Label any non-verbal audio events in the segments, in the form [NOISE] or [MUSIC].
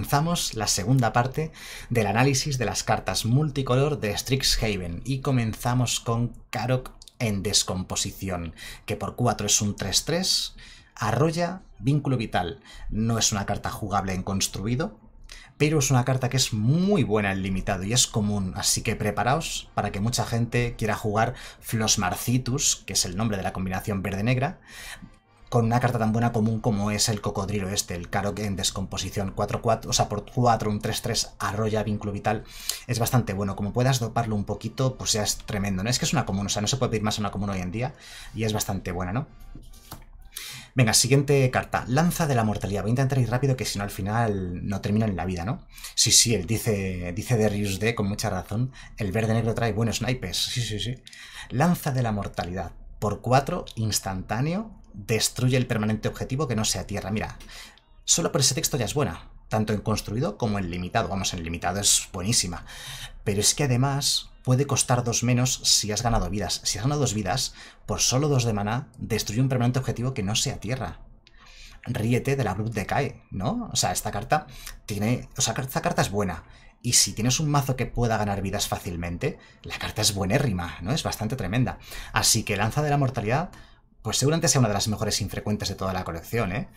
comenzamos la segunda parte del análisis de las cartas multicolor de Strixhaven y comenzamos con Karok en descomposición, que por 4 es un 3-3, arrolla vínculo vital. No es una carta jugable en construido, pero es una carta que es muy buena en limitado y es común, así que preparaos para que mucha gente quiera jugar Flosmarcitus, que es el nombre de la combinación verde-negra, con una carta tan buena común como es el cocodrilo este, el Karok en descomposición 4-4, o sea, por 4, un 3-3 arrolla vínculo vital, es bastante bueno. Como puedas doparlo un poquito, pues ya es tremendo, ¿no? Es que es una común, o sea, no se puede pedir más a una común hoy en día y es bastante buena, ¿no? Venga, siguiente carta. Lanza de la mortalidad. Voy a intentar ir rápido que si no al final no terminan en la vida, ¿no? Sí, sí, él dice, dice Rius D con mucha razón. El verde negro trae buenos snipes. Sí, sí, sí. Lanza de la mortalidad. Por 4, instantáneo, destruye el permanente objetivo que no sea tierra. Mira, solo por ese texto ya es buena, tanto en construido como en limitado. Vamos, en limitado es buenísima. Pero es que además puede costar dos menos si has ganado vidas. Si has ganado dos vidas, por solo dos de maná, destruye un permanente objetivo que no sea tierra. Ríete de la Blood Decae, ¿no? O sea, esta carta tiene... O sea, esta carta es buena. Y si tienes un mazo que pueda ganar vidas fácilmente, la carta es buenérrima, ¿no? Es bastante tremenda. Así que Lanza de la Mortalidad pues seguramente sea una de las mejores infrecuentes de toda la colección, ¿eh?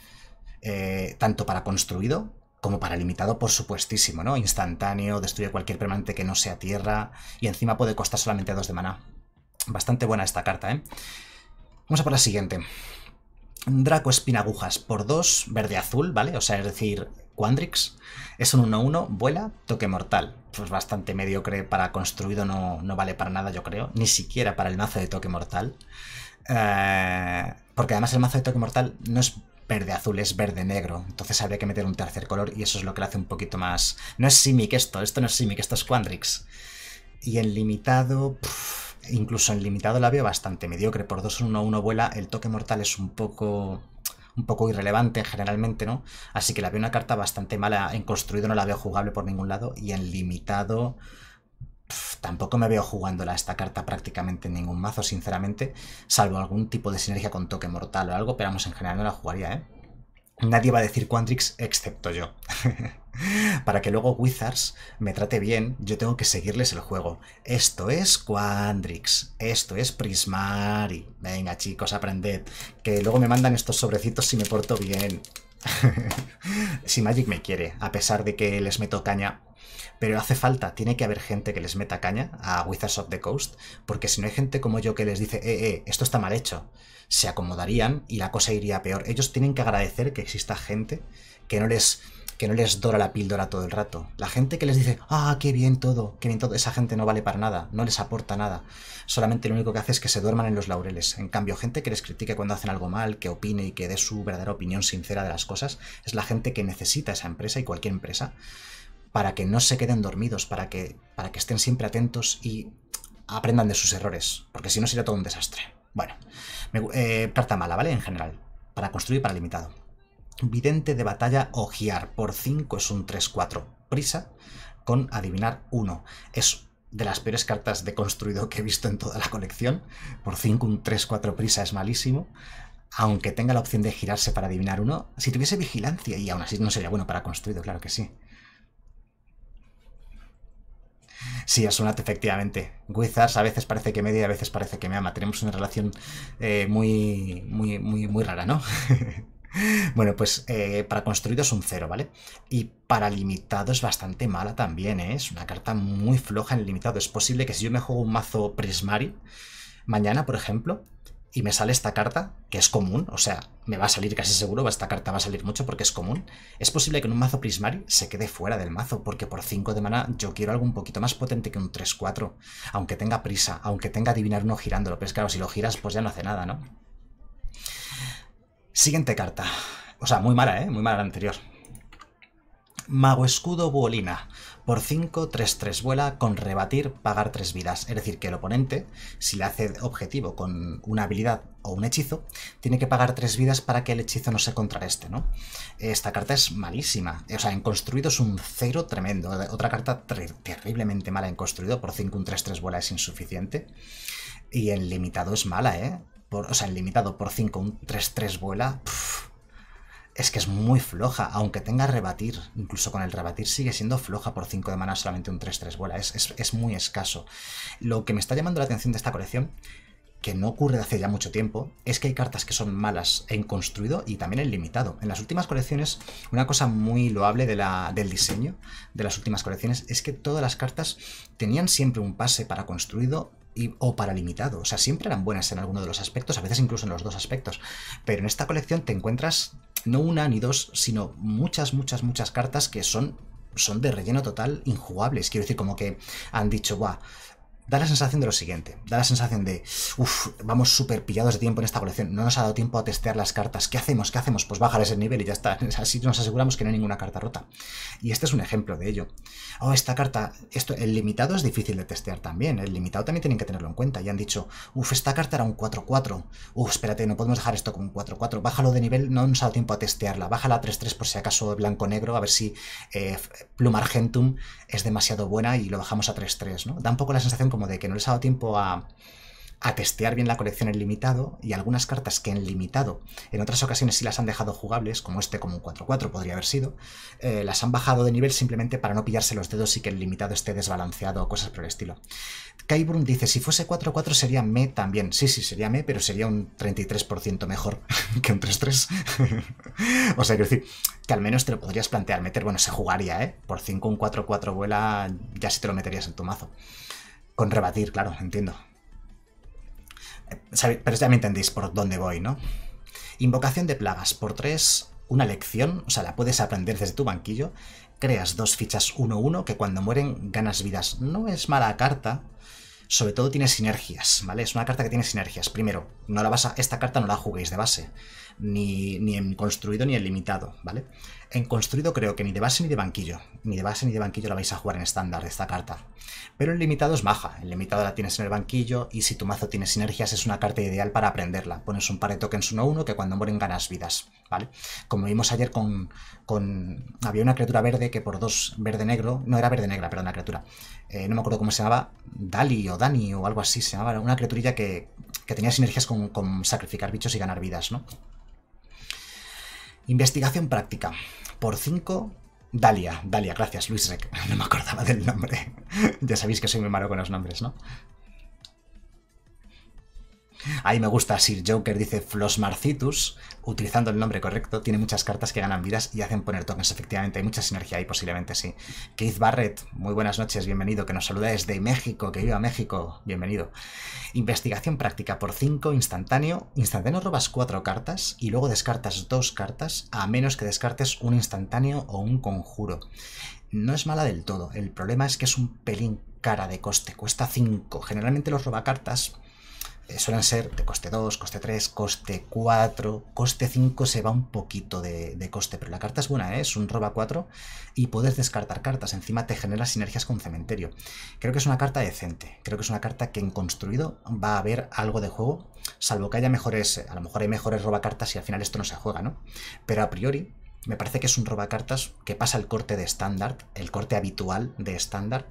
¿eh? tanto para construido como para limitado, por supuestísimo, ¿no? Instantáneo, destruye cualquier permanente que no sea tierra y encima puede costar solamente dos de maná. Bastante buena esta carta, ¿eh? Vamos a por la siguiente. Draco Espinagujas por 2, verde-azul, ¿vale? O sea, es decir, Quandrix. Es un 1-1, vuela, toque mortal. Pues bastante mediocre para construido, no, no vale para nada, yo creo. Ni siquiera para el mazo de toque mortal. Eh, porque además el mazo de toque mortal no es verde azul, es verde negro. Entonces habría que meter un tercer color y eso es lo que lo hace un poquito más. No es Simic esto, esto no es Simic, esto es Quandrix. Y en limitado. incluso en limitado la veo bastante mediocre. Por 2-1-1 vuela, el toque mortal es un poco. Un poco irrelevante generalmente, ¿no? Así que la veo una carta bastante mala. En construido no la veo jugable por ningún lado. Y en limitado tampoco me veo jugándola esta carta prácticamente en ningún mazo, sinceramente, salvo algún tipo de sinergia con toque mortal o algo, pero vamos, en general no la jugaría, ¿eh? Nadie va a decir Quandrix excepto yo. [LAUGHS] Para que luego Wizards me trate bien, yo tengo que seguirles el juego. Esto es Quandrix, esto es Prismari. Venga chicos, aprended. Que luego me mandan estos sobrecitos si me porto bien. [LAUGHS] si Magic me quiere, a pesar de que les meto caña pero hace falta, tiene que haber gente que les meta caña a Wizards of the Coast, porque si no hay gente como yo que les dice, eh, eh, esto está mal hecho, se acomodarían y la cosa iría peor. Ellos tienen que agradecer que exista gente que no les que no les dora la píldora todo el rato. La gente que les dice, ah, qué bien todo, qué bien todo, esa gente no vale para nada, no les aporta nada. Solamente lo único que hace es que se duerman en los laureles. En cambio, gente que les critique cuando hacen algo mal, que opine y que dé su verdadera opinión sincera de las cosas, es la gente que necesita esa empresa y cualquier empresa para que no se queden dormidos, para que, para que estén siempre atentos y aprendan de sus errores, porque si no sería todo un desastre. Bueno, eh, carta mala, ¿vale? En general, para construir para limitado. Vidente de batalla o giar por 5 es un 3-4. Prisa con adivinar 1. Es de las peores cartas de construido que he visto en toda la colección. Por 5 un 3-4 prisa es malísimo. Aunque tenga la opción de girarse para adivinar uno, si tuviese vigilancia, y aún así no sería bueno para construido, claro que sí. Sí, Asunat, efectivamente. Wizards a veces parece que media y a veces parece que me ama. Tenemos una relación eh, muy, muy, muy, muy rara, ¿no? [LAUGHS] bueno, pues eh, para construido es un cero, ¿vale? Y para limitado es bastante mala también, ¿eh? Es una carta muy floja en el limitado. Es posible que si yo me juego un mazo Prismari mañana, por ejemplo, y me sale esta carta, que es común, o sea, me va a salir casi seguro, esta carta va a salir mucho porque es común, es posible que en un mazo Prismari se quede fuera del mazo, porque por 5 de mana yo quiero algo un poquito más potente que un 3-4, aunque tenga prisa, aunque tenga adivinar uno girándolo, pero es claro, si lo giras pues ya no hace nada, ¿no? Siguiente carta, o sea, muy mala, ¿eh? Muy mala la anterior. Mago Escudo Bolina. Por 5, 3-3 vuela con rebatir, pagar 3 vidas. Es decir, que el oponente, si le hace objetivo con una habilidad o un hechizo, tiene que pagar 3 vidas para que el hechizo no sea contra este, ¿no? Esta carta es malísima. O sea, en construido es un cero tremendo. Otra carta terriblemente mala en construido. Por 5, un 3-3 vuela es insuficiente. Y en limitado es mala, ¿eh? o sea, en limitado por 5, un 3-3 vuela es que es muy floja, aunque tenga rebatir, incluso con el rebatir sigue siendo floja por 5 de mana solamente un 3-3 vuela, es, es, muy escaso. Lo que me está llamando la atención de esta colección, que no ocurre hace ya mucho tiempo, es que hay cartas que son malas en construido y también en limitado. En las últimas colecciones, una cosa muy loable de la, del diseño de las últimas colecciones es que todas las cartas tenían siempre un pase para construido, o para limitado. O sea, siempre eran buenas en alguno de los aspectos, a veces incluso en los dos aspectos. Pero en esta colección te encuentras no una ni dos, sino muchas, muchas, muchas cartas que son son de relleno total injugables. Quiero decir, como que han dicho, guau da la sensación de lo siguiente, da la sensación de, uff, vamos súper pillados de tiempo en esta colección, no nos ha dado tiempo a testear las cartas, ¿qué hacemos? ¿Qué hacemos? Pues bajar ese nivel y ya está, [LAUGHS] así nos aseguramos que no hay ninguna carta rota. Y este es un ejemplo de ello. Oh, esta carta, esto, el limitado es difícil de testear también, el limitado también tienen que tenerlo en cuenta, ya han dicho, uff, esta carta era un 4-4, uff, espérate, no podemos dejar esto con un 4-4, bájalo de nivel, no nos ha dado tiempo a testearla, bájala a 3-3 por si acaso blanco-negro, a ver si eh, Plum Argentum es demasiado buena y lo bajamos a 3-3, ¿no? Da un poco la sensación como de que no les ha dado tiempo a, a testear bien la colección en limitado y algunas cartas que en limitado en otras ocasiones sí las han dejado jugables, como este, como un 4-4 podría haber sido, eh, las han bajado de nivel simplemente para no pillarse los dedos y que el limitado esté desbalanceado o cosas por el estilo. Kaiburn dice, si fuese 4-4 sería me también. Sí, sí, sería me, pero sería un 33% mejor [LAUGHS] que un 3-3. [LAUGHS] o sea, quiero decir, que al menos te lo podrías plantear meter. Bueno, se jugaría, ¿eh? Por 5 un 4-4 vuela ya si te lo meterías en tu mazo. Con rebatir, claro, entiendo. Eh, pero ya me entendéis por dónde voy, ¿no? Invocación de plagas por 3, una lección, o sea, la puedes aprender desde tu banquillo. Creas dos fichas 1-1 que cuando mueren ganas vidas. No es mala carta, sobre todo tiene sinergias, ¿vale? Es una carta que tiene sinergias. Primero, no la vas esta carta no la juguéis de base, ni, ni en construido ni en limitado, ¿vale? En construido creo que ni de base ni de banquillo, ni de base ni de banquillo la vais a jugar en estándar esta carta. Pero en limitado es baja en limitado la tienes en el banquillo y si tu mazo tiene sinergias es una carta ideal para aprenderla. Pones un par de tokens 1 uno que cuando mueren ganas vidas, ¿vale? Como vimos ayer con, con... había una criatura verde que por dos verde-negro, no era verde-negra, perdón, la criatura, eh, no me acuerdo cómo se llamaba, Dali o Dani o algo así se llamaba, una criaturilla que, que tenía sinergias con, con sacrificar bichos y ganar vidas, ¿no? Investigación práctica por 5. Dalia, Dalia, gracias, Luis Rec. [LAUGHS] No me acordaba del nombre. [LAUGHS] ya sabéis que soy muy malo con los nombres, ¿no? Ahí me gusta Sir Joker, dice Flos Marcitus, utilizando el nombre correcto, tiene muchas cartas que ganan vidas y hacen poner tokens, efectivamente, hay mucha sinergia ahí posiblemente, sí. Keith Barrett, muy buenas noches, bienvenido, que nos saluda desde México, que viva México, bienvenido. Investigación práctica por 5, instantáneo, instantáneo robas 4 cartas y luego descartas 2 cartas, a menos que descartes un instantáneo o un conjuro. No es mala del todo, el problema es que es un pelín cara de coste, cuesta 5. Generalmente los robacartas eh, suelen ser de coste 2, coste 3, coste 4, coste 5 se va un poquito de, coste, pero la carta es buena, ¿eh? es un roba 4 y puedes descartar cartas, encima te genera sinergias con cementerio. Creo que es una carta decente, creo que es una carta que en construido va a haber algo de juego, salvo que haya mejores, eh, a lo mejor hay mejores roba cartas y al final esto no se juega, ¿no? Pero a priori me parece que es un roba cartas que pasa el corte de estándar, el corte habitual de estándar,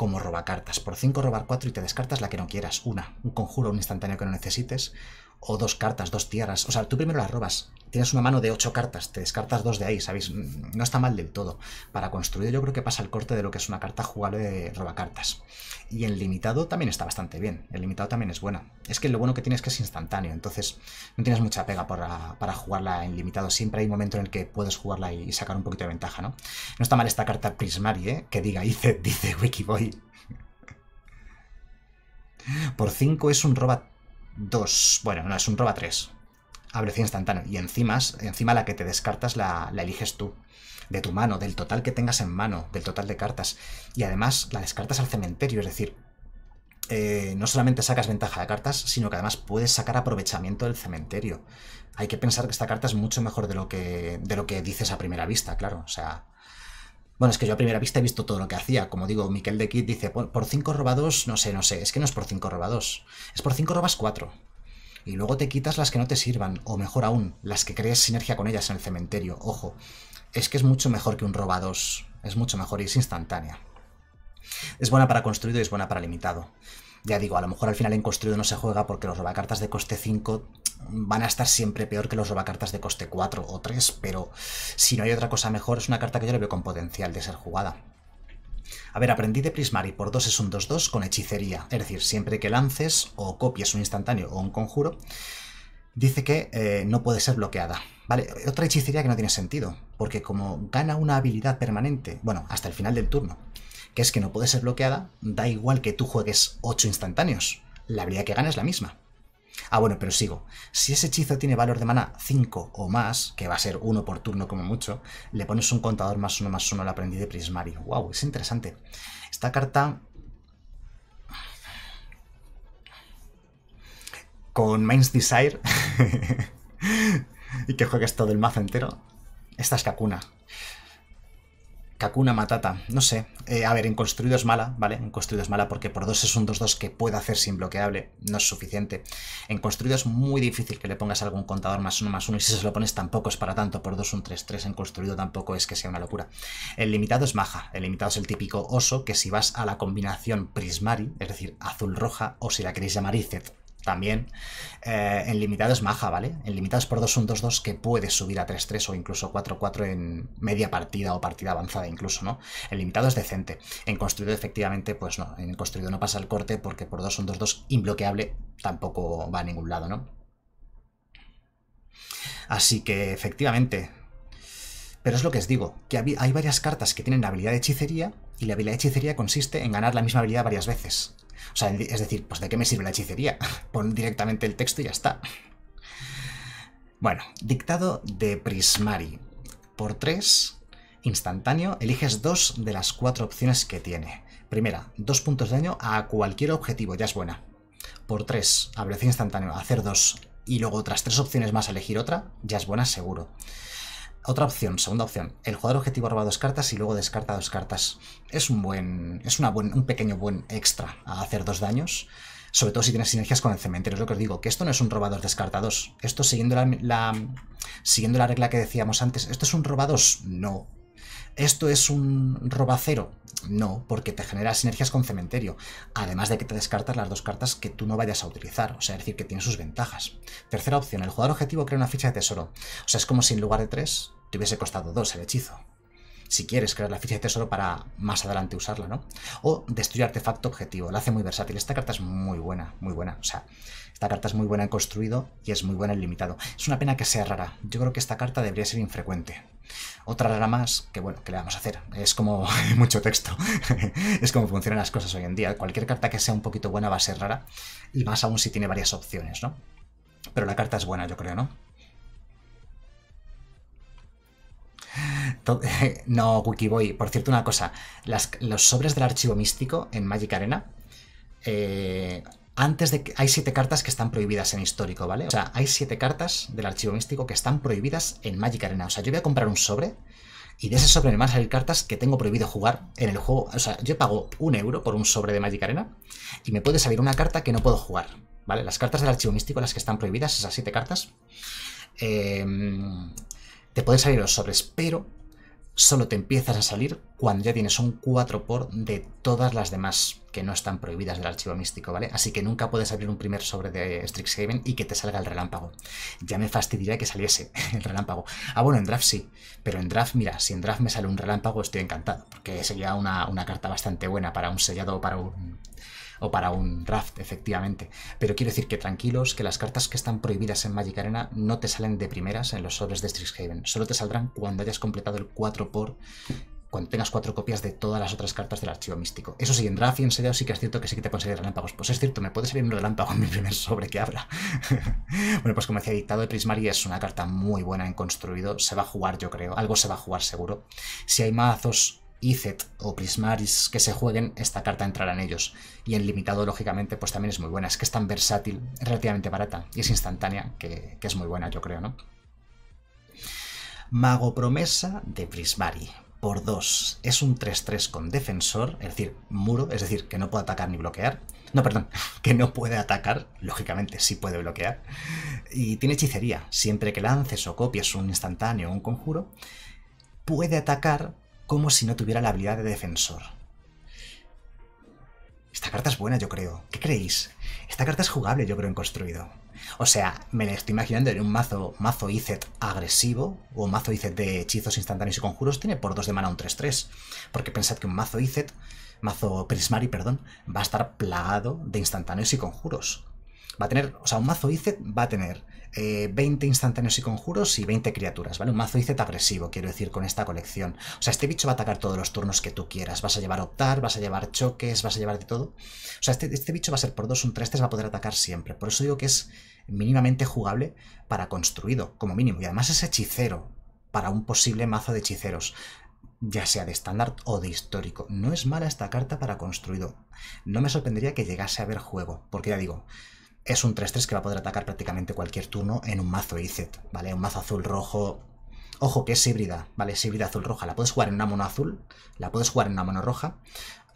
como robacartas. Por 5 robar 4 y te descartas la que no quieras. Una, un conjuro, un instantáneo que no necesites, o dos cartas, dos tierras. O sea, tú primero las robas. Tienes una mano de ocho cartas, te descartas dos de ahí, ¿sabéis? Mm, no está mal del todo. Para construir yo creo que pasa el corte de lo que es una carta jugable de roba cartas. Y en limitado también está bastante bien. El limitado también es buena. Es que lo bueno que tienes es que es instantáneo, entonces no tienes mucha pega ah, para, jugarla en limitado. Siempre hay un momento en el que puedes jugarla y, sacar un poquito de ventaja, ¿no? No está mal esta carta Prismari, ¿eh? Que diga, dice, [LAUGHS] dice Wikiboy. Por 5 es un roba 2. Bueno, no, es un roba 3. abre instantáneo Y encima, encima la que te descartas la, eliges tú. De tu mano, del total que tengas en mano, del total de cartas. Y además la descartas al cementerio, es decir, eh, no solamente sacas ventaja de cartas, sino que además puedes sacar aprovechamiento del cementerio. Hay que pensar que esta carta es mucho mejor de lo que, de lo que dices a primera vista, claro. O sea, bueno, es que yo a primera vista he visto todo lo que hacía. Como digo, Miquel de Kid dice, por 5 robados, no sé, no sé. Es que no es por 5 robados. Es por 5 robas 4. Y luego te quitas las que no te sirvan. O mejor aún, las que crees sinergia con ellas en el cementerio. Ojo, es que es mucho mejor que un robados. Es mucho mejor y es instantánea. Es buena para construido y es buena para limitado. Ya digo, a lo mejor al final en construido no se juega porque los robacartas de coste 5 van a estar siempre peor que los robacartas de coste 4 o 3, pero si no hay otra cosa mejor, es una carta que yo le veo con potencial de ser jugada. A ver, aprendí de Prismari, por 2 es un 2-2 con hechicería, es decir, siempre que lances o copies un instantáneo o un conjuro, dice que eh, no puede ser bloqueada. Vale, otra hechicería que no tiene sentido, porque como gana una habilidad permanente, bueno, hasta el final del turno, que es que no puede ser bloqueada, da igual que tú juegues 8 instantáneos, la habilidad que gana es la misma. Ah, bueno, pero sigo. Si ese hechizo tiene valor de mana 5 o más, que va a ser 1 por turno como mucho, le pones un contador más 1 más 1 al aprendí de Prismari. Wow, es interesante. Esta carta... Con Mind's Desire... [LAUGHS] y que juegues todo el mazo entero. Esta es Kakuna. Kakuna Matata, no sé. Eh, a ver, en construido es mala, ¿vale? En construido es mala porque por 2 es un 2-2 que puede hacer sin bloqueable, no es suficiente. En construido es muy difícil que le pongas algún contador más uno más uno y si se lo pones tampoco es para tanto, por 2 un 3-3 en construido tampoco es que sea una locura. El limitado es maja, el limitado es el típico oso que si vas a la combinación prismari, es decir, azul-roja, o si la queréis llamar Izet, también. Eh, en en es maja, ¿vale? En limitado es por 2 1 2-2 que puede subir a 3-3 o incluso 4-4 en media partida o partida avanzada incluso, ¿no? En limitado es decente. En construido efectivamente, pues no. En construido no pasa el corte porque por 2 1 2-2 imbloqueable tampoco va a ningún lado, ¿no? Así que efectivamente... Pero es lo que os digo, que hay varias cartas que tienen la habilidad de hechicería y la habilidad de hechicería consiste en ganar la misma habilidad varias veces. O sea, es decir, pues ¿de qué me sirve la hechicería? [LAUGHS] Pon directamente el texto y ya está. Bueno, dictado de Prismari. Por 3, instantáneo, eliges dos de las cuatro opciones que tiene. Primera, dos puntos de daño a cualquier objetivo, ya es buena. Por 3, abrecio instantáneo, hacer dos y luego otras tres opciones más elegir otra, ya es buena seguro. Otra opción, segunda opción. El jugador objetivo roba dos cartas y luego descarta dos cartas. Es un buen. Es una buen, un pequeño buen extra a hacer dos daños. Sobre todo si tienes sinergias con el cementerio. Es lo que os digo, que esto no es un robador descartados. Esto siguiendo la, siguiendo la regla que decíamos antes. ¿Esto es un robados? No. ¿Esto es un robacero? No, porque te genera sinergias con cementerio, además de que te descartas las dos cartas que tú no vayas a utilizar, o sea, es decir, que tiene sus ventajas. Tercera opción, el jugador objetivo crea una ficha de tesoro, o sea, es como si en lugar de tres te hubiese costado dos el hechizo. Si quieres crear la ficha de tesoro para más adelante usarla, ¿no? O destruir artefacto objetivo, la hace muy versátil. Esta carta es muy buena, muy buena. O sea, esta carta es muy buena en construido y es muy buena en limitado. Es una pena que sea rara. Yo creo que esta carta debería ser infrecuente. Otra rara más, que bueno, que le vamos a hacer? Es como [LAUGHS] mucho texto. [LAUGHS] es como funcionan las cosas hoy en día. Cualquier carta que sea un poquito buena va a ser rara. Y más aún si tiene varias opciones, ¿no? Pero la carta es buena, yo creo, ¿no? [LAUGHS] No, Wikiboy. Por cierto, una cosa. Las, los sobres del archivo místico en Magic Arena eh, antes de que hay siete cartas que están prohibidas en histórico, ¿vale? O sea, hay siete cartas del archivo místico que están prohibidas en Magic Arena. O sea, yo voy a comprar un sobre y de ese sobre me van a salir cartas que tengo prohibido jugar en el juego. O sea, yo pago un euro por un sobre de Magic Arena y me puede salir una carta que no puedo jugar, ¿vale? Las cartas del archivo místico, las que están prohibidas, esas siete cartas, eh, te pueden salir los sobres, pero solo te empiezas a salir cuando ya tienes un 4 por de todas las demás que no están prohibidas del archivo místico, ¿vale? Así que nunca puedes abrir un primer sobre de Strixhaven y que te salga el relámpago. Ya me fastidiaría que saliese [LAUGHS] el relámpago. Ah, bueno, en draft sí, pero en draft, mira, si en draft me sale un relámpago estoy encantado, porque sería una, una carta bastante buena para un sellado o para un, o para un draft, efectivamente. Pero quiero decir que tranquilos, que las cartas que están prohibidas en Magic Arena no te salen de primeras en los sobres de Strixhaven, solo te saldrán cuando hayas completado el 4 por cuando tengas cuatro copias de todas las otras cartas del archivo místico. Eso sí, en draft y en sellado sí que es cierto que sí que te pueden salir Pues es cierto, me puede salir un relámpago en mi primer sobre que abra. [LAUGHS] bueno, pues como decía, Dictado de Prismari es una carta muy buena en construido. Se va a jugar, yo creo. Algo se va a jugar seguro. Si hay mazos Izet o Prismaris que se jueguen, esta carta entrará en ellos. Y en limitado, lógicamente, pues también es muy buena. Es que es tan versátil, relativamente barata y es instantánea, que, es muy buena, yo creo, ¿no? Mago Promesa de Prismari. Por 2. Es un 3-3 con defensor, es decir, muro, es decir, que no puede atacar ni bloquear. No, perdón, [LAUGHS] que no puede atacar, lógicamente sí puede bloquear. Y tiene hechicería. Siempre que lances o copies un instantáneo o un conjuro, puede atacar, como si no tuviera la habilidad de defensor. Esta carta es buena, yo creo. ¿Qué creéis? Esta carta es jugable, yo creo, en construido. O sea, me la estoy imaginando en un mazo, mazo Izet agresivo o mazo Izet de hechizos instantáneos y conjuros tiene por 2 de mana un 3-3. Porque pensad que un mazo Izet, mazo Prismari, perdón, va a estar plagado de instantáneos y conjuros. Va a tener, o sea, un mazo Izet va a tener 20 eh, instantáneos y conjuros y 20 criaturas, ¿vale? Un mazo IZ agresivo, quiero decir, con esta colección. O sea, este bicho va a atacar todos los turnos que tú quieras. Vas a llevar optar, vas a llevar choques, vas a llevar de todo. O sea, este, este bicho va a ser por 2, un 3, 3, va a poder atacar siempre. Por eso digo que es mínimamente jugable para construido, como mínimo. Y además es hechicero para un posible mazo de hechiceros ya sea de estándar o de histórico. No es mala esta carta para construido. No me sorprendería que llegase a ver juego, porque ya digo, es un 3-3 que va a poder atacar prácticamente cualquier turno en un mazo Izet, ¿vale? Un mazo azul-rojo. Ojo, que es híbrida, ¿vale? Es híbrida azul-roja. La puedes jugar en una mono azul, la puedes jugar en una mono roja,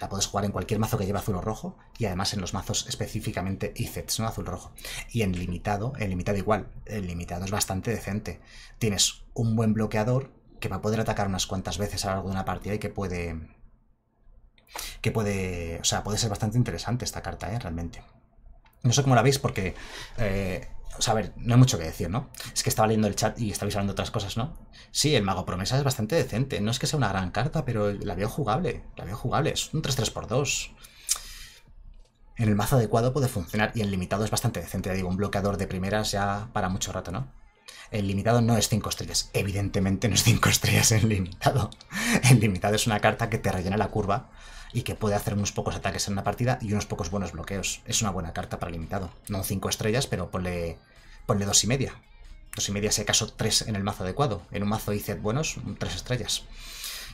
la puedes jugar en cualquier mazo que lleve azul o rojo, y además en los mazos específicamente icet, ¿no? Azul-rojo. Y en limitado, en limitado igual, el limitado es bastante decente. Tienes un buen bloqueador que va a poder atacar unas cuantas veces a lo largo de una partida y que puede... Que puede... O sea, puede ser bastante interesante esta carta, ¿eh? Realmente. No sé cómo la veis porque... Eh, o sea, a ver, no hay mucho que decir, ¿no? Es que estaba leyendo el chat y estabais hablando otras cosas, ¿no? Sí, el Mago Promesa es bastante decente. No es que sea una gran carta, pero la veo jugable. La veo jugable. Es un 3-3x2. En el mazo adecuado puede funcionar y el limitado es bastante decente. Ya digo, un bloqueador de primeras ya para mucho rato, ¿no? El limitado no es 5 estrellas. Evidentemente no es 5 [LAUGHS] estrellas en limitado. El limitado es una carta que te rellena la curva y que puede hacer unos pocos ataques en una partida y unos pocos buenos bloqueos. Es una buena carta para limitado. No cinco estrellas, pero ponle, ponle dos y media. Dos y media, si acaso, tres en el mazo adecuado. En un mazo IZ e buenos, tres estrellas.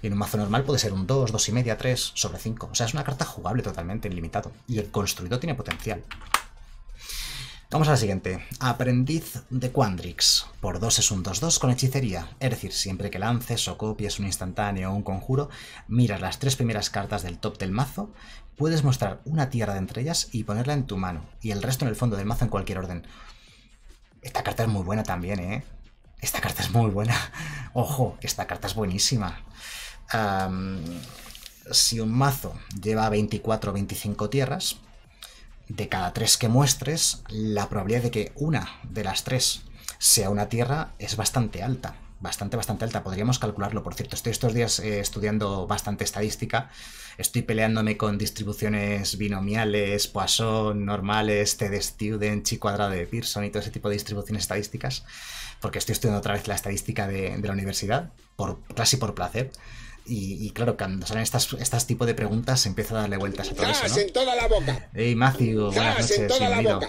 Y en un mazo normal puede ser un 2, dos y media, 3 sobre 5. O sea, es una carta jugable totalmente, limitado. Y el construido tiene potencial. Vamos a la siguiente. Aprendiz de Quandrix. Por 2 es un 2-2 con hechicería. Es decir, siempre que lances o copies un instantáneo o un conjuro, miras las tres primeras cartas del top del mazo, puedes mostrar una tierra de entre ellas y ponerla en tu mano, y el resto en el fondo del mazo en cualquier orden. Esta carta es muy buena también, ¿eh? Esta carta es muy buena. [LAUGHS] Ojo, esta carta es buenísima. si un mazo lleva 24 o 25 tierras, de cada tres que muestres, la probabilidad de que una de las tres sea una tierra es bastante alta. Bastante, bastante alta. Podríamos calcularlo, por cierto. Estoy estos días eh, estudiando bastante estadística. Estoy peleándome con distribuciones binomiales, Poisson, normales, de Student, Chi cuadrado de Pearson y todo ese tipo de distribuciones estadísticas. Porque estoy estudiando otra vez la estadística de, la universidad, por, casi por placer. Y, claro, cuando salen estas, estas tipo de preguntas, Empiezo a darle vueltas a todo eso, ¿no? Matthew, buenas noches, bienvenido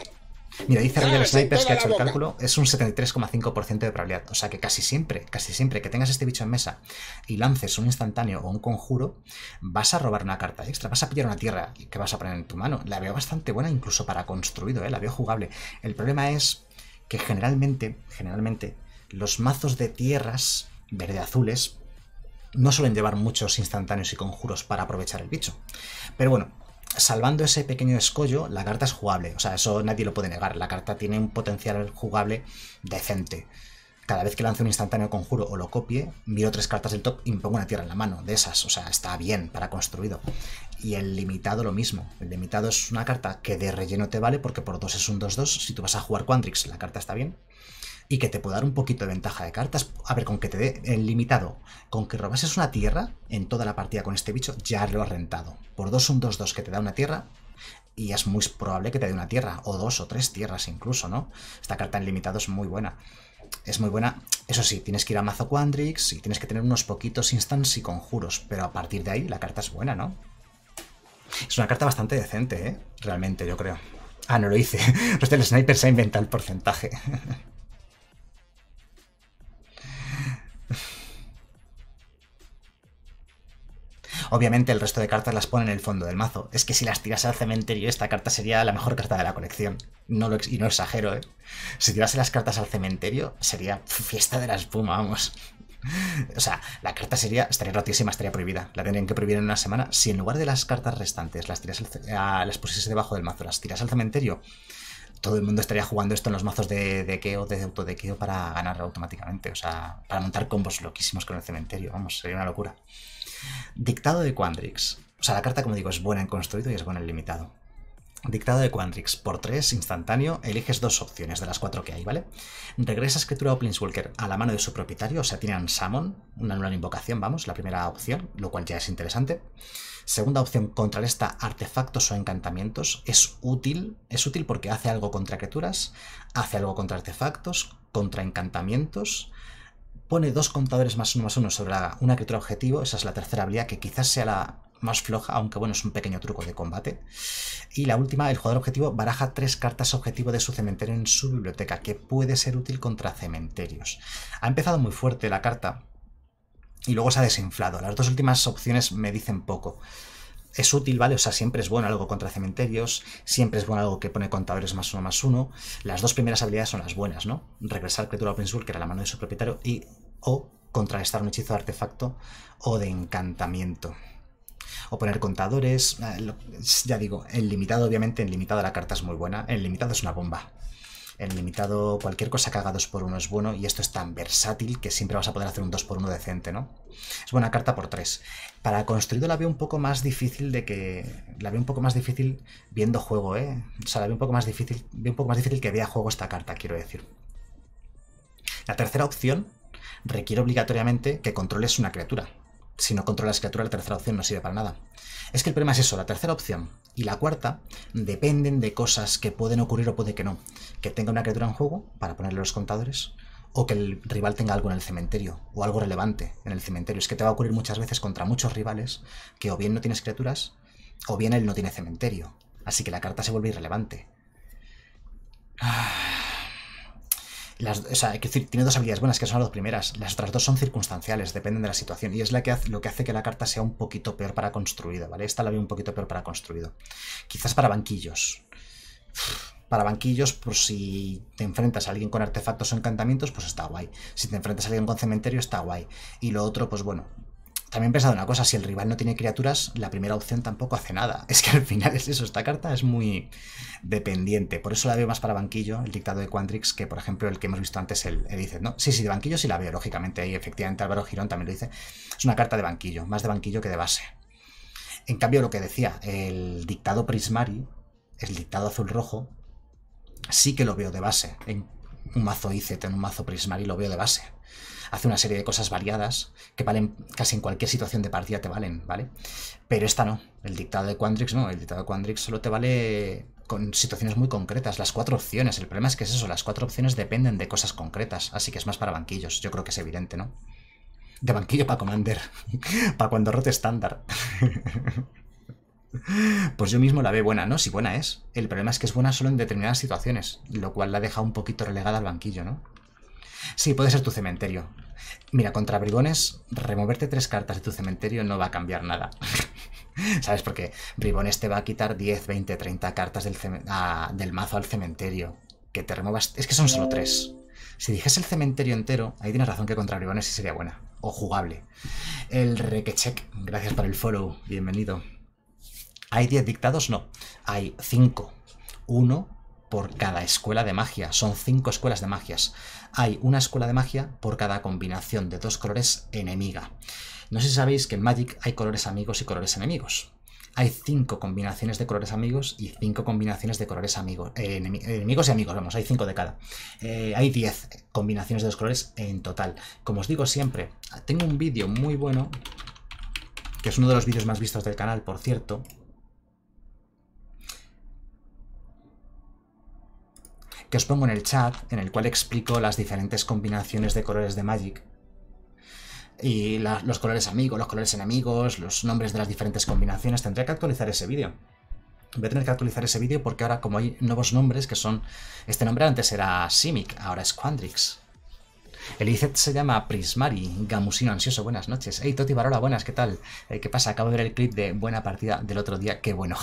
Mira, dice Roger Snipers que ha hecho el cálculo, es un 73,5% de probabilidad. O sea que casi siempre, casi siempre que tengas este bicho en mesa y lances un instantáneo o un conjuro, vas a robar una carta extra, vas a pillar una tierra que vas a poner en tu mano. La veo bastante buena incluso para construido, ¿eh? la veo jugable. El problema es que generalmente, generalmente, los mazos de tierras verde-azules no suelen llevar muchos instantáneos y conjuros para aprovechar el bicho. Pero bueno, salvando ese pequeño escollo, la carta es jugable. O sea, eso nadie lo puede negar. La carta tiene un potencial jugable decente. Cada vez que lance un instantáneo conjuro o lo copie, miro tres cartas del top y me pongo una tierra en la mano de esas. O sea, está bien para construido. Y el limitado lo mismo. El limitado es una carta que de relleno te vale porque por dos es un 2-2. Si tú vas a jugar quandrix la carta está bien y que te pueda dar un poquito de ventaja de cartas. A ver, con que te dé el limitado, con que robases una tierra en toda la partida con este bicho, ya lo has rentado. Por 2 un 2-2 que te da una tierra, y es muy probable que te dé una tierra, o dos o tres tierras incluso, ¿no? Esta carta en limitado es muy buena. Es muy buena, eso sí, tienes que ir a mazo Quandrix y tienes que tener unos poquitos instants y conjuros, pero a partir de ahí la carta es buena, ¿no? Es una carta bastante decente, ¿eh? Realmente, yo creo. Ah, no lo hice. [LAUGHS] Los el sniper se ha inventado el porcentaje. [LAUGHS] Obviamente el resto de cartas las pone en el fondo del mazo. Es que si las tiras al cementerio, esta carta sería la mejor carta de la colección. No lo, y no exagero, ¿eh? Si tirase las cartas al cementerio, sería fiesta de la espuma, vamos. [LAUGHS] O sea, la carta sería, estaría rotísima, estaría prohibida. La tendrían que prohibir en una semana. Si en lugar de las cartas restantes las, tiras a, las debajo del mazo, las tiras al cementerio, todo el mundo estaría jugando esto en los mazos de, de Keo, de autodequeo para ganar automáticamente. O sea, para montar combos loquísimos con el cementerio. Vamos, sería una locura. Dictado de Quandrix. O sea, la carta, como digo, es buena en construido y es buena en limitado. Dictado de Quandrix Por 3, instantáneo, eliges dos opciones de las cuatro que hay, ¿vale? Regresa escritura o Planeswalker a la mano de su propietario, o sea, tienen Summon, una nueva invocación, vamos, la primera opción, lo cual ya es interesante. Segunda opción, contrarresta artefactos o encantamientos. Es útil, es útil porque hace algo contra criaturas, hace algo contra artefactos, contra encantamientos, pone dos contadores más uno más uno sobre la, una criatura objetivo. Esa es la tercera habilidad que quizás sea la más floja, aunque bueno, es un pequeño truco de combate. Y la última, el jugador objetivo baraja tres cartas objetivo de su cementerio en su biblioteca, que puede ser útil contra cementerios. Ha empezado muy fuerte la carta y luego se ha desinflado. Las dos últimas opciones me dicen poco. Es útil, ¿vale? O sea, siempre es bueno algo contra cementerios, siempre es bueno algo que pone contadores más uno más uno. Las dos primeras habilidades son las buenas, ¿no? Regresar criatura open Soul, que era la mano de su propietario, y o contrarrestar un hechizo de artefacto o de encantamiento. O poner contadores, eh, ya digo, en limitado obviamente, en limitado la carta es muy buena, en limitado es una bomba. En limitado cualquier cosa que haga 2x1 es bueno y esto es tan versátil que siempre vas a poder hacer un 2x1 decente, ¿no? Es buena carta por 3. Para construido la veo un poco más difícil de que... La veo un poco más difícil viendo juego, ¿eh? O sea, la un poco más difícil, veo un poco más difícil que vea juego esta carta, quiero decir. La tercera opción requiere obligatoriamente que controles una criatura. Si no controlas criatura, la tercera opción no sirve para nada. Es que el problema es eso, la tercera opción y la cuarta dependen de cosas que pueden ocurrir o puede que no. Que tenga una criatura en juego para ponerle los contadores, o que el rival tenga algo en el cementerio, o algo relevante en el cementerio. Es que te va a ocurrir muchas veces contra muchos rivales que o bien no tienes criaturas, o bien él no tiene cementerio. Así que la carta se vuelve irrelevante. Ah, las, tiene dos habilidades buenas, que son las dos primeras. Las otras dos son circunstanciales, dependen de la situación. Y es la que hace, lo que hace que la carta sea un poquito peor para construido, ¿vale? Esta la veo un poquito peor para construido. Quizás para banquillos. Para banquillos, por pues, si te enfrentas a alguien con artefactos o encantamientos, pues está guay. Si te enfrentas a alguien con cementerio, está guay. Y lo otro, pues bueno, también he pensado una cosa, si el rival no tiene criaturas, la primera opción tampoco hace nada. [LAUGHS] Es que al final es eso, esta carta es muy dependiente. Por eso la veo más para banquillo, el dictado de Quandrix, que por ejemplo el que hemos visto antes, el, dice, ¿no? Sí, sí, de banquillo sí la veo, lógicamente. y efectivamente Álvaro Girón también lo dice. Es una carta de banquillo, más de banquillo que de base. En cambio, lo que decía, el dictado Prismari, el dictado azul-rojo, sí que lo veo de base. En un mazo ICET, en un mazo Prismari lo veo de base hace una serie de cosas variadas que valen casi en cualquier situación de partida te valen, ¿vale? Pero esta no, el dictado de Quandrix no, el dictado de Quandrix solo te vale con situaciones muy concretas, las cuatro opciones, el problema es que es eso, las cuatro opciones dependen de cosas concretas, así que es más para banquillos, yo creo que es evidente, ¿no? De banquillo para Commander, [LAUGHS] para cuando rote estándar. [LAUGHS] Pues yo mismo la ve buena, ¿no? Si buena es. El problema es que es buena solo en determinadas situaciones, lo cual la deja un poquito relegada al banquillo, ¿no? Sí, puede ser tu cementerio. Mira, contra bribones, removerte tres cartas de tu cementerio no va a cambiar nada. [LAUGHS] ¿Sabes? Porque bribones te va a quitar 10, 20, 30 cartas del, mazo al cementerio. Que te removas. Es que son solo tres. Si dijese el cementerio entero, ahí tienes razón que contra bribones sí sería buena. O jugable. El requecheck, gracias por el follow. Bienvenido. ¿Hay 10 dictados? No. Hay 5. Uno por cada escuela de magia. Son cinco escuelas de magias hay una escuela de magia por cada combinación de dos colores enemiga. No sé si sabéis que en Magic hay colores amigos y colores enemigos. Hay cinco combinaciones de colores amigos y cinco combinaciones de colores amigos, eh, enemigos y amigos, vamos, hay cinco de cada. Eh, hay 10 combinaciones de dos colores en total. Como os digo siempre, tengo un vídeo muy bueno, que es uno de los vídeos más vistos del canal, por cierto, que os pongo en el chat, en el cual explico las diferentes combinaciones de colores de Magic. Y los colores amigos, los colores enemigos, los nombres de las diferentes combinaciones. Tendré que actualizar ese vídeo. Voy a tener que actualizar ese vídeo porque ahora como hay nuevos nombres que son... Este nombre antes era Simic, ahora es Quandrix. El ICET se llama Prismari, Gamusino Ansioso, buenas noches. Hey, Toti Barola, buenas, ¿qué tal? Eh, ¿Qué pasa? Acabo de ver el clip de Buena Partida del otro día, qué bueno,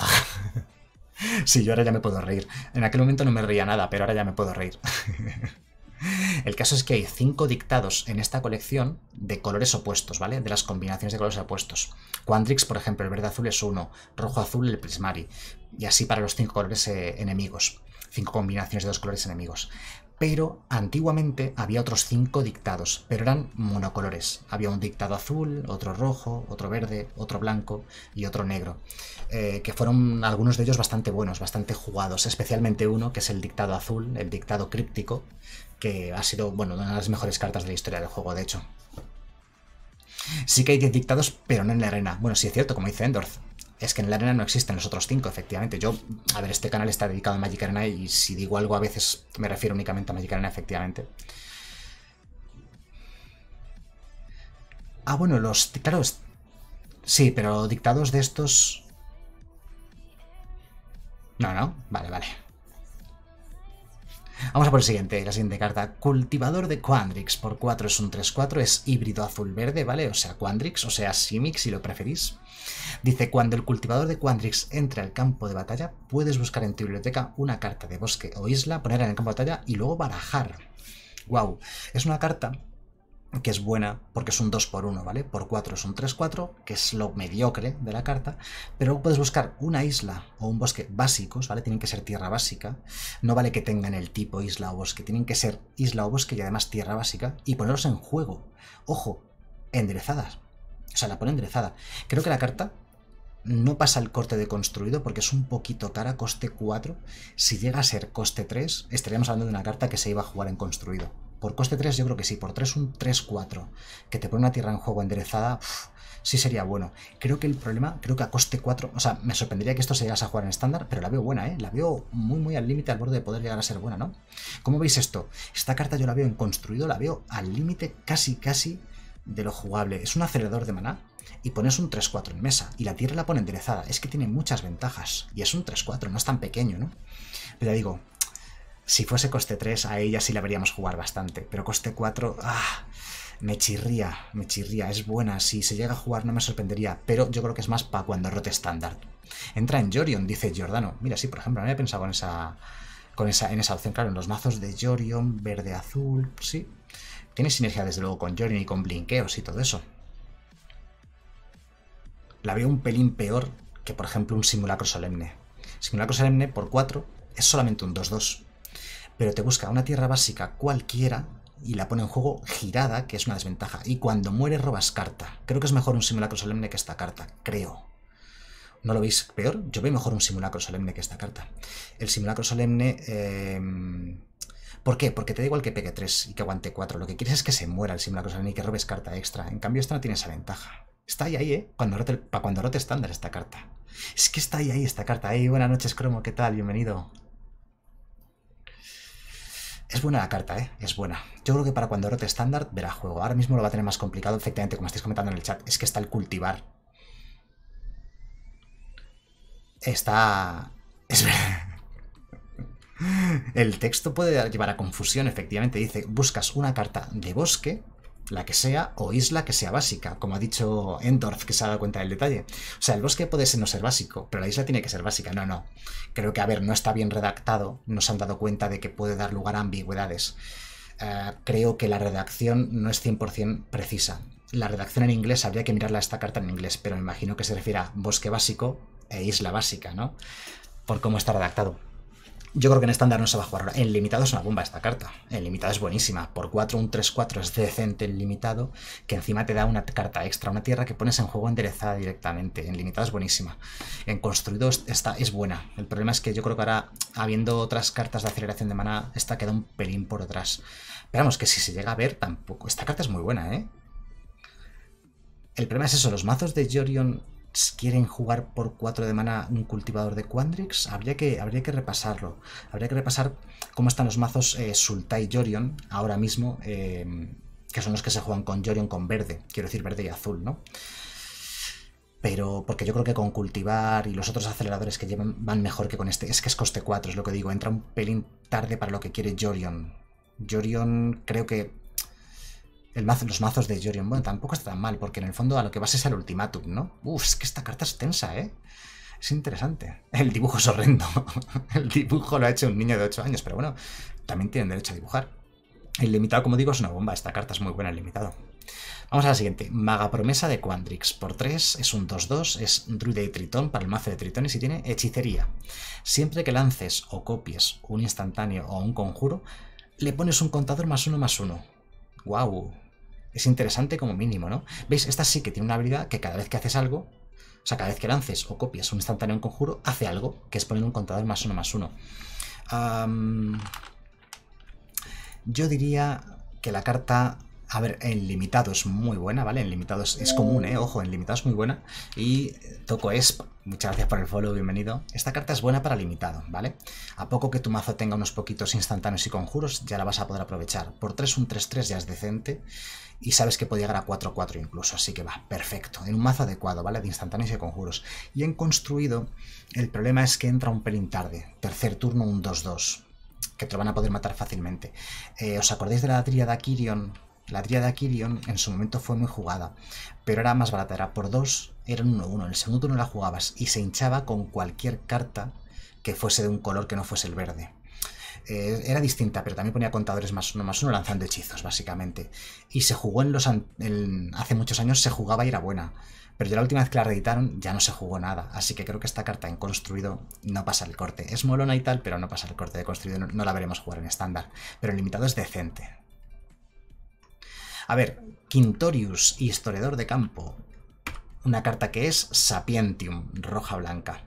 [LAUGHS] sí, yo ahora ya me puedo reír. En aquel momento no me reía nada, pero ahora ya me puedo reír. [LAUGHS] El caso es que hay cinco dictados en esta colección de colores opuestos, ¿vale? De las combinaciones de colores opuestos. Quandrix, por ejemplo, el verde azul es uno, rojo azul el prismari, y así para los cinco colores eh, enemigos. Cinco combinaciones de dos colores enemigos pero antiguamente había otros cinco dictados, pero eran monocolores. Había un dictado azul, otro rojo, otro verde, otro blanco y otro negro, eh, que fueron algunos de ellos bastante buenos, bastante jugados, especialmente uno que es el dictado azul, el dictado críptico, que ha sido, bueno, una de las mejores cartas de la historia del juego, de hecho. Sí que hay 10 dictados, pero no en la arena. Bueno, sí es cierto, como dice Endorf. Es que en la arena no existen los otros cinco, efectivamente. Yo, a ver, este canal está dedicado a Magic Arena y si digo algo a veces me refiero únicamente a Magic Arena, efectivamente. Ah, bueno, los... dictados... sí, pero dictados de estos... No, no, vale, vale. Vamos a por el siguiente, la siguiente carta. Cultivador de Quandrix. Por 4 es un 3-4, es híbrido azul-verde, ¿vale? O sea, Quandrix, o sea, Simic, si lo preferís. Dice, cuando el cultivador de Quandrix entra al campo de batalla, puedes buscar en tu biblioteca una carta de bosque o isla, ponerla en el campo de batalla y luego barajar. Wow, es una carta que es buena porque es un 2 por 1, ¿vale? Por 4 es un 3-4, que es lo mediocre de la carta, pero puedes buscar una isla o un bosque básicos, ¿vale? Tienen que ser tierra básica, no vale que tengan el tipo isla o bosque, tienen que ser isla o bosque y además tierra básica y ponerlos en juego. Ojo, enderezadas. O sea, la pone enderezada. Creo que la carta no pasa el corte de construido porque es un poquito cara, coste 4. Si llega a ser coste 3, estaríamos hablando de una carta que se iba a jugar en construido. Por coste 3 yo creo que sí, por 3 un 3-4, que te pone una tierra en juego enderezada, sí sería bueno. Creo que el problema, creo que a coste 4, o sea, me sorprendería que esto se llegase a jugar en estándar, pero la veo buena, ¿eh? La veo muy, muy al límite, al borde de poder llegar a ser buena, ¿no? ¿Cómo veis esto? Esta carta yo la veo en construido, la veo al límite casi, casi de lo jugable. Es un acelerador de maná y pones un 3-4 en mesa y la tierra la pone enderezada. Es que tiene muchas ventajas y es un 3-4, no es tan pequeño, ¿no? Pero ya digo, si fuese coste 3, a ella sí la veríamos jugar bastante, pero coste 4, ¡ah! me chirría, me chirría, es buena, si se llega a jugar no me sorprendería, pero yo creo que es más para cuando rote estándar. Entra en Jorion, dice Jordano, Mira, sí, por ejemplo, no había pensado en esa, con esa, en esa opción, claro, en los mazos de Jorion, verde-azul, sí. Tiene sinergia desde luego con Jorion y con blinqueos y todo eso. La veo un pelín peor que, por ejemplo, un simulacro solemne. Simulacro solemne por 4 es solamente un 2-2 pero te busca una tierra básica cualquiera y la pone en juego girada, que es una desventaja. Y cuando muere robas carta. Creo que es mejor un simulacro solemne que esta carta, creo. ¿No lo veis peor? Yo veo mejor un simulacro solemne que esta carta. El simulacro solemne... Eh, ¿Por qué? Porque te da igual que pegue 3 y que aguante 4. Lo que quieres es que se muera el simulacro solemne y que robes carta extra. En cambio, esta no tiene esa ventaja. Está ahí, ahí, ¿eh? Cuando rote, para cuando rote estándar esta carta. Es que está ahí, ahí esta carta. ahí buenas noches, Cromo. ¿Qué tal? Bienvenido. Es buena la carta, ¿eh? Es buena. Yo creo que para cuando rote estándar verá juego. Ahora mismo lo va a tener más complicado, efectivamente, como estáis comentando en el chat. Es que está el cultivar. Está... Es [LAUGHS] El texto puede llevar a confusión, efectivamente. Dice, buscas una carta de bosque la que sea, o isla que sea básica, como ha dicho Endorf, que se ha dado cuenta del detalle. O sea, el bosque puede ser no ser básico, pero la isla tiene que ser básica. No, no. Creo que, a ver, no está bien redactado, no se han dado cuenta de que puede dar lugar a ambigüedades. Eh, creo que la redacción no es 100% precisa. La redacción en inglés habría que mirarla esta carta en inglés, pero me imagino que se refiere a bosque básico e isla básica, ¿no? Por cómo está redactado. Yo creo que en estándar no se va a jugar ahora. En limitado es una bomba esta carta. En limitado es buenísima. Por 4, un 3-4 es decente en limitado, que encima te da una carta extra, una tierra que pones en juego enderezada directamente. En limitado es buenísima. En construido esta es buena. El problema es que yo creo que ahora, habiendo otras cartas de aceleración de mana, esta queda un pelín por detrás. Esperamos que si se llega a ver, tampoco. Esta carta es muy buena, ¿eh? El problema es eso, los mazos de Jorion quieren jugar por 4 de mana un cultivador de Quandrix, habría que, habría que repasarlo. Habría que repasar cómo están los mazos eh, Sultai Jorion ahora mismo, em, que son los que se juegan con Jorion con verde, quiero decir verde y azul, ¿no? Pero porque yo creo que con cultivar y los otros aceleradores que llevan van mejor que con este. Es que es coste 4, es lo que digo. Entra un pelín tarde para lo que quiere Jorion. Jorion creo que el mazo, los mazos de Jorion, bueno, tampoco está tan mal, porque en el fondo a lo que vas es el ultimátum, ¿no? Uf, es que esta carta es tensa, ¿eh? Es interesante. [LAUGHS] El dibujo es horrendo. [LAUGHS] el dibujo lo ha hecho un niño de 8 años, pero bueno, también tienen derecho a dibujar. El limitado, como digo, es una bomba. Esta carta es muy buena, el limitado. Vamos a la siguiente. Maga Promesa de Quandrix. Por 3 es un 2-2, es Druide y Tritón para el mazo de Tritones y tiene hechicería. Siempre que lances o copies un instantáneo o un conjuro, le pones un contador más uno más uno guau, Es interesante como mínimo, ¿no? ¿Veis? Esta sí que tiene una habilidad que cada vez que haces algo, o sea, cada vez que lances o copias un instantáneo en conjuro, hace algo, que es poner un contador más uno más uno. yo diría que la carta a ver, en limitado es muy buena, ¿vale? En limitado es, común, ¿eh? Ojo, en limitado es muy buena. Y toco ESP Muchas gracias por el follow, bienvenido. Esta carta es buena para limitado, ¿vale? A poco que tu mazo tenga unos poquitos instantáneos y conjuros, ya la vas a poder aprovechar. Por 3, un 3-3 ya es decente y sabes que podía llegar a 4-4 incluso, así que va, perfecto. En un mazo adecuado, ¿vale? De instantáneos y conjuros. Y en construido, el problema es que entra un pelín tarde. Tercer turno, un 2-2, que te lo van a poder matar fácilmente. Eh, ¿Os acordáis de la tríada Kirion? La tríada Kirion en su momento fue muy jugada, pero era más barata, era por 2 era un 1-1. el segundo no la jugabas y se hinchaba con cualquier carta que fuese de un color que no fuese el verde. Eh, era distinta, pero también ponía contadores más uno más uno lanzando hechizos, básicamente. Y se jugó en los. hace muchos años se jugaba y era buena. Pero ya la última vez que la reeditaron ya no se jugó nada. Así que creo que esta carta en construido no pasa el corte. Es molona y tal, pero no pasa el corte de construido. No, la veremos jugar en estándar. Pero el limitado es decente. A ver, Quintorius, historiador de campo, una carta que es Sapientium, roja blanca.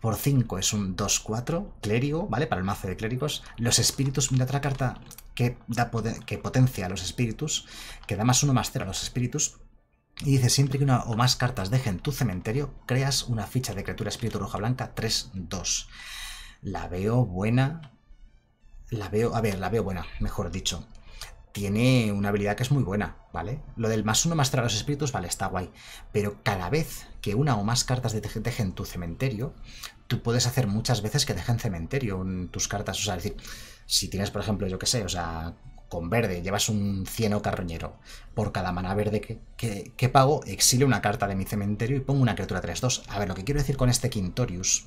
Por 5 es un 2-4, clérigo, ¿vale? Para el mazo de clérigos. Los espíritus, mira otra carta que, da que potencia a los espíritus, que da más 1 más 0 a los espíritus. Y dice, siempre que una o más cartas dejen tu cementerio, creas una ficha de criatura espíritu roja blanca 3-2. La veo buena. La veo, a ver, la veo buena, mejor dicho tiene una habilidad que es muy buena, ¿vale? Lo del más uno más traer los espíritus, vale, está guay. Pero cada vez que una o más cartas de dejen tu cementerio, tú puedes hacer muchas veces que dejen cementerio tus cartas. O sea, decir, si tienes, por ejemplo, yo qué sé, o sea, con verde, llevas un cieno carroñero. Por cada mana verde que, pago, exile una carta de mi cementerio y pongo una criatura 3-2. A ver, lo que quiero decir con este Quintorius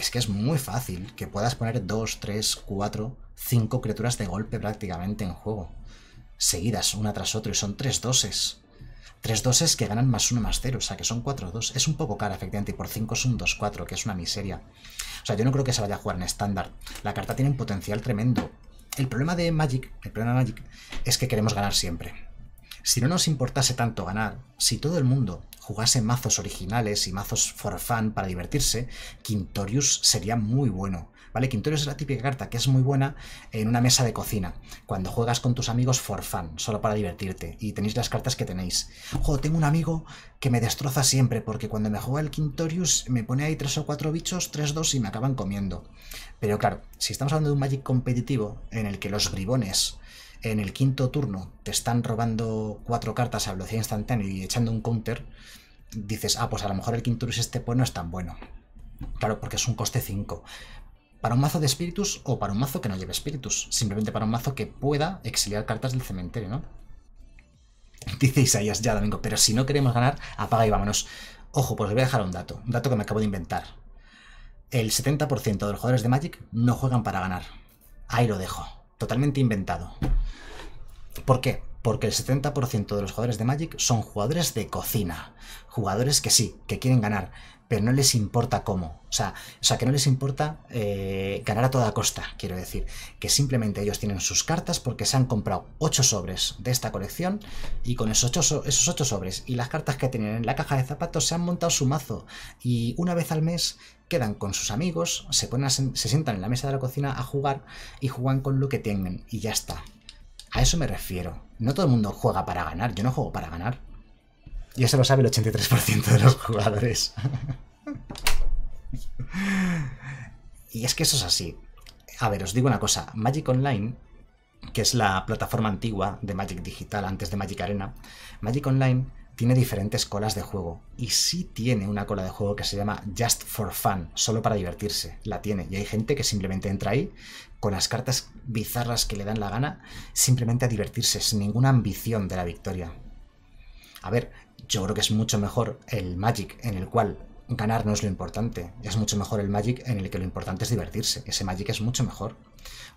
es que es muy fácil que puedas poner 2, 3, 4, 5 criaturas de golpe prácticamente en juego. Seguidas una tras otra y son 3 doses. 3 doses que ganan más 1 más 0, o sea que son 4-2. Es un poco cara, efectivamente, y por 5 es un 2-4, que es una miseria. O sea, yo no creo que se vaya a jugar en estándar. La carta tiene un potencial tremendo. El problema de Magic, el problema de Magic, es que queremos ganar siempre. Si no nos importase tanto ganar, si todo el mundo jugase mazos originales y mazos for fun para divertirse, Quintorius sería muy bueno. ¿Vale? Quintorius es la típica carta que es muy buena en una mesa de cocina, cuando juegas con tus amigos for fun, solo para divertirte, y tenéis las cartas que tenéis. Ojo, tengo un amigo que me destroza siempre, porque cuando me juega el Quintorius me pone ahí tres o cuatro bichos, tres, dos y me acaban comiendo. Pero claro, si estamos hablando de un Magic competitivo, en el que los bribones en el quinto turno te están robando cuatro cartas a velocidad instantánea y echando un counter, dices, ah, pues a lo mejor el quinto es este pues no es tan bueno. Claro, porque es un coste 5. Para un mazo de espíritus o para un mazo que no lleve espíritus. Simplemente para un mazo que pueda exiliar cartas del cementerio, ¿no? [LAUGHS] Dice Isaías ya, Domingo, pero si no queremos ganar, apaga y vámonos. Ojo, pues os voy a dejar un dato, un dato que me acabo de inventar. El 70% de los jugadores de Magic no juegan para ganar. Ahí lo dejo totalmente inventado. ¿Por qué? Porque el 70% de los jugadores de Magic son jugadores de cocina. Jugadores que sí, que quieren ganar, pero no les importa cómo. O sea, sea que no les importa eh, ganar a toda costa, quiero decir. Que simplemente ellos tienen sus cartas porque se han comprado 8 sobres de esta colección y con esos 8, esos sobres y las cartas que tienen en la caja de zapatos se han montado su mazo y una vez al mes quedan con sus amigos, se, ponen se sientan en la mesa de la cocina a jugar y juegan con lo que tienen y ya está. A eso me refiero. No todo el mundo juega para ganar, yo no juego para ganar. Y eso lo sabe el 83% de los jugadores. y es que eso es así. A ver, os digo una cosa. Magic Online, que es la plataforma antigua de Magic Digital antes de Magic Arena, Magic Online tiene diferentes colas de juego y sí tiene una cola de juego que se llama Just for Fun, solo para divertirse, la tiene. Y hay gente que simplemente entra ahí con las cartas bizarras que le dan la gana, simplemente a divertirse, sin ninguna ambición de la victoria. A ver, yo creo que es mucho mejor el Magic en el cual ganar no es lo importante. Es mucho mejor el Magic en el que lo importante es divertirse. Ese Magic es mucho mejor.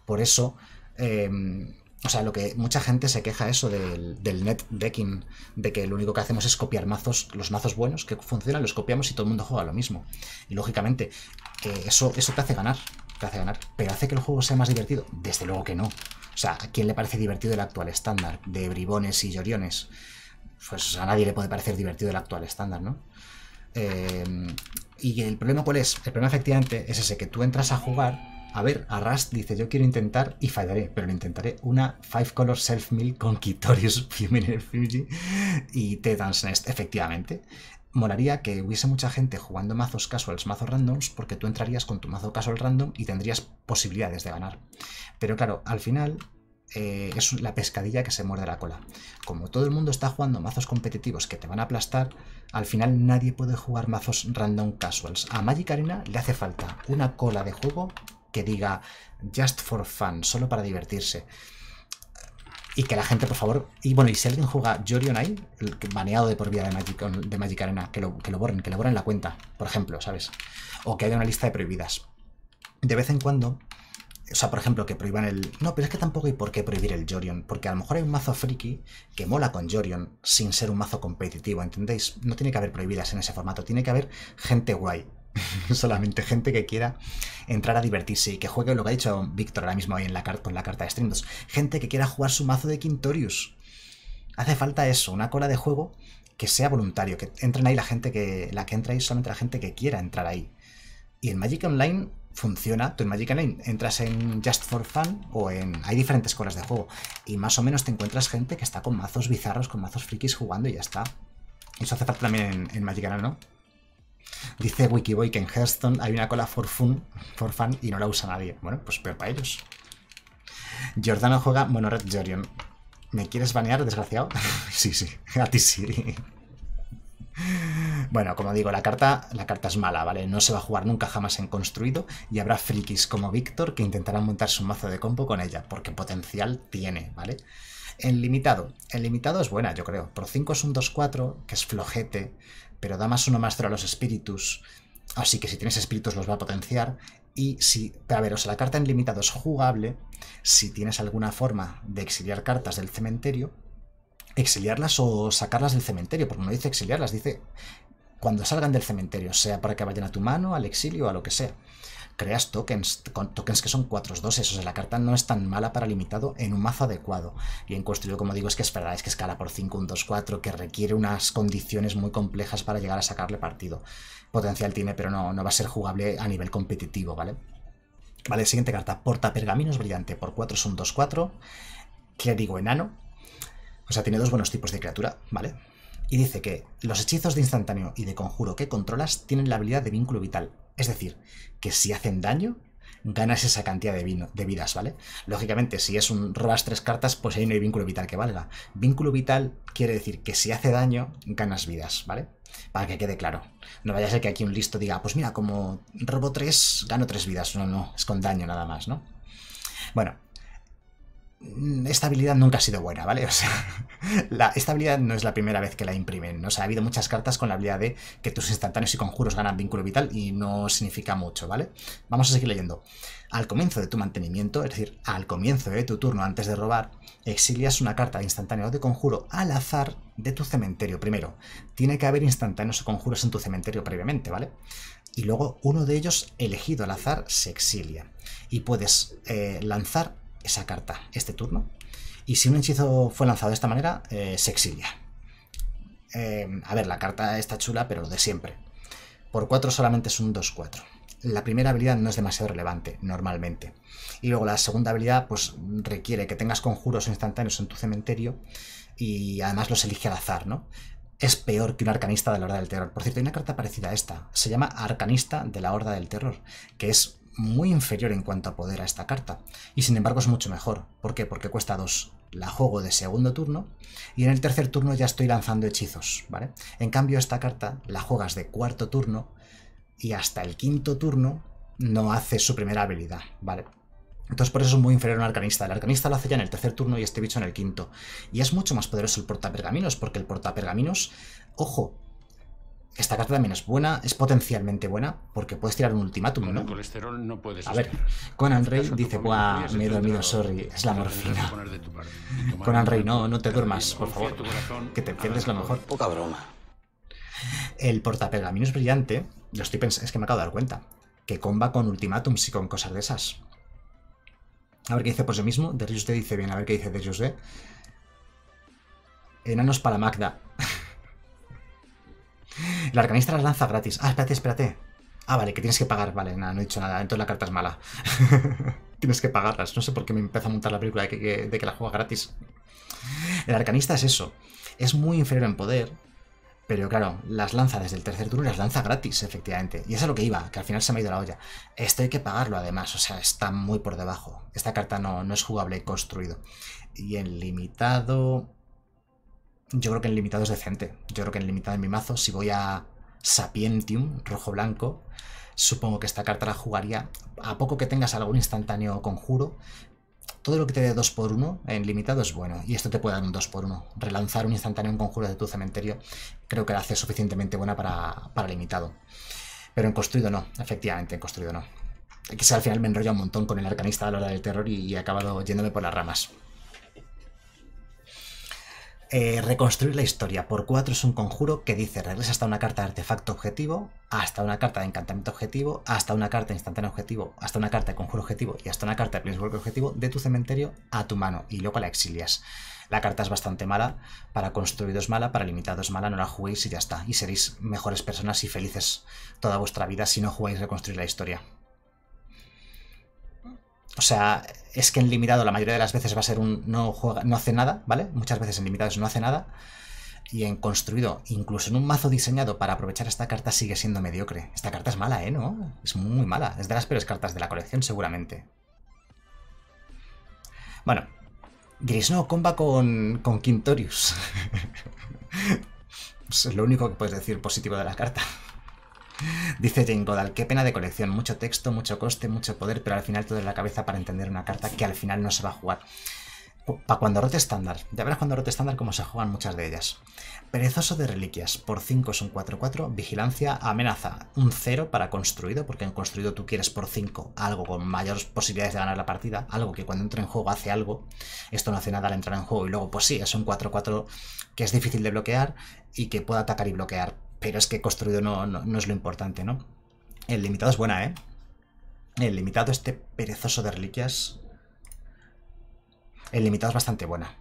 Por eso, em, o sea, lo que mucha gente se queja eso del, net decking, de que lo único que hacemos es copiar mazos, los mazos buenos que funcionan, los copiamos y todo el mundo juega lo mismo. Y lógicamente, eh, eso, eso te hace ganar, te hace ganar, pero hace que el juego sea más divertido. Desde luego que no. O sea, ¿a quién le parece divertido el actual estándar de bribones y lloriones? pues a nadie le puede parecer divertido el actual estándar, ¿no? Eh, y el problema cuál es? El problema efectivamente es ese, que tú entras a jugar, a ver, a dice, yo quiero intentar, y fallaré, pero lo intentaré, una Five Color Self Mill con Kitorius Fuji y T-Dance Nest, efectivamente. Molaría que hubiese mucha gente jugando mazos casuals, mazos randoms, porque tú entrarías con tu mazo casual random y tendrías posibilidades de ganar. Pero claro, al final eh, es la pescadilla que se muerde la cola. Como todo el mundo está jugando mazos competitivos que te van a aplastar, al final nadie puede jugar mazos random casuals. A Magic Arena le hace falta una cola de juego que diga just for fun, solo para divertirse. Y que la gente, por favor. Y bueno, y si alguien juega Jorion ahí, baneado de por vida de Magic, de Magic Arena, que lo, que lo borren, que lo borren la cuenta, por ejemplo, ¿sabes? O que haya una lista de prohibidas. De vez en cuando o sea, por ejemplo, que prohíban el... No, pero es que tampoco hay por qué prohibir el Jorion, porque a lo mejor hay un mazo friki que mola con Jorion sin ser un mazo competitivo, ¿entendéis? No tiene que haber prohibidas en ese formato, tiene que haber gente guay, [LAUGHS] solamente gente que quiera entrar a divertirse y que juegue lo que ha dicho Víctor ahora mismo ahí en la con la carta de stream 2. Gente que quiera jugar su mazo de Quintorius. Hace falta eso, una cola de juego que sea voluntario, que entren ahí la gente que la que entra ahí solamente la gente que quiera entrar ahí. Y en Magic Online funciona, tú en Magic entras en Just for Fun o en... Hay diferentes colas de juego y más o menos te encuentras gente que está con mazos bizarros, con mazos frikis jugando y ya está. Eso hace falta también en, Magic ¿no? Dice Wikiboy que en Hearthstone hay una cola for fun, for fun y no la usa nadie. Bueno, pues peor para ellos. Jordano juega Red Jorion. ¿Me quieres banear, desgraciado? [LAUGHS] sí, sí, a ti sí. Bueno, como digo, la carta, la carta es mala, ¿vale? No se va a jugar nunca jamás en construido y habrá frikis como Víctor que intentarán montar su mazo de combo con ella, porque potencial tiene, ¿vale? En limitado. En limitado es buena, yo creo. Por 5 es un 2-4, que es flojete, pero da más uno más a los espíritus. Así que si tienes espíritus los va a potenciar. Y si, a ver, o sea, la carta en limitado es jugable si tienes alguna forma de exiliar cartas del cementerio, exiliarlas o sacarlas del cementerio, porque no dice exiliarlas, dice cuando salgan del cementerio, sea para que vayan a tu mano, al exilio o a lo que sea. Creas tokens, tokens que son 4 2 o sea, la carta no es tan mala para limitado en un mazo adecuado. Y en construido, como digo, es que esperáis que escala por 5, 1, 2, 4, que requiere unas condiciones muy complejas para llegar a sacarle partido. Potencial tiene, pero no, va a ser jugable a nivel competitivo, ¿vale? Vale, siguiente carta, Porta Pergaminos Brillante, por 4 es un 2-4, digo, Enano, o sea, tiene dos buenos tipos de criatura, ¿vale? y dice que los hechizos de instantáneo y de conjuro que controlas tienen la habilidad de vínculo vital. Es decir, que si hacen daño, ganas esa cantidad de, vino, de vidas, ¿vale? Lógicamente, si es un robas tres cartas, pues ahí no hay vínculo vital que valga. Vínculo vital quiere decir que si hace daño, ganas vidas, ¿vale? Para que quede claro. No vaya a ser que aquí un listo diga, ah, pues mira, como robo tres, gano tres vidas. No, no, es con daño nada más, ¿no? Bueno, Mm, esta habilidad nunca ha sido buena, ¿vale? [LAUGHS] O sea, la, esta habilidad no es la primera vez que la imprimen. ¿no? O ha habido muchas cartas con la habilidad de que tus instantáneos y conjuros ganan vínculo vital y no significa mucho, ¿vale? Vamos a seguir leyendo. Al comienzo de tu mantenimiento, es decir, al comienzo de tu turno antes de robar, exilias una carta de o de conjuro al azar de tu cementerio primero. Tiene que haber instantáneos o conjuros en tu cementerio previamente, ¿vale? Y luego uno de ellos, elegido al azar, se exilia. Y puedes eh, lanzar esa carta este turno. Y si un hechizo fue lanzado de esta manera, eh, se exilia. Eh, a ver, la carta está chula, pero lo de siempre. Por 4 solamente es un 2-4. La primera habilidad no es demasiado relevante, normalmente. Y luego la segunda habilidad, pues requiere que tengas conjuros instantáneos en tu cementerio y además los elige al azar, ¿no? Es peor que un arcanista de la Horda del Terror. Por cierto, hay una carta parecida a esta. Se llama Arcanista de la Horda del Terror, que es muy inferior en cuanto a poder a esta carta, y sin embargo es mucho mejor. ¿Por qué? Porque cuesta 2. La juego de segundo turno y en el tercer turno ya estoy lanzando hechizos, ¿vale? En cambio esta carta la juegas de cuarto turno y hasta el quinto turno no hace su primera habilidad, ¿vale? Entonces por eso es muy inferior a un arcanista. El arcanista lo hace ya en el tercer turno y este bicho en el quinto. Y es mucho más poderoso el portapergaminos, porque el portapergaminos, ojo, esta carta también es buena, es potencialmente buena, porque puedes tirar un ultimátum, ¿no? El colesterol no puedes A ver, Conan este Rey dice, guau, me he dormido, sorry, es la morfina. [LAUGHS] con Rey, no, no te duermas, por favor, que te pierdes lo mejor. Poca broma. El es brillante, lo estoy es que me acabo de dar cuenta, que comba con ultimátums y con cosas de esas. A ver qué dice por pues, sí mismo. de D dice bien, a ver qué dice de D. Enanos para Magda. [LAUGHS] El arcanista las lanza gratis. Ah, espérate, espérate. Ah, vale, que tienes que pagar. Vale, nada, no he dicho nada. Entonces la carta es mala. [LAUGHS] tienes que pagarlas. No sé por qué me empieza a montar la película de que, la juega gratis. El arcanista es eso. Es muy inferior en poder, pero claro, las lanza desde el tercer turno y las lanza gratis, efectivamente. Y eso es lo que iba, que al final se me ha ido la olla. Esto hay que pagarlo, además, o sea, está muy por debajo. Esta carta no, no es jugable construido. Y en limitado... Yo creo que en limitado es decente. Yo creo que en limitado en mi mazo, si voy a Sapientium, rojo-blanco, supongo que esta carta la jugaría. A poco que tengas algún instantáneo conjuro, todo lo que te dé 2x1 en limitado es bueno, y esto te puede dar un 2x1. Relanzar un instantáneo en conjuro de tu cementerio creo que la hace suficientemente buena para, para limitado. Pero en construido no, efectivamente, en construido no. Quizá al final me enrolla un montón con el arcanista a la hora del terror y he acabado yéndome por las ramas. Eh, reconstruir la historia por 4 es un conjuro que dice regresa hasta una carta de artefacto objetivo, hasta una carta de encantamiento objetivo, hasta una carta instantáneo objetivo, hasta una carta de conjuro objetivo y hasta una carta de golpe objetivo de tu cementerio a tu mano y luego la exilias. La carta es bastante mala, para construidos mala, para limitados mala, no la juguéis y ya está. Y seréis mejores personas y felices toda vuestra vida si no jugáis reconstruir la historia. O sea, es que en limitado la mayoría de las veces va a ser un no juega, no hace nada, ¿vale? Muchas veces en limitados no hace nada. Y en construido, incluso en un mazo diseñado para aprovechar esta carta, sigue siendo mediocre. Esta carta es mala, ¿eh? ¿No? Es muy mala. Es de las peores cartas de la colección, seguramente. Bueno, Grisno comba con, con Quintorius. [LAUGHS] es lo único que puedes decir positivo de la carta. Dice Jane Godal, qué pena de colección, mucho texto, mucho coste, mucho poder, pero al final todo en la cabeza para entender una carta que al final no se va a jugar. Para cuando rote estándar, ya verás cuando rote estándar cómo se juegan muchas de ellas. Perezoso de reliquias, por 5 es un 4-4, vigilancia, amenaza, un 0 para construido, porque en construido tú quieres por 5 algo con mayores posibilidades de ganar la partida, algo que cuando entra en juego hace algo, esto no hace nada al entrar en juego y luego pues sí, es un 4-4 que es difícil de bloquear y que puede atacar y bloquear, pero es que construido no, no, es lo importante, ¿no? El limitado es buena, ¿eh? El limitado, este perezoso de reliquias... El limitado es bastante buena.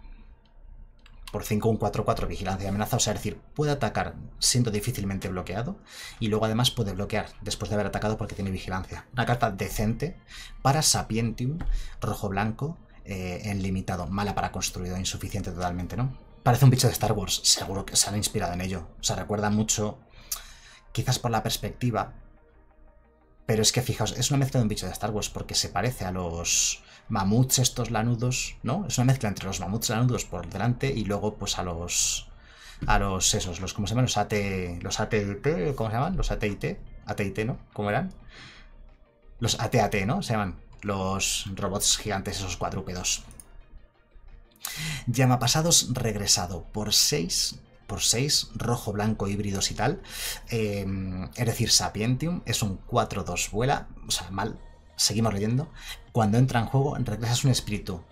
Por 5, un 4-4, vigilancia y amenaza. O sea, es decir, puede atacar siendo difícilmente bloqueado. Y luego además puede bloquear después de haber atacado porque tiene vigilancia. Una carta decente para Sapientium, rojo-blanco, el eh, en limitado. Mala para construido, insuficiente totalmente, ¿no? Parece un bicho de Star Wars, seguro que se han inspirado en ello. se recuerda mucho, quizás por la perspectiva, pero es que fijaos, es una mezcla de un bicho de Star Wars porque se parece a los mamuts estos lanudos, ¿no? Es una mezcla entre los mamuts lanudos por delante y luego pues a los a los esos, los ¿cómo se llaman? Los AT los ATT, ¿cómo se llaman? Los ATIT, ATIT, ¿no? ¿Cómo eran? Los ATAT, ¿no? Se llaman los robots gigantes esos cuadrúpedos. Llamapasados regresado por 6 por 6, rojo, blanco, híbridos y tal. Em, es decir, Sapientium es un 4-2 vuela, o sea, mal. Seguimos leyendo. Cuando entra en juego, regresas un espíritu,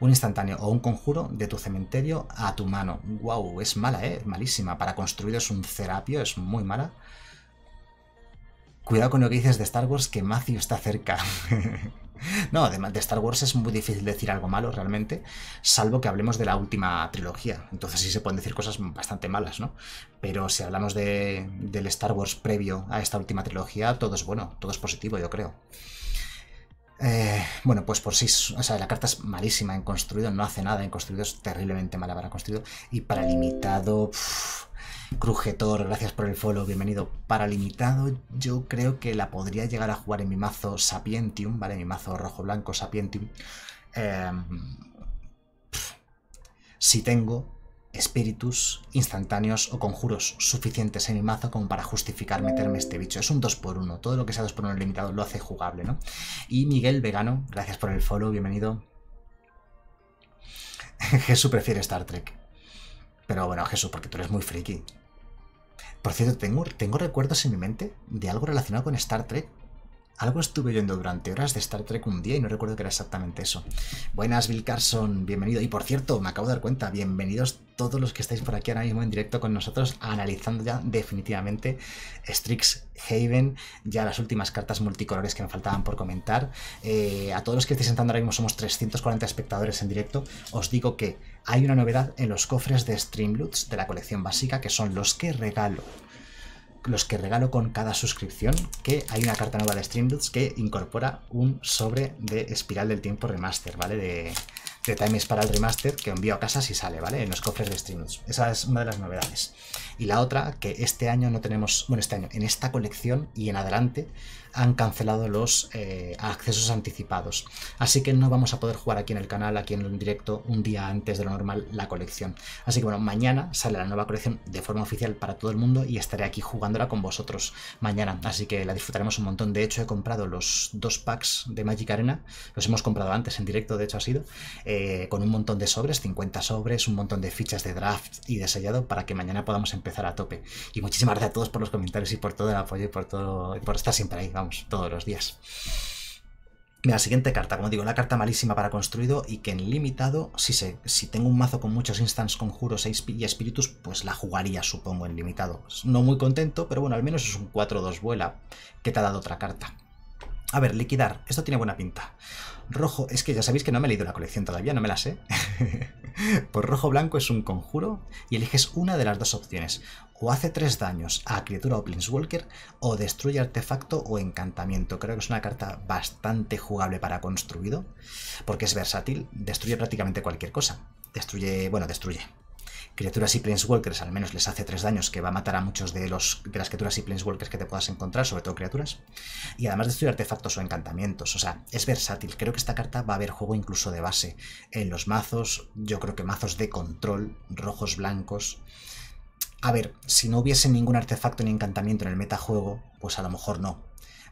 un instantáneo o un conjuro de tu cementerio a tu mano. guau Es mala, ¿eh? Malísima. Para construir es un Cerapio, es muy mala. Cuidado con lo que dices de Star Wars, que Matthew está cerca. [LAUGHS] No, además de Star Wars es muy difícil decir algo malo realmente, salvo que hablemos de la última trilogía. Entonces sí se pueden decir cosas bastante malas, ¿no? Pero si hablamos del Star Wars previo a esta última trilogía, todo es bueno, todo es positivo, yo creo. Eh, bueno, pues por sí, o sea, la carta es malísima en construido, no hace nada en construido, es terriblemente mala para construido. Y para limitado, Crujetor, gracias por el follow, bienvenido. Para limitado, yo creo que la podría llegar a jugar en mi mazo Sapientium, ¿vale? Mi mazo rojo-blanco Sapientium. Em, si tengo espíritus instantáneos o conjuros suficientes en mi mazo como para justificar meterme este bicho. Es un 2x1, todo lo que sea 2x1 limitado lo hace jugable, ¿no? Y Miguel Vegano, gracias por el follow, bienvenido. [LAUGHS] Jesús prefiere Star Trek. Pero bueno, Jesús, porque tú eres muy friki. Por cierto, tengo, tengo recuerdos en mi mente de algo relacionado con Star Trek, algo estuve oyendo durante horas de Star Trek un día y no recuerdo que era exactamente eso. Buenas, Bill Carson, bienvenido. Y por cierto, me acabo de dar cuenta, bienvenidos todos los que estáis por aquí ahora mismo en directo con nosotros, analizando ya definitivamente Strixhaven, ya las últimas cartas multicolores que me faltaban por comentar. Eh, a todos los que estáis sentando ahora mismo, somos 340 espectadores en directo. Os digo que hay una novedad en los cofres de Streamloots de la colección básica, que son los que regalo. Los que regalo con cada suscripción, que hay una carta nueva de Streamloots que incorpora un sobre de Espiral del Tiempo Remaster, ¿vale? De, de para el Remaster que envío a casa si sale, ¿vale? En los cofres de Streamloots. Esa es una de las novedades. Y la otra, que este año no tenemos, bueno, este año, en esta colección y en adelante han cancelado los eh, accesos anticipados. Así que no vamos a poder jugar aquí en el canal, aquí en el directo, un día antes de lo normal la colección. Así que bueno, mañana sale la nueva colección de forma oficial para todo el mundo y estaré aquí jugándola con vosotros mañana. Así que la disfrutaremos un montón. De hecho, he comprado los dos packs de Magic Arena. Los hemos comprado antes en directo, de hecho ha sido. Eh, con un montón de sobres, 50 sobres, un montón de fichas de draft y de sellado para que mañana podamos empezar a tope. Y muchísimas gracias a todos por los comentarios y por todo el apoyo y por, todo, por estar siempre ahí. Vamos todos los días. Mira, la siguiente carta, como digo, la carta malísima para construido y que en limitado, si, si tengo un mazo con muchos instants, conjuros e y espíritus, pues la jugaría, supongo, en limitado. No muy contento, pero bueno, al menos es un 4-2 vuela que te ha dado otra carta. A ver, liquidar. Esto tiene buena pinta. Rojo, es que ya sabéis que no me he leído la colección todavía, no me la sé. [LAUGHS] por pues rojo blanco es un conjuro y eliges una de las dos opciones. O hace tres daños a criatura o Planeswalker, o destruye artefacto o encantamiento. Creo que es una carta bastante jugable para construido, porque es versátil, destruye prácticamente cualquier cosa. Destruye, bueno, destruye criaturas y planeswalkers al menos les hace 3 daños, que va a matar a muchos de, los, de las criaturas y planeswalkers que te puedas encontrar, sobre todo criaturas. Y además destruir artefactos o encantamientos. O sea, es versátil. Creo que esta carta va a haber juego incluso de base en los mazos. Yo creo que mazos de control, rojos, blancos. A ver, si no hubiese ningún artefacto ni encantamiento en el metajuego, pues a lo mejor no.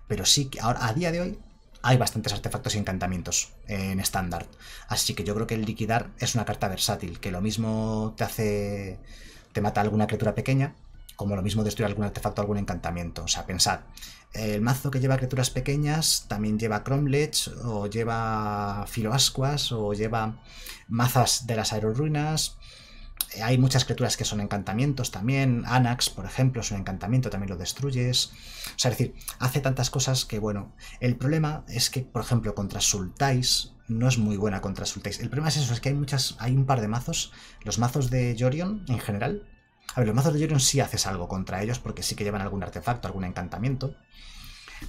Pero sí que ahora, a día de hoy, hay bastantes artefactos y encantamientos en estándar. Así que yo creo que el liquidar es una carta versátil, que lo mismo te hace. te mata alguna criatura pequeña, como lo mismo destruye algún artefacto o algún encantamiento. O sea, pensad, el mazo que lleva criaturas pequeñas también lleva cromlech, o lleva filoascuas, o lleva mazas de las aeroruinas. Hay muchas criaturas que son encantamientos también. Anax, por ejemplo, es un encantamiento, también lo destruyes. O sea, es decir, hace tantas cosas que, bueno, el problema es que, por ejemplo, contra Sultais no es muy buena contra Sultais. El problema es eso, es que hay muchas, hay un par de mazos. Los mazos de Jorion, en general. A ver, los mazos de Jorion sí haces algo contra ellos porque sí que llevan algún artefacto, algún encantamiento.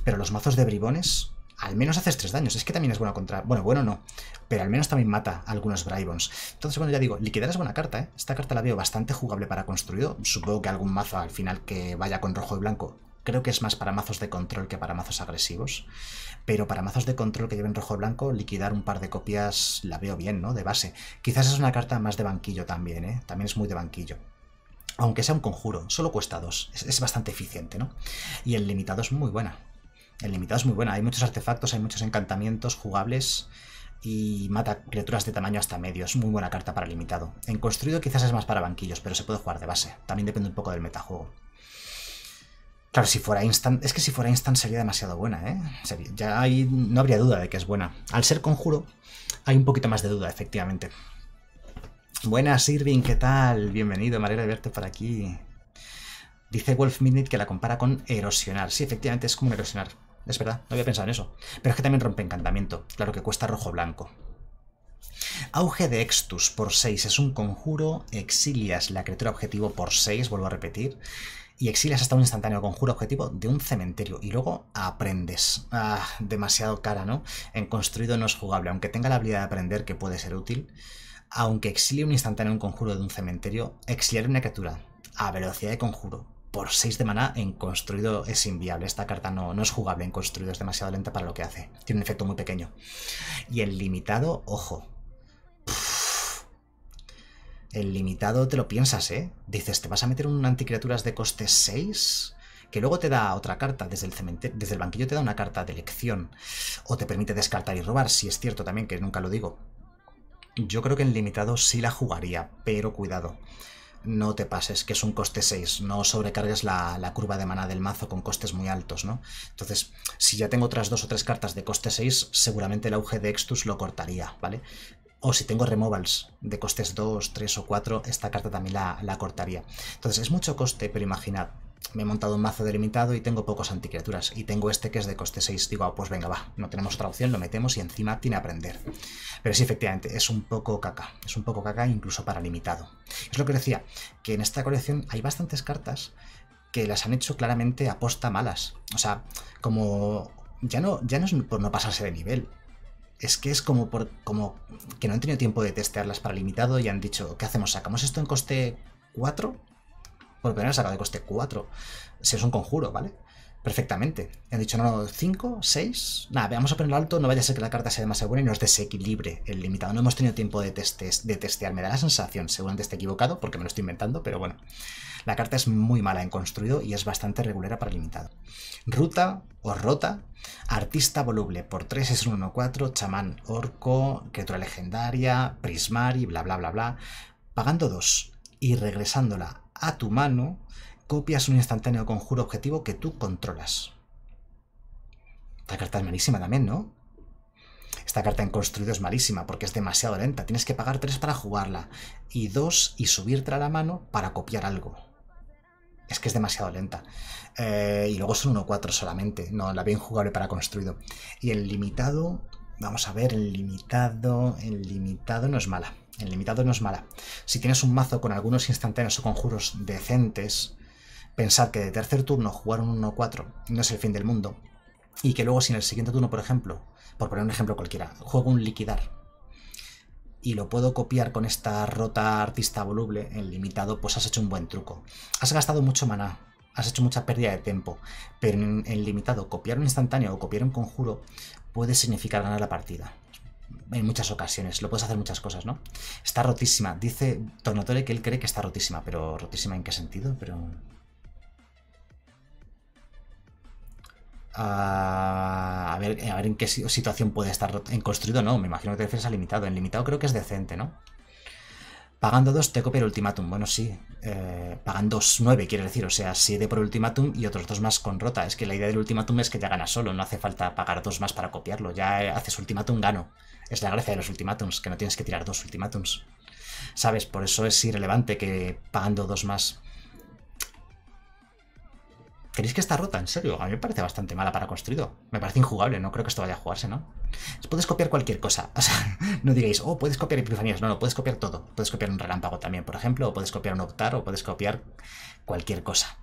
Pero los mazos de bribones, al menos haces tres daños. Es que también es buena contra... Bueno, bueno no. Pero al menos también mata algunos Brybons. Entonces, bueno, ya digo, liquidar es buena carta, ¿eh? Esta carta la veo bastante jugable para construido. Supongo que algún mazo al final que vaya con rojo y blanco. Creo que es más para mazos de control que para mazos agresivos. Pero para mazos de control que lleven rojo y blanco, liquidar un par de copias la veo bien, ¿no? De base. Quizás es una carta más de banquillo también, ¿eh? También es muy de banquillo aunque sea un conjuro, solo cuesta dos. es, bastante eficiente, ¿no? Y el limitado es muy buena. El limitado es muy buena. Hay muchos artefactos, hay muchos encantamientos jugables y mata criaturas de tamaño hasta medio. Es muy buena carta para limitado. En construido quizás es más para banquillos, pero se puede jugar de base. También depende un poco del metajuego. Claro, si fuera instant, es que si fuera instant sería demasiado buena, ¿eh? ya no habría duda de que es buena. Al ser conjuro, hay un poquito más de duda, efectivamente. Buenas, Irving, ¿qué tal? Bienvenido, manera de verte por aquí. Dice Wolf minute que la compara con erosionar. Sí, efectivamente, es como erosionar es verdad, no había pensado en eso. Pero es que también rompe encantamiento, claro que cuesta rojo-blanco. Auge de Extus por 6 es un conjuro, exilias la criatura objetivo por 6, vuelvo a repetir, y exilias hasta un instantáneo conjuro objetivo de un cementerio y luego aprendes. Ah, demasiado cara, ¿no? En construido no es jugable, aunque tenga la habilidad de aprender que puede ser útil, aunque exilie un instantáneo un conjuro de un cementerio, exiliar una criatura a velocidad de conjuro por 6 de maná en construido es inviable. Esta carta no, no es jugable en construido, es demasiado lenta para lo que hace. Tiene un efecto muy pequeño. Y el limitado, ojo. el limitado te lo piensas, ¿eh? Dices, ¿te vas a meter un anticriaturas de coste 6? que luego te da otra carta desde el cementerio, desde el banquillo te da una carta de elección o te permite descartar y robar, si es cierto también que nunca lo digo. Yo creo que en limitado sí la jugaría, pero cuidado no te pases, que es un coste 6, no sobrecargues la, curva de maná del mazo con costes muy altos, ¿no? Entonces, si ya tengo otras dos o tres cartas de coste 6, seguramente el auge de Extus lo cortaría, ¿vale? O si tengo removals de costes 2, 3 o 4, esta carta también la, la cortaría. Entonces, es mucho coste, pero imaginad, me he montado un mazo delimitado y tengo pocos anticriaturas. Y tengo este que es de coste 6. Digo, ah, pues venga, va, no tenemos otra opción, lo metemos y encima tiene aprender. Pero sí, efectivamente, es un poco caca. Es un poco caca incluso para limitado. Es lo que decía, que en esta colección hay bastantes cartas que las han hecho claramente aposta malas. O sea, como... Ya no, ya no es por no pasarse de nivel, es que es como como que no han tenido tiempo de testearlas para limitado y han dicho, ¿qué hacemos? ¿Sacamos esto en coste 4? por lo menos sacar de coste 4. Si es un conjuro, ¿vale? Perfectamente. Han dicho, no, no, 5, 6. Nada, vamos a ponerlo alto. No vaya a ser que la carta sea demasiado buena y nos desequilibre el limitado. No hemos tenido tiempo de, testear. Me da la sensación, seguramente esté equivocado, porque me lo estoy inventando, pero bueno. La carta es muy mala en construido y es bastante regulera para limitado. Ruta o rota, artista voluble, por 3 es un 1-4, chamán, orco, criatura legendaria, prismari, bla bla bla bla, pagando 2 y regresándola a tu mano, copias un instantáneo conjuro objetivo que tú controlas. Esta carta es malísima también, ¿no? Esta carta en construido es malísima porque es demasiado lenta. Tienes que pagar 3 para jugarla y 2 y subirte a la mano para copiar algo. Es que es demasiado lenta. Eh, y luego son 1-4 solamente. No, la bien jugable para construido. Y el limitado, vamos a ver, el limitado, el limitado no es mala. El limitado no es mala. Si tienes un mazo con algunos instantáneos o conjuros decentes, pensar que de tercer turno jugar un 1-4 no es el fin del mundo. Y que luego si en el siguiente turno, por ejemplo, por poner un ejemplo cualquiera, juego un liquidar y lo puedo copiar con esta rota artista voluble en limitado, pues has hecho un buen truco. Has gastado mucho maná, has hecho mucha pérdida de tiempo, pero en limitado copiar un instantáneo o copiar un conjuro puede significar ganar la partida en muchas ocasiones. Lo puedes hacer muchas cosas, ¿no? Está rotísima. Dice Tornatore que él cree que está rotísima, pero rotísima en qué sentido, pero... Ah, a, ver, a ver en qué situación puede estar en construido, no, me imagino que te refieres a limitado. En limitado creo que es decente, ¿no? Pagando dos, te copia el ultimátum. Bueno, sí. Eh, pagando pagan quiere quiere decir. O sea, siete por ultimátum y otros dos más con rota. Es que la idea del ultimátum es que ya ganas solo. No hace falta pagar dos más para copiarlo. Ya haces ultimátum, gano. Es la gracia de los ultimátums, que no tienes que tirar dos ultimátums. ¿Sabes? Por eso es irrelevante que pagando dos más ¿Creéis que está rota? En serio, a mí me parece bastante mala para construido. Me parece injugable, no creo que esto vaya a jugarse, ¿no? Puedes copiar cualquier cosa. [LAUGHS] O sea, no diréis oh, puedes copiar epifanías. No, no, puedes copiar todo. Puedes copiar un relámpago también, por ejemplo, o puedes copiar un octar, o puedes copiar cualquier cosa.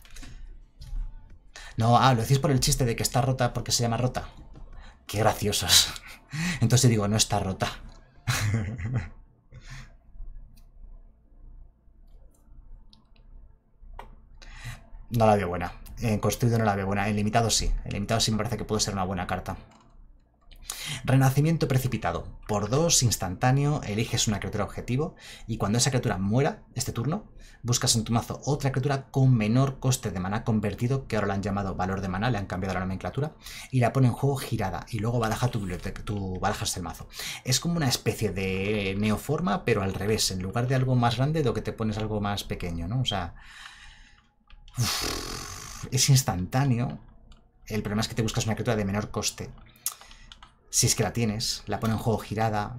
No, ah, lo decís por el chiste de que está rota porque se llama rota. Qué graciosos. [LAUGHS] Entonces digo, no está rota. [LAUGHS] No la veo buena. Eh, construido no la veo buena. En limitado sí. En limitado sí me parece que puede ser una buena carta. Renacimiento precipitado. Por dos, instantáneo, eliges una criatura objetivo y cuando esa criatura muera, este turno, buscas en tu mazo otra criatura con menor coste de maná convertido, que ahora la han llamado valor de mana, le han cambiado la nomenclatura, y la pone en juego girada y luego baraja tu biblioteca, tú barajas el mazo. Es como una especie de neoforma, pero al revés, en lugar de algo más grande, lo que te pones algo más pequeño, ¿no? O sea es instantáneo. El problema es que te buscas una criatura de menor coste. Si es que la tienes, la pone en juego girada.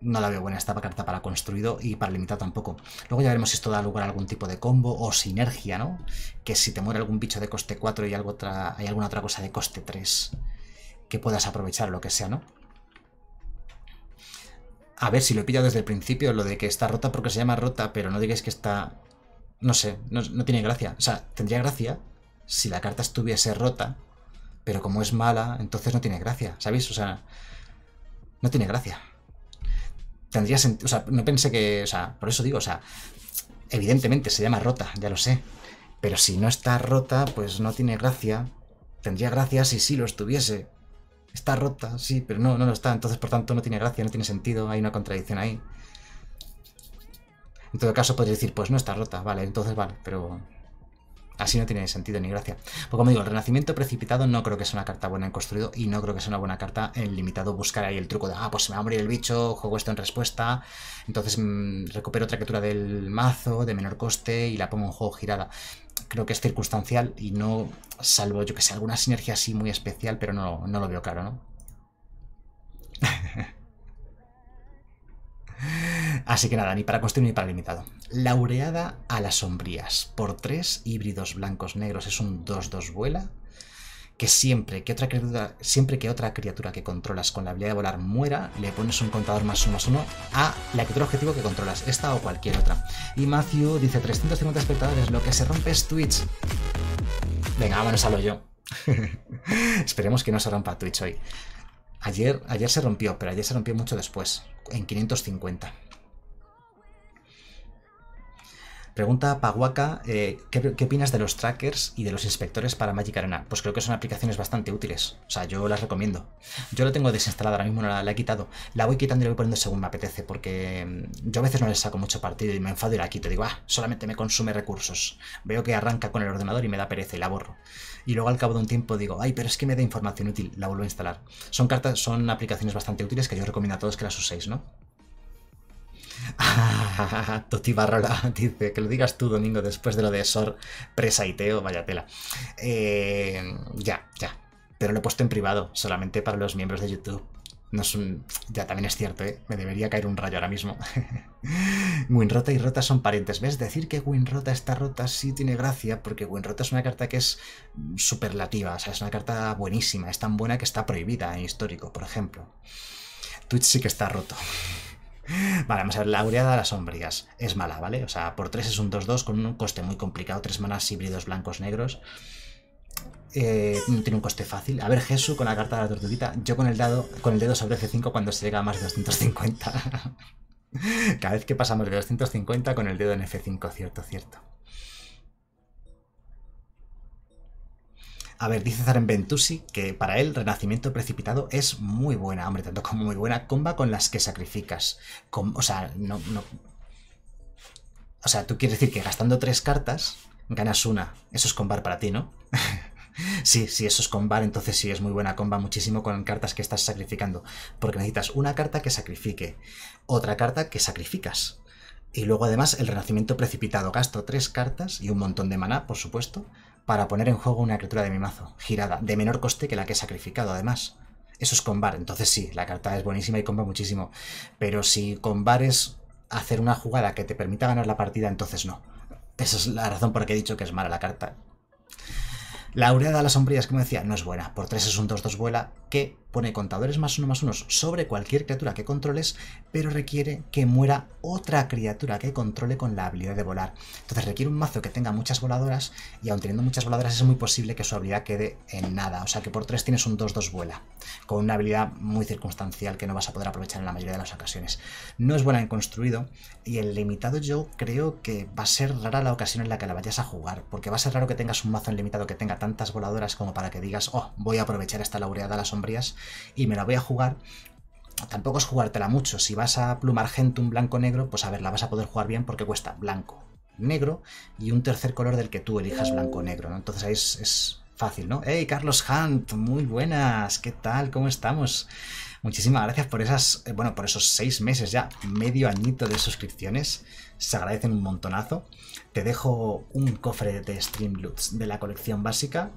No la veo buena esta carta para construido y para limitar tampoco. Luego ya veremos si esto da lugar a algún tipo de combo o sinergia, ¿no? Que si te muere algún bicho de coste 4 y algo hay alguna otra cosa de coste 3 que puedas aprovechar lo que sea, ¿no? A ver, si lo he pillado desde el principio, lo de que está rota porque se llama rota, pero no digáis que está... No sé, no tiene gracia. O sea, tendría gracia si la carta estuviese rota, pero como es mala, entonces no tiene gracia, ¿sabéis? O sea, no tiene gracia. Tendría sentido, o sea, no pensé que, o sea, por eso digo, o sea, evidentemente se llama rota, ya lo sé, pero si no está rota, pues no tiene gracia. Tendría gracia si sí lo estuviese. Está rota, sí, pero no, no lo está, entonces por tanto no tiene gracia, no tiene sentido, hay una contradicción ahí. En todo caso podría decir, pues no está rota, vale, entonces vale, pero Así no tiene sentido ni gracia. porque como digo, el renacimiento precipitado no creo que sea una carta buena en construido y no creo que sea una buena carta en limitado buscar ahí el truco de, ah, pues se me va a morir el bicho, juego esto en respuesta, entonces mm, recupero otra criatura del mazo de menor coste y la pongo en juego girada. Creo que es circunstancial y no, salvo yo que sé, alguna sinergia así muy especial, pero no, no lo veo claro, ¿no? [LAUGHS] Así que nada, ni para construir ni para limitado. Laureada a las sombrías por tres híbridos blancos negros. Es un 2-2 vuela. Que siempre que, otra criatura, siempre que otra criatura que controlas con la habilidad de volar muera, le pones un contador más uno más uno a la criatura objetivo que controlas, esta o cualquier otra. Y Matthew dice 350 espectadores, lo que se rompe es Twitch. Venga, vámonos a lo yo. [LAUGHS] Esperemos que no se rompa Twitch hoy. Ayer, ayer se rompió, pero ayer se rompió mucho después, en 550. Pregunta Paguaca, eh, ¿qué, opinas de los trackers y de los inspectores para Magic Arena? Pues creo que son aplicaciones bastante útiles. O sea, yo las recomiendo. Yo lo tengo desinstalado ahora mismo, no la, he quitado. La voy quitando y la voy poniendo según me apetece, porque mm, yo a veces no le saco mucho partido y me enfado y la quito. Digo, ah, solamente me consume recursos. Veo que arranca con el ordenador y me da pereza y la borro. Y luego al cabo de un tiempo digo, ay, pero es que me da información útil, la vuelvo a instalar. Son cartas, son aplicaciones bastante útiles que yo recomiendo a todos que las uséis, ¿no? Ah, [LAUGHS] Toti Barrola dice que lo digas tú domingo después de lo de Sor Presaiteo, vaya tela. Eh, ya, ya. Pero lo he puesto en privado, solamente para los miembros de YouTube. No es un... Ya también es cierto, ¿eh? Me debería caer un rayo ahora mismo. [LAUGHS] Winrota y Rota son parientes. ¿Ves? Decir que Winrota está rota sí tiene gracia, porque Winrota es una carta que es superlativa, o sea, es una carta buenísima, es tan buena que está prohibida en histórico, por ejemplo. Twitch sí que está roto. Vale, vamos a ver, la aureada de las sombrías es mala, ¿vale? O sea, por 3 es un 2-2 con un coste muy complicado, 3 manas híbridos blancos negros. Eh, tiene un coste fácil. A ver, Jesús con la carta de la tortuguita, yo con el dado, con el dedo sobre f 5 cuando se llega a más de 250. [LAUGHS] Cada vez que pasamos de 250 con el dedo en F5, cierto, cierto. A ver, dice Zaren Bentusi que para él Renacimiento Precipitado es muy buena, hombre, tanto como muy buena comba con las que sacrificas. o sea, no, no... O sea, tú quieres decir que gastando tres cartas ganas una. Eso es combar para ti, ¿no? [LAUGHS] sí, sí, eso es combar, entonces sí es muy buena comba muchísimo con cartas que estás sacrificando. Porque necesitas una carta que sacrifique, otra carta que sacrificas. Y luego además el renacimiento precipitado. Gasto tres cartas y un montón de maná, por supuesto, para poner en juego una criatura de mi mazo, girada, de menor coste que la que he sacrificado además. Eso es combar, entonces sí, la carta es buenísima y comba muchísimo. Pero si combar es hacer una jugada que te permita ganar la partida, entonces no. Esa es la razón por la que he dicho que es mala la carta. La aureada de las sombrías, como decía, no es buena. Por 3 es un 2-2 vuela, que pone contadores más uno más uno sobre cualquier criatura que controles, pero requiere que muera otra criatura que controle con la habilidad de volar. Entonces requiere un mazo que tenga muchas voladoras y aun teniendo muchas voladoras es muy posible que su habilidad quede en nada. O sea que por 3 tienes un 2-2 vuela, con una habilidad muy circunstancial que no vas a poder aprovechar en la mayoría de las ocasiones. No es buena en construido y el limitado yo creo que va a ser rara la ocasión en la que la vayas a jugar, porque va a ser raro que tengas un mazo en limitado que tenga tantas voladoras como para que digas, oh, voy a aprovechar esta laureada a la sombra y me la voy a jugar. Tampoco es jugártela mucho. Si vas a plumar gente un blanco-negro, pues a ver, la vas a poder jugar bien porque cuesta blanco, negro y un tercer color del que tú elijas blanco-negro. Entonces ahí es, fácil, ¿no? ¡Hey, Carlos Hunt! Muy buenas, ¿qué tal? ¿Cómo estamos? Muchísimas gracias por esas, eh, bueno, por esos seis meses ya, medio añito de suscripciones. Se agradecen un montonazo. Te dejo un cofre de Streamloots de la colección básica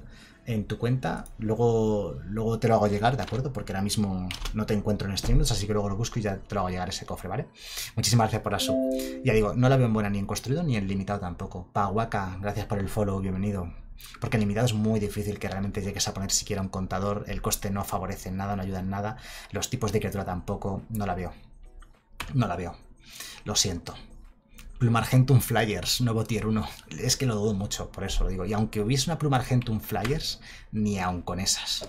en tu cuenta. Luego, luego te lo hago llegar, ¿de acuerdo? Porque ahora mismo no te encuentro en streams, así que luego lo busco y ya te lo hago llegar ese cofre, ¿vale? Muchísimas gracias por la sub. Ya digo, no la veo en buena ni en construido ni en limitado tampoco. Pahuaca, gracias por el follow, bienvenido. Porque en limitado es muy difícil que realmente llegues a poner siquiera un contador. El coste no favorece en nada, no ayuda en nada. Los tipos de criatura tampoco. No la veo. No la veo. Lo siento. Plumargentum Flyers, nuevo tier 1. Es que lo dudo mucho, por eso lo digo. Y aunque hubiese una Plumargentum Flyers, ni aun con esas.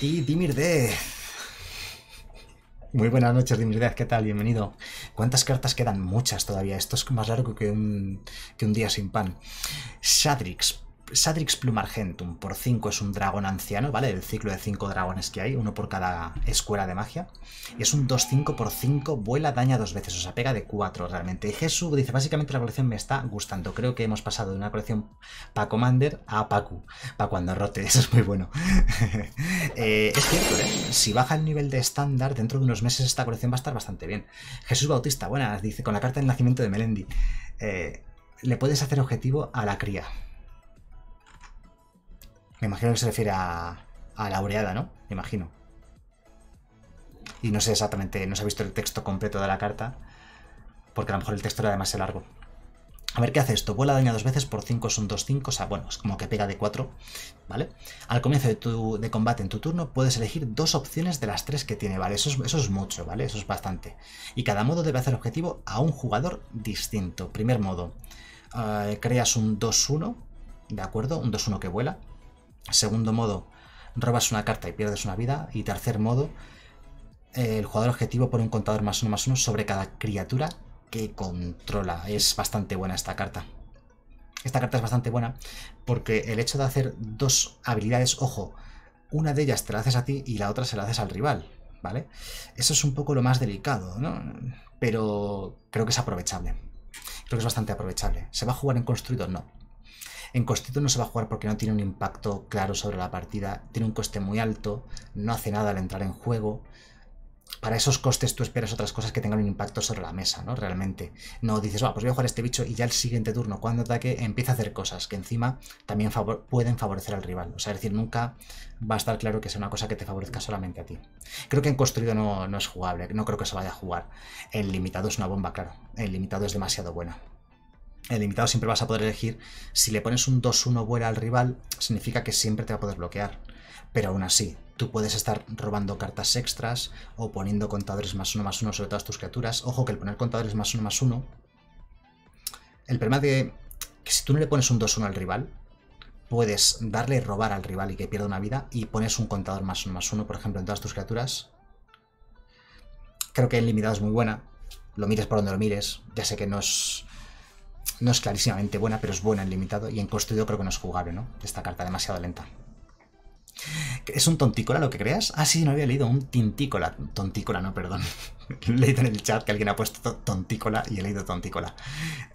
Y Dimir Muy buenas noches, Dimir ¿Qué tal? Bienvenido. ¿Cuántas cartas quedan? Muchas todavía. Esto es más largo que un, que un día sin pan. Shadrix, Sadrix Plumargentum por 5 es un dragón anciano, ¿vale? El ciclo de 5 dragones que hay, uno por cada escuela de magia. Y es un 2-5 por 5, vuela, daña dos veces, o sea, pega de 4 realmente. Y Jesús dice, básicamente la colección me está gustando. Creo que hemos pasado de una colección para Commander a Pacu, para cuando rote, [LAUGHS] eso es muy bueno. [LAUGHS] Eh, es cierto, ¿eh? Si baja el nivel de estándar, dentro de unos meses esta colección va a estar bastante bien. Jesús Bautista, buenas, dice, con la carta del nacimiento de Melendi. Eh, le puedes hacer objetivo a la cría. Me imagino que se refiere a, a la ¿no? Me imagino. Y no sé exactamente, no se ha visto el texto completo de la carta, porque a lo mejor el texto era demasiado largo. A ver qué hace esto. Vuela daña dos veces por 5 son 2-5, o sea, bueno, es como que pega de 4, ¿vale? Al comienzo de, tu, combate en tu turno puedes elegir dos opciones de las tres que tiene, ¿vale? Eso es, mucho, ¿vale? Eso es bastante. Y cada modo debe hacer objetivo a un jugador distinto. Primer modo, eh, creas un 2-1, ¿de acuerdo? Un 2-1 que vuela. Segundo modo, robas una carta y pierdes una vida. Y tercer modo, eh, el jugador objetivo pone un contador más uno más uno sobre cada criatura que controla. Es bastante buena esta carta. Esta carta es bastante buena porque el hecho de hacer dos habilidades, ojo, una de ellas te la haces a ti y la otra se la haces al rival, ¿vale? Eso es un poco lo más delicado, ¿no? Pero creo que es aprovechable. Creo que es bastante aprovechable. ¿Se va a jugar en construido? No. En construido no se va a jugar porque no tiene un impacto claro sobre la partida, tiene un coste muy alto, no hace nada al entrar en juego. Para esos costes tú esperas otras cosas que tengan un impacto sobre la mesa, ¿no? Realmente. No dices, va, pues voy a jugar este bicho y ya el siguiente turno, cuando ataque, empieza a hacer cosas que encima también pueden favorecer al rival. O sea, es decir, nunca va a estar claro que sea una cosa que te favorezca solamente a ti. Creo que en construido no, no es jugable, no creo que se vaya a jugar. El limitado es una bomba, claro. El limitado es demasiado bueno el limitado siempre vas a poder elegir. Si le pones un 2-1 vuela al rival, significa que siempre te va a poder bloquear. Pero aún así, tú puedes estar robando cartas extras o poniendo contadores más uno más uno sobre todas tus criaturas. Ojo que el poner contadores más uno más uno. El problema de que si tú no le pones un 2-1 al rival, puedes darle robar al rival y que pierda una vida y pones un contador más uno más uno, por ejemplo, en todas tus criaturas. Creo que el limitado es muy buena. Lo mires por donde lo mires. Ya sé que no es no es clarísimamente buena, pero es buena en limitado y en construido creo que no es jugable, ¿no? Esta carta demasiado lenta. ¿Es un tontícola lo que creas? Ah, sí, no había leído. Un tintícola. Tontícola, no, perdón. [LAUGHS] he leído en el chat que alguien ha puesto tontícola y he leído tontícola.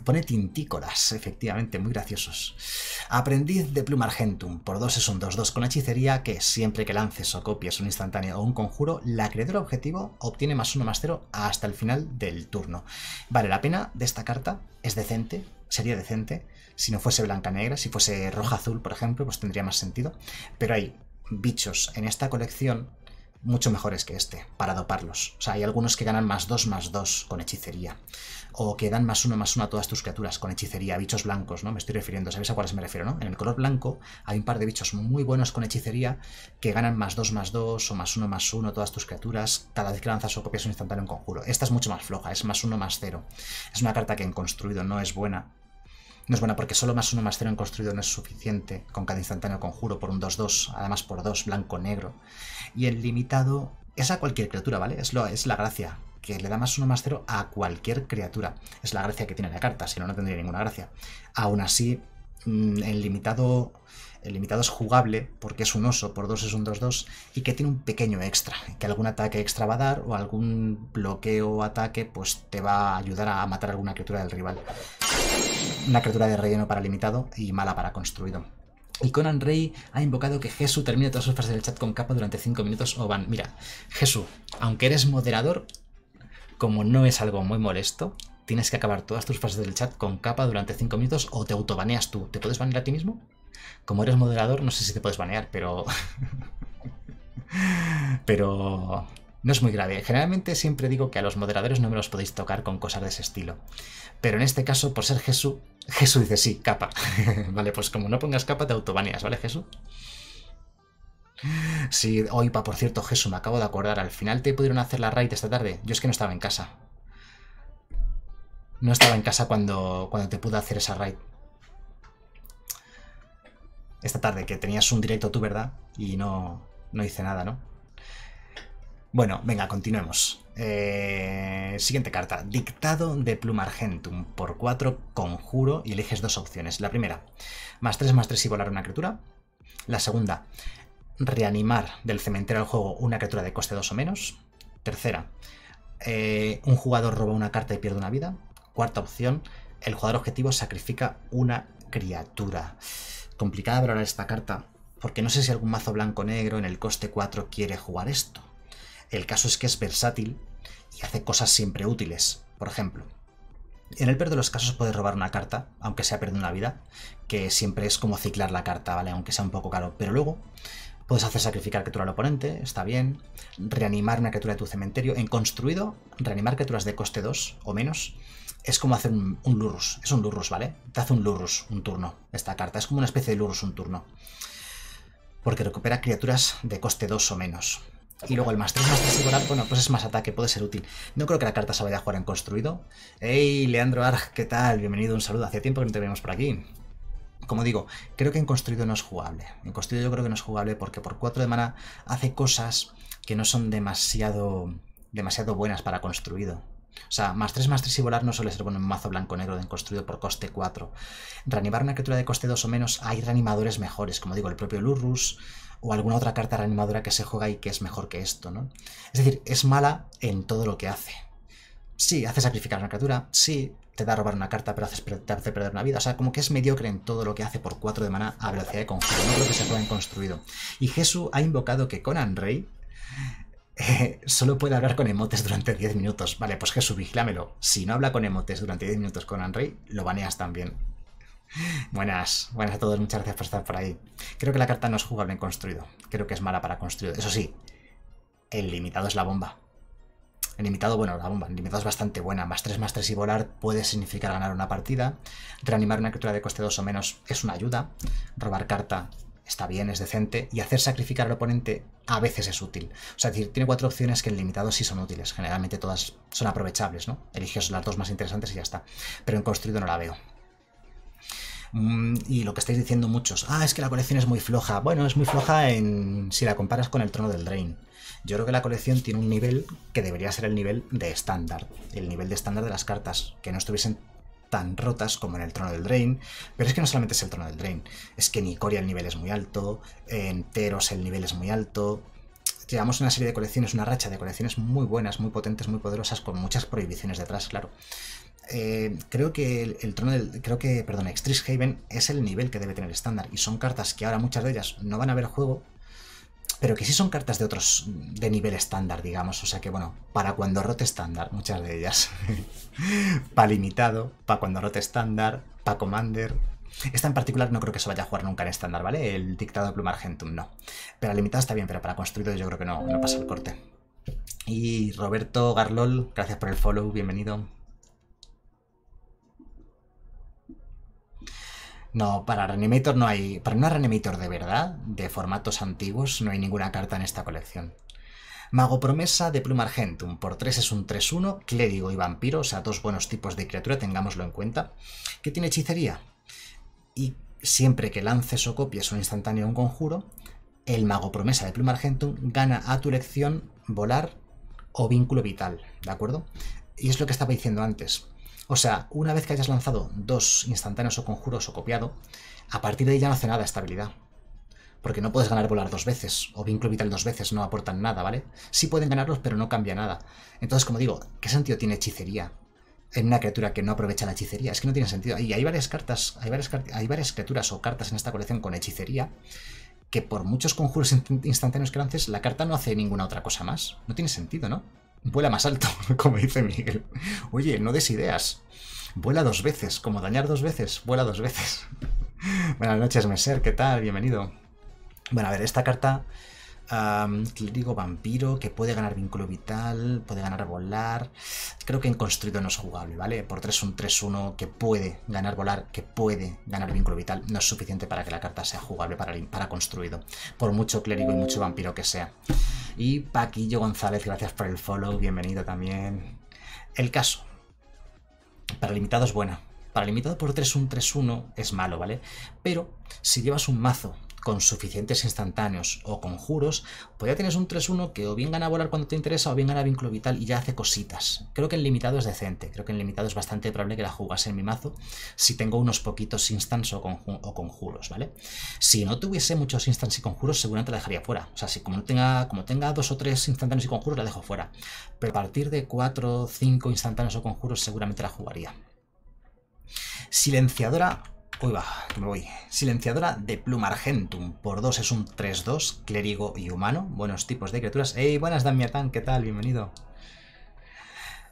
Pone tintícolas, efectivamente, muy graciosos. Aprendiz de pluma Argentum. Por 2 es un 2-2 con hechicería que siempre que lances o copies un instantáneo o un conjuro, la creadora objetivo obtiene más uno más 0 hasta el final del turno. Vale, la pena de esta carta es decente, sería decente. Si no fuese blanca negra, si fuese roja azul, por ejemplo, pues tendría más sentido. Pero ahí bichos en esta colección mucho mejores que este, para doparlos. O sea, hay algunos que ganan más 2 más 2 con hechicería. O que dan más 1 más 1 a todas tus criaturas con hechicería, bichos blancos, ¿no? Me estoy refiriendo, ¿sabéis a cuáles me refiero, no? En el color blanco hay un par de bichos muy buenos con hechicería que ganan más 2 más 2 o más 1 más 1 todas tus criaturas cada vez que lanzas o copias un instantáneo en conjuro. Esta es mucho más floja, es más 1 más 0. Es una carta que en construido no es buena, no es buena porque solo más uno más cero en construido no es suficiente con cada instantáneo conjuro por un 2-2, además por dos, blanco-negro. Y el limitado es a cualquier criatura, ¿vale? Es, lo, es la gracia, que le da más uno más cero a cualquier criatura. Es la gracia que tiene la carta, si no, no tendría ninguna gracia. Aún así, mm, el limitado, el limitado es jugable porque es un oso, por dos es un 2-2 y que tiene un pequeño extra, que algún ataque extra va a dar o algún bloqueo o ataque pues te va a ayudar a matar a alguna criatura del rival una criatura de relleno para limitado y mala para construido. Y Conan Rey ha invocado que Jesús termine todas sus frases del chat con capa durante 5 minutos o van. Mira, Jesús, aunque eres moderador, como no es algo muy molesto, tienes que acabar todas tus frases del chat con capa durante 5 minutos o te autobaneas tú. ¿Te puedes banear a ti mismo? Como eres moderador, no sé si te puedes banear, pero... [LAUGHS] pero... No es muy grave. Generalmente siempre digo que a los moderadores no me los podéis tocar con cosas de ese estilo. Pero en este caso, por ser Jesús, Jesús dice sí, capa. [LAUGHS] vale, pues como no pongas capa, te autobaneas, ¿vale, Jesús? Sí, hoy, pa, por cierto, Jesús, me acabo de acordar. Al final te pudieron hacer la raid esta tarde. Yo es que no estaba en casa. No estaba en casa cuando, cuando te pude hacer esa raid. Esta tarde, que tenías un directo tú, ¿verdad? Y no, no hice nada, ¿no? Bueno, venga, continuemos. Eh, siguiente carta. Dictado de Plumargentum. Argentum. Por 4, conjuro y eliges dos opciones. La primera, más 3, más 3 y volar una criatura. La segunda, reanimar del cementerio al juego una criatura de coste 2 o menos. Tercera, eh, un jugador roba una carta y pierde una vida. Cuarta opción, el jugador objetivo sacrifica una criatura. Complicada valorar esta carta, porque no sé si algún mazo blanco-negro en el coste 4 quiere jugar esto. El caso es que es versátil y hace cosas siempre útiles. Por ejemplo, en el peor de los casos puedes robar una carta, aunque sea perder una vida, que siempre es como ciclar la carta, ¿vale? Aunque sea un poco caro. Pero luego puedes hacer sacrificar criatura al oponente, está bien. Reanimar una criatura de tu cementerio. En construido, reanimar criaturas de coste 2 o menos es como hacer un, un, Es un lurus ¿vale? Te hace un lurus un turno, esta carta. Es como una especie de lurus un turno. Porque recupera criaturas de coste 2 o menos. Y luego el más 3 más 3 volar, bueno, pues es más ataque, puede ser útil. No creo que la carta se vaya a jugar en construido. ¡Ey, Leandro Arg! ¿Qué tal? Bienvenido, un saludo. hace tiempo que no te vemos por aquí. Como digo, creo que en construido no es jugable. En construido yo creo que no es jugable porque por 4 de mana hace cosas que no son demasiado, demasiado buenas para construido. O sea, más 3 más 3 y volar no suele ser bueno en mazo blanco-negro de construido por coste 4. Reanimar una criatura de coste 2 o menos, hay reanimadores mejores, como digo, el propio Lurrus, o alguna otra carta reanimadora que se juega y que es mejor que esto, ¿no? Es decir, es mala en todo lo que hace. Sí, hace sacrificar una criatura, sí, te da robar una carta, pero te hace perder una vida. O sea, como que es mediocre en todo lo que hace por 4 de mana a velocidad de congelar. No creo que se en construido. Y Jesús ha invocado que Conan Rey [LAUGHS] eh, solo puede hablar con emotes durante 10 minutos. Vale, pues Jesús, vigílamelo. Si no habla con emotes durante 10 minutos con Rey, lo baneas también. Buenas, buenas a todos, muchas gracias por estar por ahí. Creo que la carta no es jugable en construido, creo que es mala para construido. Eso sí, el limitado es la bomba. El limitado, bueno, la bomba, el limitado es bastante buena. Más 3, más 3 y volar puede significar ganar una partida. Reanimar una criatura de coste 2 o menos es una ayuda. Robar carta está bien, es decente. Y hacer sacrificar al oponente a veces es útil. O sea, decir, tiene cuatro opciones que en limitado sí son útiles. Generalmente todas son aprovechables, ¿no? Eliges las dos más interesantes y ya está. Pero en construido no la veo. Mm, y lo que estáis diciendo muchos, ah, es que la colección es muy floja. Bueno, es muy floja en, si la comparas con el trono del Drain. Yo creo que la colección tiene un nivel que debería ser el nivel de estándar, el nivel de estándar de las cartas, que no estuviesen tan rotas como en el trono del Drain, pero es que no solamente es el trono del Drain, es que en Icoria el nivel es muy alto, en Teros el nivel es muy alto, llevamos una serie de colecciones, una racha de colecciones muy buenas, muy potentes, muy poderosas, con muchas prohibiciones detrás, claro. Eh, creo que el, trono del, creo que, perdón, Haven es el nivel que debe tener estándar y son cartas que ahora muchas de ellas no van a ver juego, pero que sí son cartas de otros, de nivel estándar, digamos, o sea que bueno, para cuando rote estándar, muchas de ellas, [LAUGHS] para limitado, para cuando rote estándar, para commander, esta en particular no creo que se vaya a jugar nunca en estándar, ¿vale? El dictado de Argentum no. Pero limitado está bien, pero para construido yo creo que no, no pasa el corte. Y Roberto Garlol, gracias por el follow, bienvenido. No, para Reanimator no hay. Para una de verdad, de formatos antiguos, no hay ninguna carta en esta colección. Mago Promesa de Pluma Argentum. Por 3 es un 3-1. Clérigo y Vampiro, o sea, dos buenos tipos de criatura, tengámoslo en cuenta. Que tiene hechicería. Y siempre que lances o copies un instantáneo o un conjuro, el Mago Promesa de Pluma Argentum gana a tu elección volar o vínculo vital. ¿De acuerdo? Y es lo que estaba diciendo antes. O sea, una vez que hayas lanzado dos instantáneos o conjuros o copiado, a partir de ahí ya no hace nada esta Porque no puedes ganar volar dos veces, o vínculo vital dos veces, no aportan nada, ¿vale? Sí pueden ganarlos, pero no cambia nada. Entonces, como digo, ¿qué sentido tiene hechicería en una criatura que no aprovecha la hechicería. Es que no tiene sentido. Y hay varias cartas, hay varias, hay varias criaturas o cartas en esta colección con hechicería que por muchos conjuros instantáneos que lances, la carta no hace ninguna otra cosa más. No tiene sentido, ¿no? Vuela más alto, [LAUGHS] como dice Miguel. Oye, no des ideas. Vuela dos veces, como dañar dos veces, vuela dos veces. [LAUGHS] Buenas noches, Meser, ¿qué tal? Bienvenido. Bueno, a ver, esta carta clérigo vampiro que puede ganar vínculo vital, puede ganar volar. Creo que en construido no es jugable, ¿vale? Por 3 un 3-1 que puede ganar volar, que puede ganar vínculo vital, no es suficiente para que la carta sea jugable para, para construido, por mucho clérigo y mucho vampiro que sea. Y Paquillo González, gracias por el follow, bienvenido también. El caso. Para limitado es buena, para limitado por 3-1-3-1 es malo, ¿vale? Pero si llevas un mazo con suficientes instantáneos o conjuros, pues ya tienes un 3-1 que o bien gana volar cuando te interesa o bien gana vínculo vital y ya hace cositas. Creo que en limitado es decente, creo que en limitado es bastante probable que la jugase en mi mazo si tengo unos poquitos instants o, conjuros, ¿vale? Si no tuviese muchos instants y conjuros, seguramente la dejaría fuera. O sea, si como tenga, como tenga dos o tres instantáneos y conjuros, la dejo fuera. Pero a partir de cuatro o 5 instantáneos o conjuros, seguramente la jugaría. Silenciadora Uy, va, me voy. Silenciadora de pluma Argentum. Por 2 es un 3-2, clérigo y humano. Buenos tipos de criaturas. ¡Ey, buenas, Damiatán! ¿Qué tal? Bienvenido.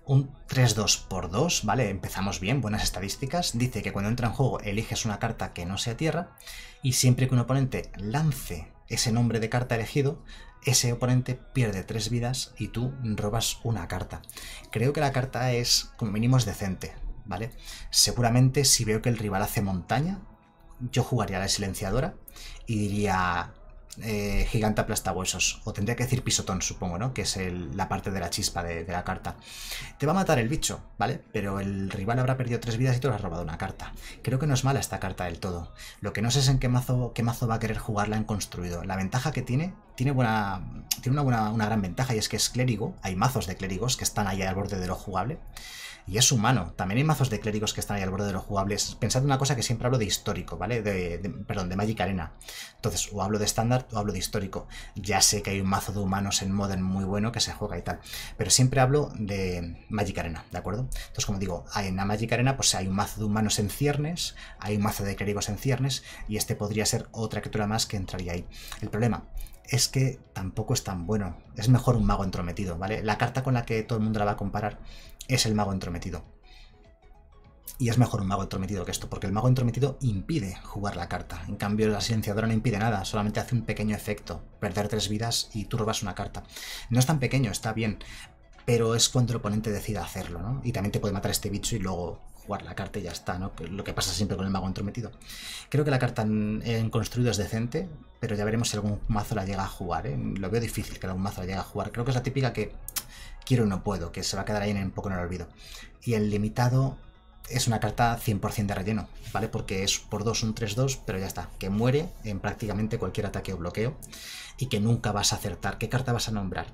Un 3-2 por 2, ¿vale? Empezamos bien, buenas estadísticas. Dice que cuando entra en juego eliges una carta que no sea tierra y siempre que un oponente lance ese nombre de carta elegido, ese oponente pierde 3 vidas y tú robas una carta. Creo que la carta es, como mínimo, decente. ¿vale? Seguramente si veo que el rival hace montaña, yo jugaría la silenciadora y diría eh, gigante huesos o tendría que decir pisotón, supongo, ¿no? Que es la parte de la chispa de, la carta. Te va a matar el bicho, ¿vale? Pero el rival habrá perdido tres vidas y te le has robado una carta. Creo que no es mala esta carta del todo. Lo que no sé es en qué mazo, qué mazo va a querer jugarla en construido. La ventaja que tiene, tiene, buena, tiene una, buena, una gran ventaja y es que es clérigo. Hay mazos de clérigos que están ahí al borde de lo jugable y es humano. También hay mazos de clérigos que están ahí al borde de los jugables. Pensad en una cosa que siempre hablo de histórico, ¿vale? De, perdón, de Magic Arena. Entonces, o hablo de estándar o hablo de histórico. Ya sé que hay un mazo de humanos en Modern muy bueno que se juega y tal, pero siempre hablo de Magic Arena, ¿de acuerdo? Entonces, como digo, en la Magic Arena pues hay un mazo de humanos en ciernes, hay un mazo de clérigos en ciernes y este podría ser otra criatura más que entraría ahí. El problema es que tampoco es tan bueno. Es mejor un mago entrometido, ¿vale? La carta con la que todo el mundo la va a comparar es el mago entrometido. Y es mejor un mago entrometido que esto, porque el mago entrometido impide jugar la carta. En cambio, la silenciadora no impide nada, solamente hace un pequeño efecto. Perder tres vidas y tú robas una carta. No es tan pequeño, está bien, pero es cuando el oponente decida hacerlo, ¿no? Y también te puede matar este bicho y luego jugar la carta y ya está, ¿no? Lo que pasa siempre con el mago entrometido. Creo que la carta en, construido es decente, pero ya veremos si algún mazo la llega a jugar, ¿eh? Lo veo difícil que algún mazo la llegue a jugar. Creo que es la típica que quiero y no puedo, que se va a quedar ahí en un poco en el olvido. Y el limitado es una carta 100% de relleno, ¿vale? Porque es por 2 un 3-2, pero ya está, que muere en prácticamente cualquier ataque o bloqueo y que nunca vas a acertar. ¿Qué carta vas a nombrar?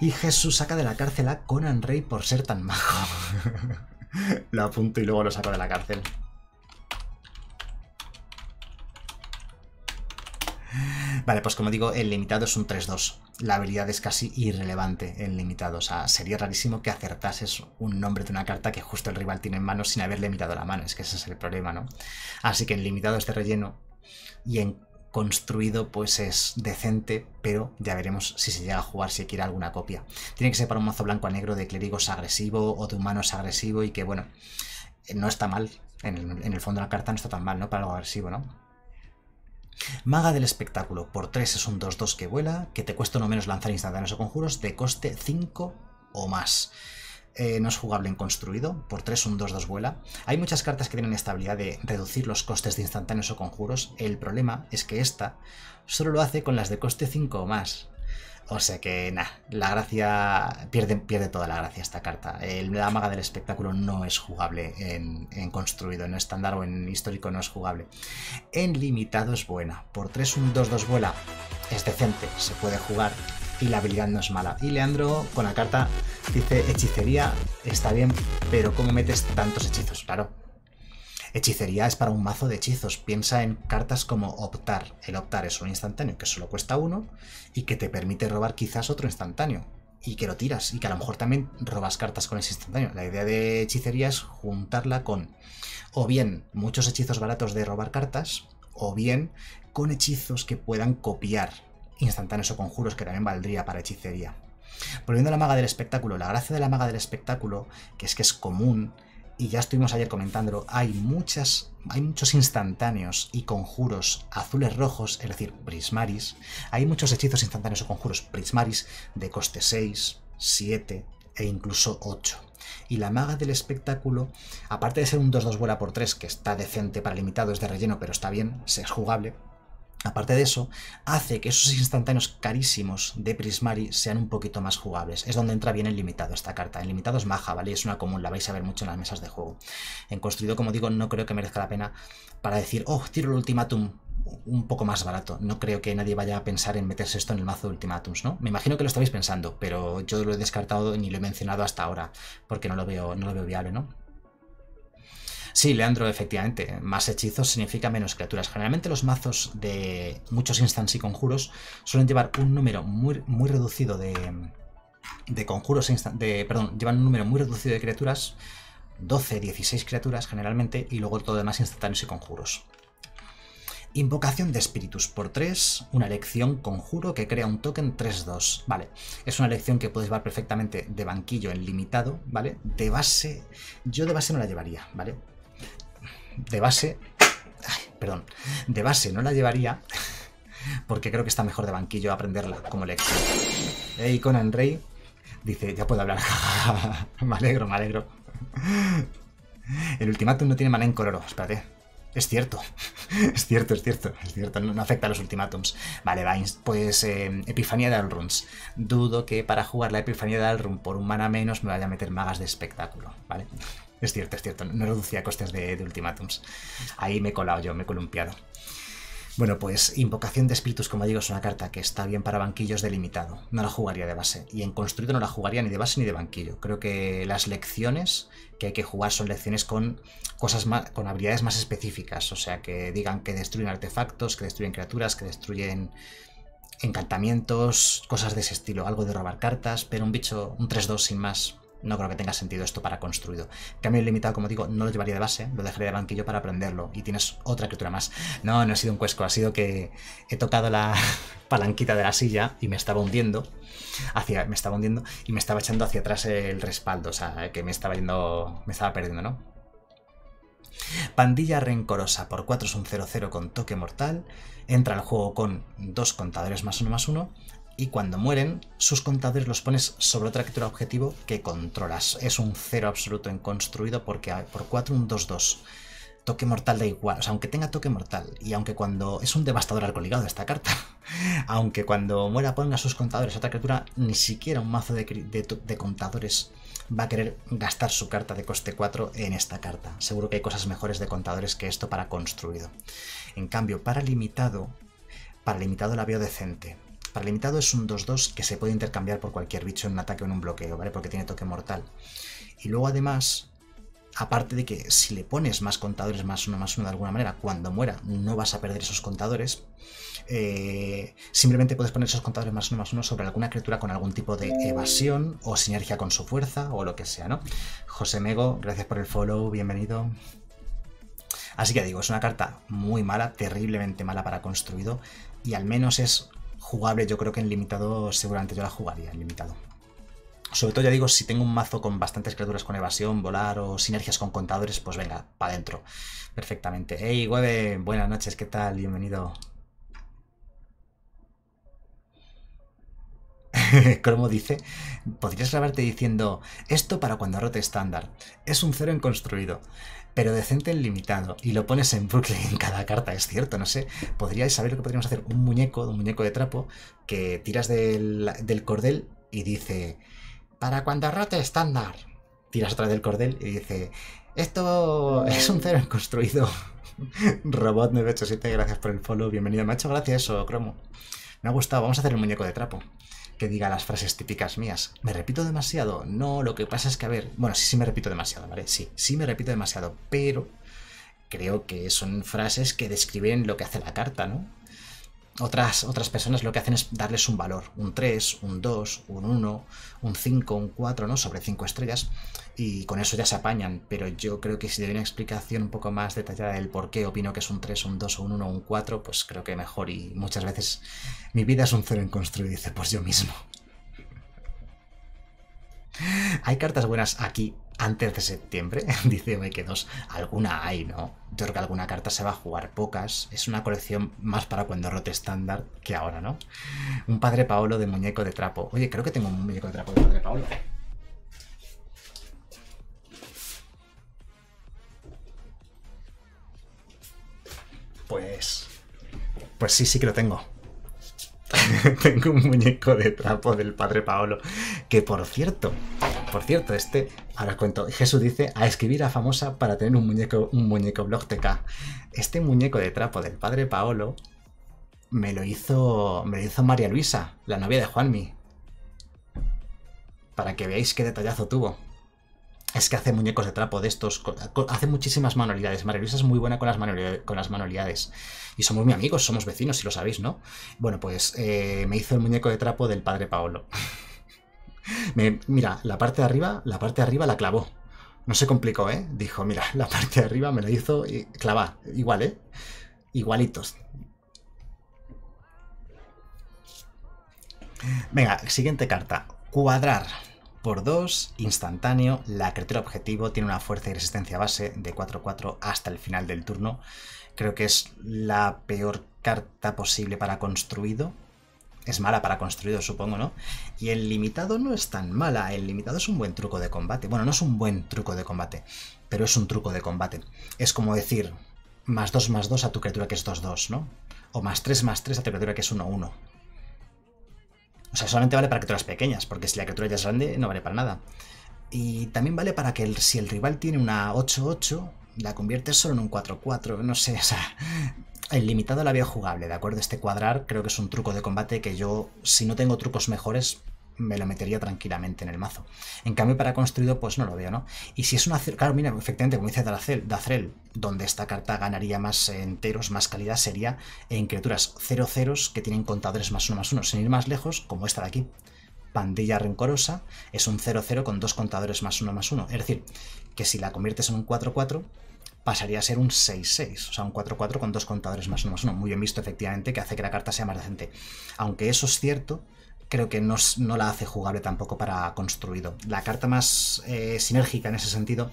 Y Jesús saca de la cárcel a Conan Rey por ser tan majo. [LAUGHS] lo apunto y luego lo saco de la cárcel. Vale, pues como digo, el limitado es un 3-2. La habilidad es casi irrelevante en limitado. O sea, sería rarísimo que acertases un nombre de una carta que justo el rival tiene en mano sin haberle limitado la mano. Es que ese es el problema, ¿no? Así que en limitado este relleno y en construido pues es decente, pero ya veremos si se llega a jugar si quiere alguna copia. Tiene que ser para un mazo blanco a negro de clérigos agresivo o de humanos agresivo y que bueno, no está mal. En el, fondo la carta no está tan mal, ¿no? Para algo agresivo, ¿no? Maga del espectáculo, por 3 es un 2-2 que vuela, que te cuesta no menos lanzar instantáneos o conjuros de coste 5 o más. Eh, no es jugable en construido, por 3 un 2-2 vuela. Hay muchas cartas que tienen esta habilidad de reducir los costes de instantáneos o conjuros, el problema es que esta solo lo hace con las de coste 5 o más. O sea que, nada, la gracia. Pierde, toda la gracia esta carta. El, la maga del espectáculo no es jugable en, en, construido, en estándar o en histórico no es jugable. En limitado es buena. Por 3-1-2-2 vuela es decente, se puede jugar y la habilidad no es mala. Y Leandro con la carta dice hechicería, está bien, pero ¿cómo metes tantos hechizos? Claro, Hechicería es para un mazo de hechizos. Piensa en cartas como Optar. El Optar es un instantáneo que solo cuesta uno y que te permite robar quizás otro instantáneo. Y que lo tiras. Y que a lo mejor también robas cartas con ese instantáneo. La idea de hechicería es juntarla con o bien muchos hechizos baratos de robar cartas o bien con hechizos que puedan copiar instantáneos o conjuros que también valdría para hechicería. Volviendo a la maga del espectáculo, la gracia de la maga del espectáculo, que es que es común, y ya estuvimos ayer comentándolo, hay muchas, hay muchos instantáneos y conjuros azules rojos, es decir, prismaris, hay muchos hechizos instantáneos o conjuros prismaris de coste 6, 7 e incluso 8. Y la maga del espectáculo, aparte de ser un 2-2 vuela por 3, que está decente para limitados de relleno, pero está bien, es jugable, Aparte de eso, hace que esos instantáneos carísimos de Prismari sean un poquito más jugables. Es donde entra bien el limitado esta carta. El limitado es maja, ¿vale? Es una común, la vais a ver mucho en las mesas de juego. En construido, como digo, no creo que merezca la pena para decir, oh, tiro el ultimátum un poco más barato. No creo que nadie vaya a pensar en meterse esto en el mazo de ultimátums, ¿no? Me imagino que lo estáis pensando, pero yo lo he descartado ni lo he mencionado hasta ahora, porque no lo veo, no lo veo viable, ¿no? Sí, Leandro, efectivamente. Más hechizos significa menos criaturas. Generalmente los mazos de muchos instants y conjuros suelen llevar un número muy, muy reducido de, conjuros, de, perdón, llevan un número muy reducido de criaturas, 12, 16 criaturas generalmente, y luego todo demás instantáneos y conjuros. Invocación de espíritus por 3, una elección conjuro que crea un token 3-2. Vale, es una elección que puedes llevar perfectamente de banquillo en limitado, ¿vale? De base, yo de base no la llevaría, ¿vale? de base, perdón, de base no la llevaría porque creo que está mejor de banquillo aprenderla como lección. Ey, Conan Rey dice, ya puedo hablar. [LAUGHS] me alegro, me alegro. El ultimátum no tiene mana en coloro, espérate. Es cierto, [LAUGHS] es cierto, es cierto, es cierto, no, afecta a los ultimátums. Vale, pues em, Epifanía de Alruns. Dudo que para jugar la Epifanía de Alrun por un mana menos me vaya a meter magas de espectáculo, ¿vale? Es cierto, es cierto. No reducía costes de, ultimatums. ultimátums. Ahí me he colado yo, me he columpiado. Bueno, pues Invocación de Espíritus, como digo, es una carta que está bien para banquillos delimitado. No la jugaría de base. Y en construido no la jugaría ni de base ni de banquillo. Creo que las lecciones que hay que jugar son lecciones con cosas más, con habilidades más específicas. O sea, que digan que destruyen artefactos, que destruyen criaturas, que destruyen encantamientos, cosas de ese estilo. Algo de robar cartas, pero un bicho, un 3-2 sin más, no creo que tenga sentido esto para construido. Cambio ilimitado, como digo, no lo llevaría de base, lo dejaría de banquillo para aprenderlo. Y tienes otra criatura más. No, no ha sido un cuesco, ha sido que he tocado la [LAUGHS] palanquita de la silla y me estaba hundiendo. Hacia, me estaba hundiendo y me estaba echando hacia atrás el respaldo. O sea, que me estaba yendo. Me estaba perdiendo, ¿no? Pandilla Rencorosa por 4 es un 0-0 con toque mortal. Entra al juego con dos contadores más uno más uno y cuando mueren, sus contadores los pones sobre otra criatura objetivo que controlas. Es un cero absoluto en construido porque por 4 un 2-2. Toque mortal da igual, o sea, aunque tenga toque mortal y aunque cuando... Es un devastador de esta carta. [LAUGHS] aunque cuando muera ponga sus contadores a otra criatura, ni siquiera un mazo de, de contadores va a querer gastar su carta de coste 4 en esta carta. Seguro que hay cosas mejores de contadores que esto para construido. En cambio, para limitado, para limitado la veo decente limitado es un 2-2 que se puede intercambiar por cualquier bicho en un ataque o en un bloqueo, ¿vale? Porque tiene toque mortal. Y luego además, aparte de que si le pones más contadores más uno más uno de alguna manera, cuando muera no vas a perder esos contadores, eh, simplemente puedes poner esos contadores más uno más uno sobre alguna criatura con algún tipo de evasión o sinergia con su fuerza o lo que sea, ¿no? José Mego, gracias por el follow, bienvenido. Así que digo, es una carta muy mala, terriblemente mala para construido, y al menos es jugable, yo creo que en limitado seguramente yo la jugaría en limitado. Sobre todo, ya digo, si tengo un mazo con bastantes criaturas con evasión, volar o sinergias con contadores, pues venga, para adentro. Perfectamente. Hey, hueve buenas noches, ¿qué tal? Bienvenido. [LAUGHS] Como dice, podrías grabarte diciendo, esto para cuando rote estándar. Es un cero en construido pero decente en limitado, y lo pones en Brooklyn en cada carta, es cierto, no sé. Podríais saber lo que podríamos hacer, un muñeco, un muñeco de trapo, que tiras del, cordel y dice, para cuando rote estándar. Tiras otra del cordel y dice, esto es un cero construido. [LAUGHS] Robot987, gracias por el follow, bienvenido macho, gracias, o Cromo. Me ha gustado, vamos a hacer el muñeco de trapo que diga las frases típicas mías. ¿Me repito demasiado? No, lo que pasa es que, a ver, bueno, sí, sí me repito demasiado, ¿vale? Sí, sí me repito demasiado, pero creo que son frases que describen lo que hace la carta, ¿no? Otras, otras personas lo que hacen es darles un valor, un 3, un 2, un 1, un 5, un 4, ¿no? Sobre 5 estrellas, y con eso ya se apañan, pero yo creo que si doy una explicación un poco más detallada del por qué opino que es un 3, un 2, un 1, un 4, pues creo que mejor, y muchas veces mi vida es un cero en construir, dice, pues yo mismo. [LAUGHS] Hay cartas buenas aquí, antes de septiembre, [LAUGHS] dice Mike 2 alguna hay, ¿no? Yo creo que alguna carta se va a jugar, pocas. Es una colección más para cuando rote estándar que ahora, ¿no? Un padre Paolo de muñeco de trapo. Oye, creo que tengo un muñeco de trapo de padre Paolo. ¿eh? Pues... Pues sí, sí que lo tengo. [LAUGHS] tengo un muñeco de trapo del padre Paolo. Que por cierto, por cierto, este, ahora os cuento, Jesús dice a escribir a famosa para tener un muñeco, un muñeco blog Este muñeco de trapo del padre Paolo me lo hizo, me lo hizo María Luisa, la novia de Juanmi. Para que veáis qué detallazo tuvo. Es que hace muñecos de trapo de estos, hace muchísimas manualidades. María Luisa es muy buena con las, manualidades. Y somos muy amigos, somos vecinos, si lo sabéis, ¿no? Bueno, pues eh, me hizo el muñeco de trapo del padre Paolo. [LAUGHS] mira, la parte de arriba, la parte de arriba la clavó. No se complicó, ¿eh? Dijo, mira, la parte de arriba me la hizo eh, clavar. Igual, ¿eh? Igualitos. Venga, siguiente carta. Cuadrar. Por 2, instantáneo, la criatura objetivo tiene una fuerza y resistencia base de 4-4 hasta el final del turno. Creo que es la peor carta posible para construido es mala para construido, supongo, ¿no? Y el limitado no es tan mala. El limitado es un buen truco de combate. Bueno, no es un buen truco de combate, pero es un truco de combate. Es como decir más 2 más 2 a tu criatura que es 2 2, ¿no? O más 3 más 3 a tu criatura que es 1 1. O sea, solamente vale para criaturas pequeñas, porque si la criatura ya es grande no vale para nada. Y también vale para que si el rival tiene una 8-8, la conviertes solo en un 4-4, no sé, [LAUGHS] o sea, el limitado la veo jugable, ¿de acuerdo? Este cuadrar creo que es un truco de combate que yo, si no tengo trucos mejores, me lo metería tranquilamente en el mazo. En cambio, para construido, pues no lo veo, ¿no? Y si es una... Claro, mira, efectivamente, como dice Dazrel, donde esta carta ganaría más enteros, más calidad, sería en criaturas 0 ceros que tienen contadores más uno más uno sin ir más lejos, como esta de aquí. Pandilla Rencorosa es un 0-0 con dos contadores más uno más uno. Es decir, que si la conviertes en un 4-4, pasaría a ser un 6-6, o sea, un 4-4 con dos contadores más uno más uno. Muy bien visto, efectivamente, que hace que la carta sea más decente. Aunque eso es cierto, creo que no, la hace jugable tampoco para construido. La carta más eh, sinérgica en ese sentido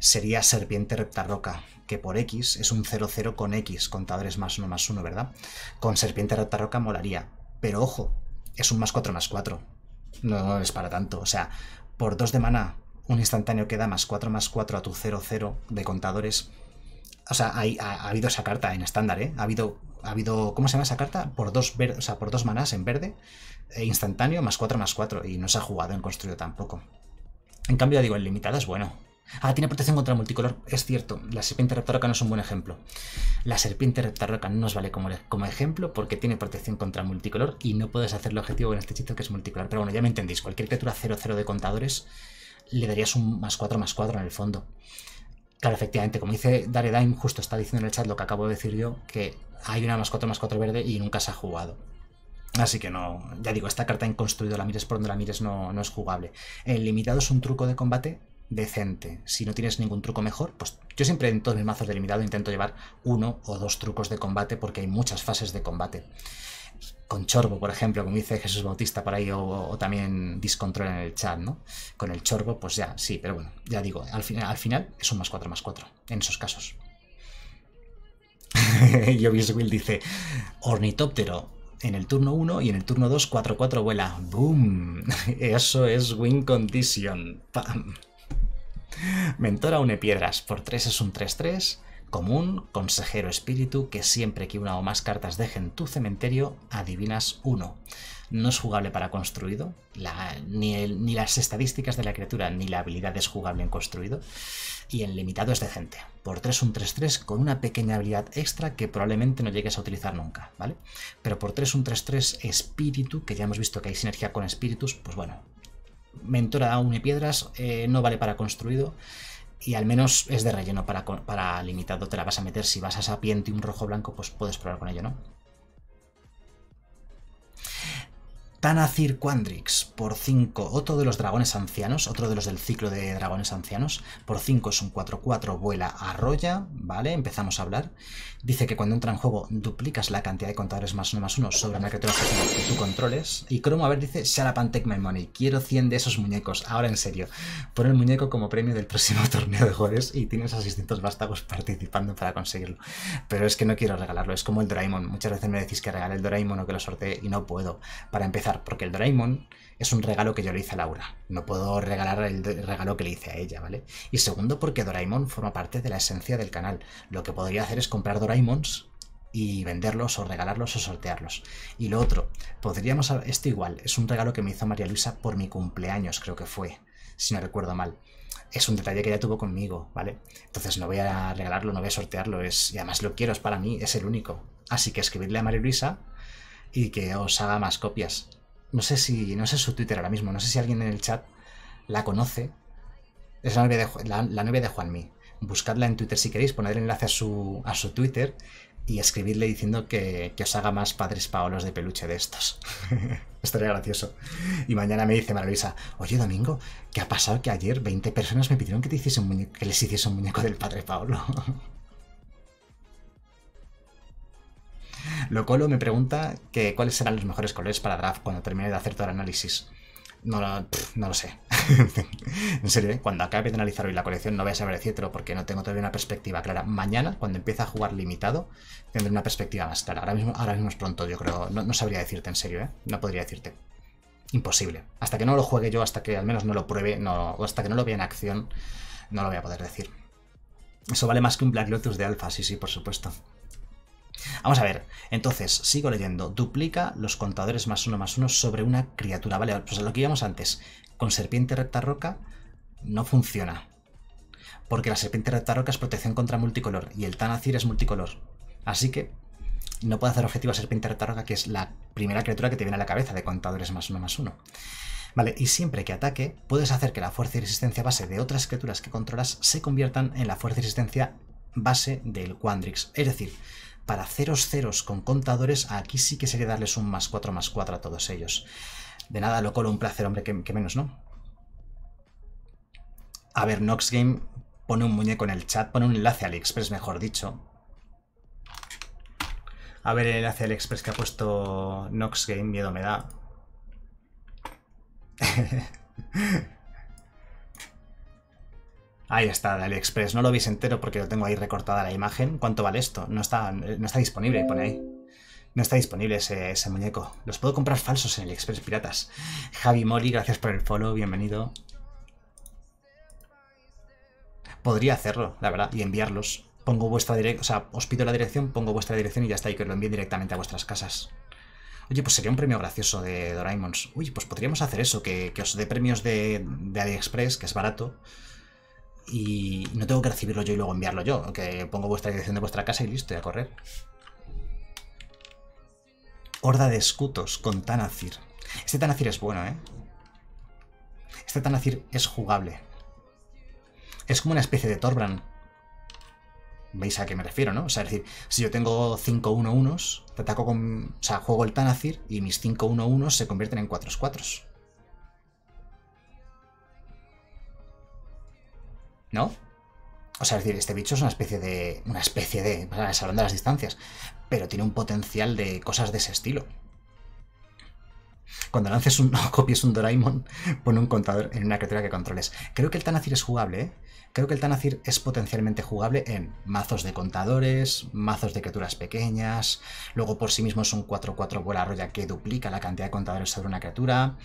sería Serpiente Reptarroca, que por X es un 0-0 con X, contadores más uno más uno, ¿verdad? Con Serpiente Reptarroca molaría, pero ojo, es un más 4 más 4. No, no es para tanto, o sea, por 2 de mana un instantáneo que da más 4 más 4 a tu 0-0 de contadores. O sea, ha, habido esa carta en estándar, ¿eh? Ha habido, ha habido, ¿cómo se llama esa carta? Por dos, o sea, por dos manás en verde, e instantáneo, más 4 más 4, y no se ha jugado en construido tampoco. En cambio, digo, el limitado es bueno. Ah, tiene protección contra multicolor. Es cierto, la serpiente reptarroca no es un buen ejemplo. La serpiente reptarroca no nos vale como, como ejemplo porque tiene protección contra multicolor y no puedes hacer el objetivo con este hechizo que es multicolor. Pero bueno, ya me entendéis. Cualquier criatura 0-0 de contadores le darías un más 4 más 4 en el fondo. Claro, efectivamente, como dice Daredine, justo está diciendo en el chat lo que acabo de decir yo, que hay una más 4 más 4 verde y nunca se ha jugado. Así que no, ya digo, esta carta en construido, la mires por donde la mires, no, no es jugable. El limitado es un truco de combate decente. Si no tienes ningún truco mejor, pues yo siempre en todos mis mazos de limitado intento llevar uno o dos trucos de combate porque hay muchas fases de combate con chorbo, por ejemplo, como dice Jesús Bautista por ahí, o, también discontrol en el chat, ¿no? Con el chorbo, pues ya, sí, pero bueno, ya digo, al, final, al final es un más 4 más 4, en esos casos. Jovis [LAUGHS] Will dice, ornitóptero, en el turno 1 y en el turno 2, 4-4 vuela. ¡Boom! [LAUGHS] Eso es win condition. ¡Pam! Mentora une piedras. Por 3 es un 3-3. Común, consejero espíritu que siempre que una o más cartas dejen tu cementerio, adivinas uno. No es jugable para construido, ni, las estadísticas de la criatura ni la habilidad es jugable en construido, y en limitado es decente. Por 3 un 3-3 con una pequeña habilidad extra que probablemente no llegues a utilizar nunca, ¿vale? Pero por 3 un 3-3 espíritu, que ya hemos visto que hay sinergia con espíritus, pues bueno, mentora aún y piedras, eh, no vale para construido y al menos es de relleno para, para limitado, te la vas a meter. Si vas a sapiente un rojo-blanco, pues puedes probar con ello, ¿no? Tanacir Quandrix por 5, otro de los dragones ancianos, otro de los del ciclo de dragones ancianos, por 5 es un 4-4, vuela arroya, ¿vale? Empezamos a hablar. Dice que cuando entra en juego duplicas la cantidad de contadores más uno más uno, sobre una criatura que tú controles. Y Cromo, a ver, dice, take My Money, quiero 100 de esos muñecos, ahora en serio. Pon el muñeco como premio del próximo [LAUGHS] torneo de jueves y tienes a 600 vástagos participando para conseguirlo. Pero es que no quiero regalarlo, es como el Doraemon, muchas veces me decís que regale el Doraemon o que lo sortee y no puedo. Para empezar porque el Doraemon es un regalo que yo le hice a Laura. No puedo regalar el regalo que le hice a ella, ¿vale? Y segundo, porque Doraemon forma parte de la esencia del canal. Lo que podría hacer es comprar Doraemons y venderlos o regalarlos o sortearlos. Y lo otro, podríamos... Esto igual, es un regalo que me hizo María Luisa por mi cumpleaños, creo que fue, si no recuerdo mal es un detalle que ya tuvo conmigo, ¿vale? Entonces no voy a regalarlo, no voy a sortearlo, es, y además lo quiero, es para mí, es el único. Así que escribirle a María Luisa y que os haga más copias. No sé si. No sé su Twitter ahora mismo. No sé si alguien en el chat la conoce. Es la novia de, la, novia de Juanmi. Buscadla en Twitter si queréis, ponedle el enlace a su, Twitter y escribirle diciendo que, os haga más padres paolos de peluche de estos. [LAUGHS] Estaría gracioso. Y mañana me dice Maravisa, oye Domingo, ¿qué ha pasado que ayer 20 personas me pidieron que les hiciese un muñeco del padre Paolo? [LAUGHS] Locolo me pregunta que cuáles serán los mejores colores para draft cuando termine de hacer todo el análisis. No lo, sé. [LAUGHS] en serio, ¿eh? cuando acabe de analizar hoy la colección no voy a saber decirlo porque no tengo todavía una perspectiva clara. Mañana, cuando empiece a jugar limitado, tendré una perspectiva más clara. Ahora mismo, ahora mismo es pronto, yo creo. No, no sabría decirte, en serio, ¿eh? No podría decirte. Imposible. Hasta que no lo juegue yo, hasta que al menos no lo pruebe, no, o hasta que no lo vea en acción, no lo voy a poder decir. Eso vale más que un Black Lotus de Alpha? sí, sí, por supuesto. Vamos a ver, entonces, sigo leyendo. Duplica los contadores más uno más uno sobre una criatura. Vale, pues lo que íbamos antes. Con serpiente recta roca no funciona. Porque la serpiente recta roca es protección contra multicolor y el Tanacir es multicolor. Así que no puede hacer objetivo a serpiente recta roca, que es la primera criatura que te viene a la cabeza de contadores más uno más uno. Vale, y siempre que ataque, puedes hacer que la fuerza y resistencia base de otras criaturas que controlas se conviertan en la fuerza y resistencia base del Quandrix. Es decir, para ceros ceros con contadores, aquí sí que sería darles un más 4 más 4 a todos ellos. De nada, lo colo un placer, hombre, que, menos, ¿no? A ver, Nox pone un muñeco en el chat, pone un enlace al Express, mejor dicho. A ver el enlace al Express que ha puesto noxgame, miedo me da. [LAUGHS] Ahí está, de AliExpress. No lo veis entero porque lo tengo ahí recortada la imagen. ¿Cuánto vale esto? No está, no está disponible, pone ahí. No está disponible ese, muñeco. Los puedo comprar falsos en AliExpress Piratas. Javi Molly, gracias por el follow, bienvenido. Podría hacerlo, la verdad, y enviarlos. Pongo vuestra dirección, o sea, os pido la dirección, pongo vuestra dirección y ya está, y que lo envíe directamente a vuestras casas. Oye, pues sería un premio gracioso de Doraemons. Uy, pues podríamos hacer eso, que, os dé premios de AliExpress, que es barato y no tengo que recibirlo yo y luego enviarlo yo, que pongo vuestra dirección de vuestra casa y listo, voy a correr. Horda de escutos con Tanacir. Este Tanacir es bueno, ¿eh? Este Tanacir es jugable. Es como una especie de Torbran. ¿Veis a qué me refiero, no? O sea, es decir, si yo tengo 5 1 1 te ataco con... O sea, juego el Tanacir y mis 5 1 1 se convierten en 4 4 ¿No? O sea, es decir, este bicho es una especie de. Una especie de. Hablando de las distancias. Pero tiene un potencial de cosas de ese estilo. Cuando lances un. No, [LAUGHS] copies un Doraemon, pone un contador en una criatura que controles. Creo que el Tanacir es jugable, ¿eh? Creo que el Tanacir es potencialmente jugable en mazos de contadores, mazos de criaturas pequeñas. Luego, por sí mismo, es un 4-4 vuela roya que duplica la cantidad de contadores sobre una criatura.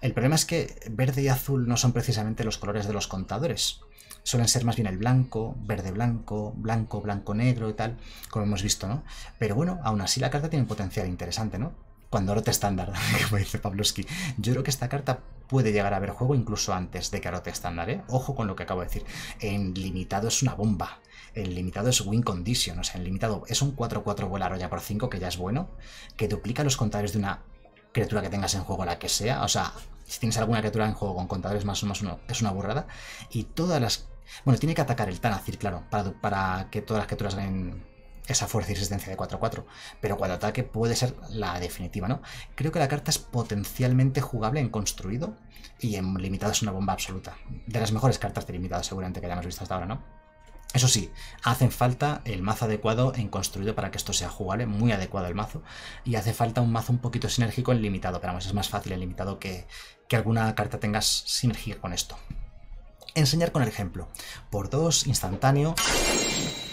El problema es que verde y azul no son precisamente los colores de los contadores suelen ser más bien el blanco, verde-blanco, blanco-blanco-negro y tal, como hemos visto, ¿no? Pero bueno, aún así la carta tiene un potencial interesante, ¿no? Cuando Arote estándar, [LAUGHS] como dice Pabloski Yo creo que esta carta puede llegar a ver juego incluso antes de que Carote estándar, ¿eh? Ojo con lo que acabo de decir. En limitado es una bomba. En limitado es win condition, o sea, en limitado es un 4-4 vuela roya por 5, que ya es bueno, que duplica los contadores de una criatura que tengas en juego, la que sea. O sea, si tienes alguna criatura en juego con contadores más o menos uno, es una burrada. Y todas las bueno, tiene que atacar el Tanacir, claro, para, que todas las criaturas ganen esa fuerza y resistencia de 4-4. Pero cuando ataque puede ser la definitiva, ¿no? Creo que la carta es potencialmente jugable en construido y en limitado es una bomba absoluta. De las mejores cartas de limitado seguramente que hayamos visto hasta ahora, ¿no? Eso sí, hacen falta el mazo adecuado en construido para que esto sea jugable, muy adecuado el mazo, y hace falta un mazo un poquito sinérgico en limitado, pero vamos, es más fácil en limitado que, que alguna carta tengas sinergia con esto. Enseñar con el ejemplo. Por dos, instantáneo.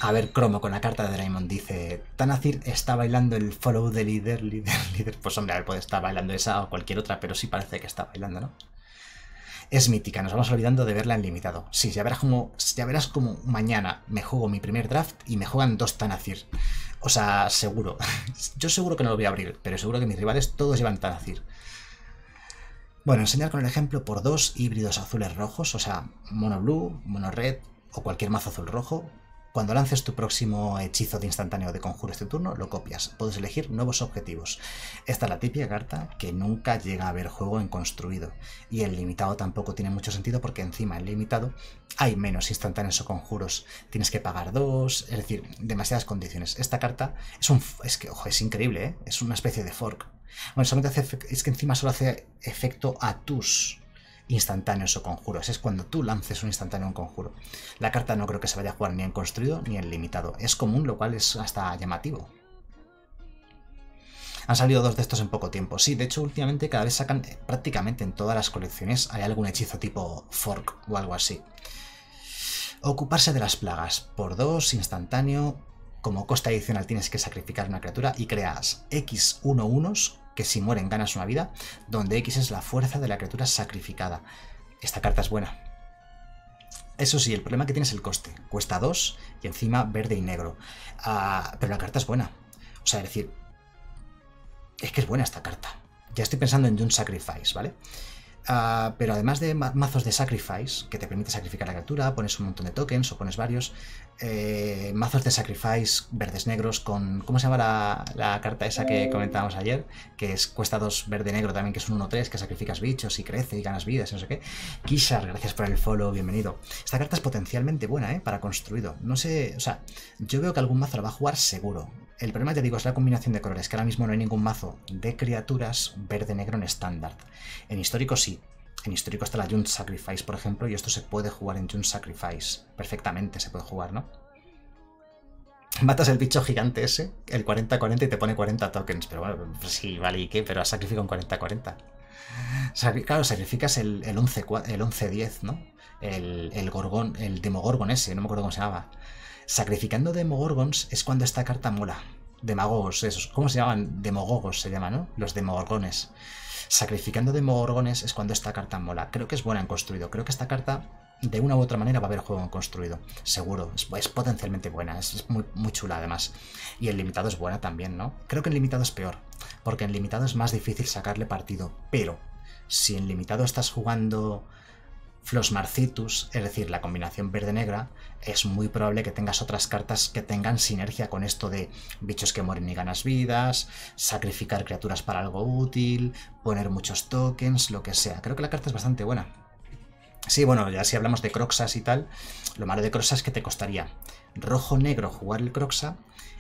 A ver, cromo con la carta de Draymond dice: Tanazir está bailando el follow de líder, líder, líder. [LAUGHS] Pues hombre, a ver, puede estar bailando esa o cualquier otra, pero sí parece que está bailando, ¿no? Es mítica, nos vamos olvidando de verla en limitado. Sí, ya verás como, ya verás como mañana me juego mi primer draft y me juegan dos Tanazir O sea, seguro. [LAUGHS] Yo seguro que no lo voy a abrir, pero seguro que mis rivales todos llevan Tanacir. Bueno, enseñar con el ejemplo por dos híbridos azules rojos, o sea, mono blue, mono red o cualquier mazo azul rojo. Cuando lances tu próximo hechizo de instantáneo de conjuro este turno, lo copias. Puedes elegir nuevos objetivos. Esta es la típica carta que nunca llega a ver juego en construido. Y el limitado tampoco tiene mucho sentido porque encima el limitado hay menos instantáneos o conjuros. Tienes que pagar dos, es decir, demasiadas condiciones. Esta carta es un... es que, ojo, es increíble, ¿eh? Es una especie de fork bueno, solamente hace, es que encima solo hace efecto a tus instantáneos o conjuros. Es cuando tú lances un instantáneo o un conjuro. La carta no creo que se vaya a jugar ni en construido ni en limitado. Es común, lo cual es hasta llamativo. Han salido dos de estos en poco tiempo. Sí, de hecho, últimamente cada vez sacan eh, prácticamente en todas las colecciones hay algún hechizo tipo fork o algo así. Ocuparse de las plagas. Por dos, instantáneo. Como coste adicional tienes que sacrificar una criatura y creas X11 que si mueren ganas una vida, donde X es la fuerza de la criatura sacrificada. Esta carta es buena. Eso sí, el problema que tienes es el coste. Cuesta 2 y encima verde y negro. Ah, pero la carta es buena. O sea, es decir, es que es buena esta carta. Ya estoy pensando en un Sacrifice, ¿vale? Ah, pero además de mazos de Sacrifice, que te permite sacrificar la criatura, pones un montón de tokens o pones varios, eh, mazos de Sacrifice verdes negros con... ¿Cómo se llama la, carta esa que comentábamos ayer? Que es, cuesta dos verde negro también, que es un 1-3, que sacrificas bichos y crece y ganas vidas y no sé qué. Kishar, gracias por el follow, bienvenido. Esta carta es potencialmente buena, ¿eh? Para construido. No sé, o sea, yo veo que algún mazo la va a jugar seguro. El problema, te digo, es la combinación de colores, que ahora mismo no hay ningún mazo de criaturas verde-negro en estándar. En histórico sí, en histórico está la June Sacrifice, por ejemplo, y esto se puede jugar en June Sacrifice. Perfectamente se puede jugar, ¿no? Matas el bicho gigante ese, el 40-40, y te pone 40 tokens. Pero bueno, pues sí, vale, ¿y qué? Pero sacrifico un 40-40. claro, sacrificas el, 11-10, ¿no? El, el, gorgón, el demogorgon ese, no me acuerdo cómo se llamaba. Sacrificando demogorgons es cuando esta carta mola. Demagogos, esos. ¿Cómo se llaman? Demogogos se llaman, ¿no? Los demogorgones. Sacrificando de demogorgones es cuando esta carta mola. Creo que es buena en construido. Creo que esta carta, de una u otra manera, va a haber juego en construido. Seguro. Es, potencialmente buena. Es, muy, muy, chula, además. Y en limitado es buena también, ¿no? Creo que en limitado es peor. Porque en limitado es más difícil sacarle partido. Pero, si en limitado estás jugando Flosmarcitus, es decir, la combinación verde-negra, es muy probable que tengas otras cartas que tengan sinergia con esto de bichos que mueren y ganas vidas, sacrificar criaturas para algo útil, poner muchos tokens, lo que sea. Creo que la carta es bastante buena. Sí, bueno, ya si hablamos de Croxas y tal, lo malo de Croxas es que te costaría rojo-negro jugar el Croxa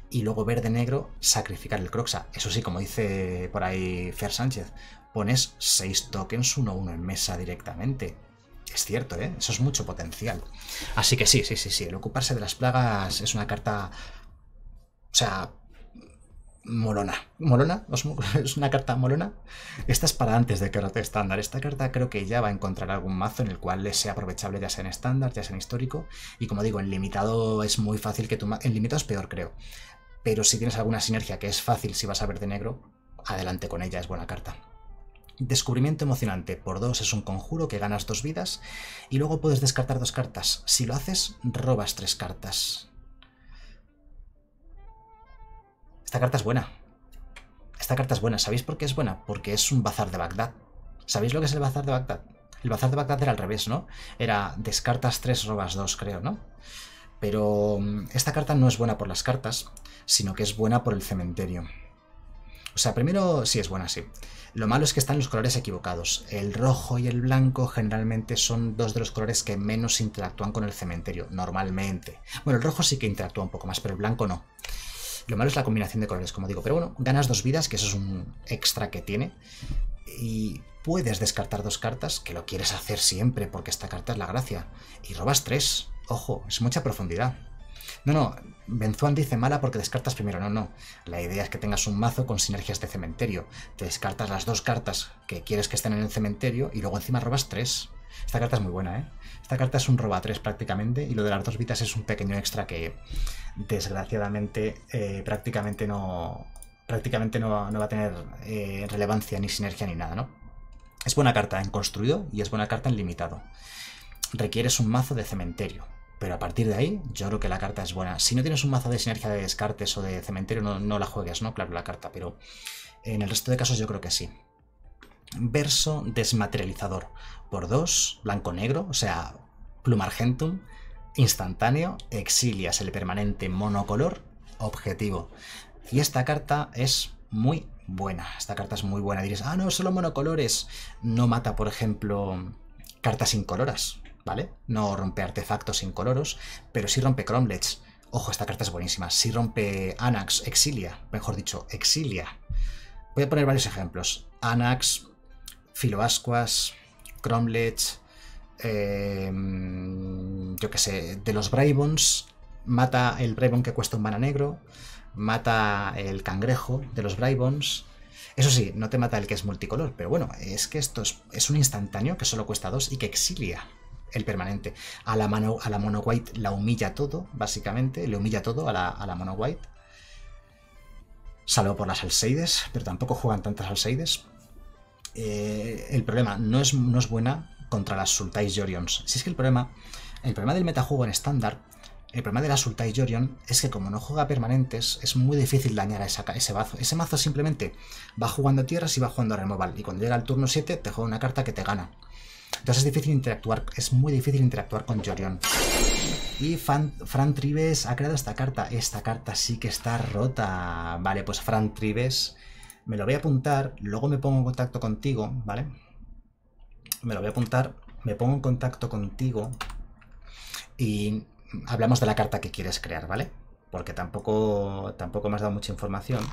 y luego verde-negro sacrificar el Croxa. Eso sí, como dice por ahí Fer Sánchez, pones 6 tokens 1-1 en mesa directamente es cierto, ¿eh? eso es mucho potencial. Así que sí, sí, sí, sí, el ocuparse de las plagas es una carta, o sea, molona. ¿Molona? [LAUGHS] ¿Es una carta molona? Esta es para antes de rote estándar. Esta carta creo que ya va a encontrar algún mazo en el cual le sea aprovechable ya sea en estándar, ya sea en histórico. Y como digo, en limitado es muy fácil que tu... En limitado es peor, creo. Pero si tienes alguna sinergia que es fácil si vas a ver de negro, adelante con ella, es buena carta. Descubrimiento emocionante por dos es un conjuro que ganas dos vidas y luego puedes descartar dos cartas. Si lo haces, robas tres cartas. Esta carta es buena. Esta carta es buena. ¿Sabéis por qué es buena? Porque es un bazar de Bagdad. ¿Sabéis lo que es el bazar de Bagdad? El bazar de Bagdad era al revés, ¿no? Era descartas tres, robas dos, creo, ¿no? Pero mm, esta carta no es buena por las cartas, sino que es buena por el cementerio. O sea, primero sí es buena, sí. Lo malo es que están los colores equivocados. El rojo y el blanco generalmente son dos de los colores que menos interactúan con el cementerio, normalmente. Bueno, el rojo sí que interactúa un poco más, pero el blanco no. Lo malo es la combinación de colores, como digo. Pero bueno, ganas dos vidas, que eso es un extra que tiene. Y puedes descartar dos cartas, que lo quieres hacer siempre, porque esta carta es la gracia. Y robas tres. Ojo, es mucha profundidad. No, no, Benzuan dice mala porque descartas primero. No, no. La idea es que tengas un mazo con sinergias de cementerio. Te descartas las dos cartas que quieres que estén en el cementerio y luego encima robas tres. Esta carta es muy buena, ¿eh? Esta carta es un roba tres prácticamente y lo de las dos vitas es un pequeño extra que desgraciadamente eh, prácticamente no prácticamente no, va a tener eh, relevancia ni sinergia ni nada, ¿no? Es buena carta en construido y es buena carta en limitado. Requieres un mazo de cementerio. Pero a partir de ahí, yo creo que la carta es buena. Si no tienes un mazo de sinergia de descartes o de cementerio, no, la juegues, ¿no? Claro, la carta, pero en el resto de casos yo creo que sí. Verso desmaterializador. Por dos, blanco-negro, o sea, plumargentum. instantáneo, exilias el permanente monocolor, objetivo. Y esta carta es muy buena. Esta carta es muy buena. Diréis, ah, no, solo monocolores. No mata, por ejemplo, cartas incoloras. ¿vale? No rompe artefactos incoloros, pero si rompe cromlets. Ojo, esta carta es buenísima. si rompe Anax, Exilia, mejor dicho, Exilia. Voy a poner varios ejemplos. Anax, Filoascuas, Cromlets, em, yo qué sé, de los Brybons, mata el Brybon que cuesta un mana negro, mata el cangrejo de los Brybons. Eso sí, no te mata el que es multicolor, pero bueno, es que esto es, es un instantáneo que solo cuesta dos y que exilia el permanente. A la, mano, a la mono white la humilla todo, básicamente. Le humilla todo a la, a mono white. Salvo por las Alseides, pero tampoco juegan tantas Alseides. Eh, el problema no es, es buena contra las Sultais Jorions. Si es que el problema, el problema del metajuego en estándar, el problema de las Sultai Jorion es que como no juega permanentes, es muy difícil dañar a, esa, ese mazo. Ese mazo simplemente va jugando tierras y va jugando removal. Y cuando llega el turno 7, te juega una carta que te gana. Entonces es difícil interactuar, es muy difícil interactuar con Jorion. Y Fran Trives ha creado esta carta. Esta carta sí que está rota. Vale, pues Fran Trives me lo voy a apuntar, luego me pongo en contacto contigo, ¿vale? Me lo voy a apuntar, me pongo en contacto contigo y hablamos de la carta que quieres crear, ¿vale? Porque tampoco, tampoco me has dado mucha información.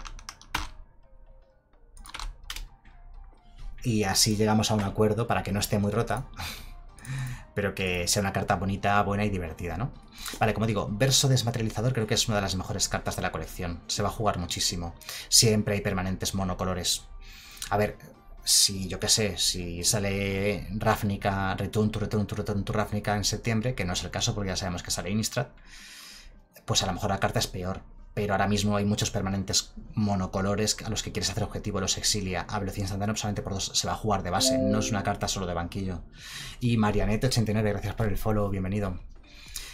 y así llegamos a un acuerdo para que no esté muy rota, [LAUGHS] pero que sea una carta bonita, buena y divertida, ¿no? Vale, como digo, verso desmaterializador creo que es una de las mejores cartas de la colección. Se va a jugar muchísimo. Siempre hay permanentes monocolores. A ver, si yo qué sé, si sale Ravnica, Return to Return Ravnica en septiembre, que no es el caso porque ya sabemos que sale Innistrad, pues a lo mejor la carta es peor pero ahora mismo hay muchos permanentes monocolores a los que quieres hacer objetivo, los exilia. A velocidad instantánea, solamente por dos se va a jugar de base, no es una carta solo de banquillo. Y Marianete89, gracias por el follow, bienvenido.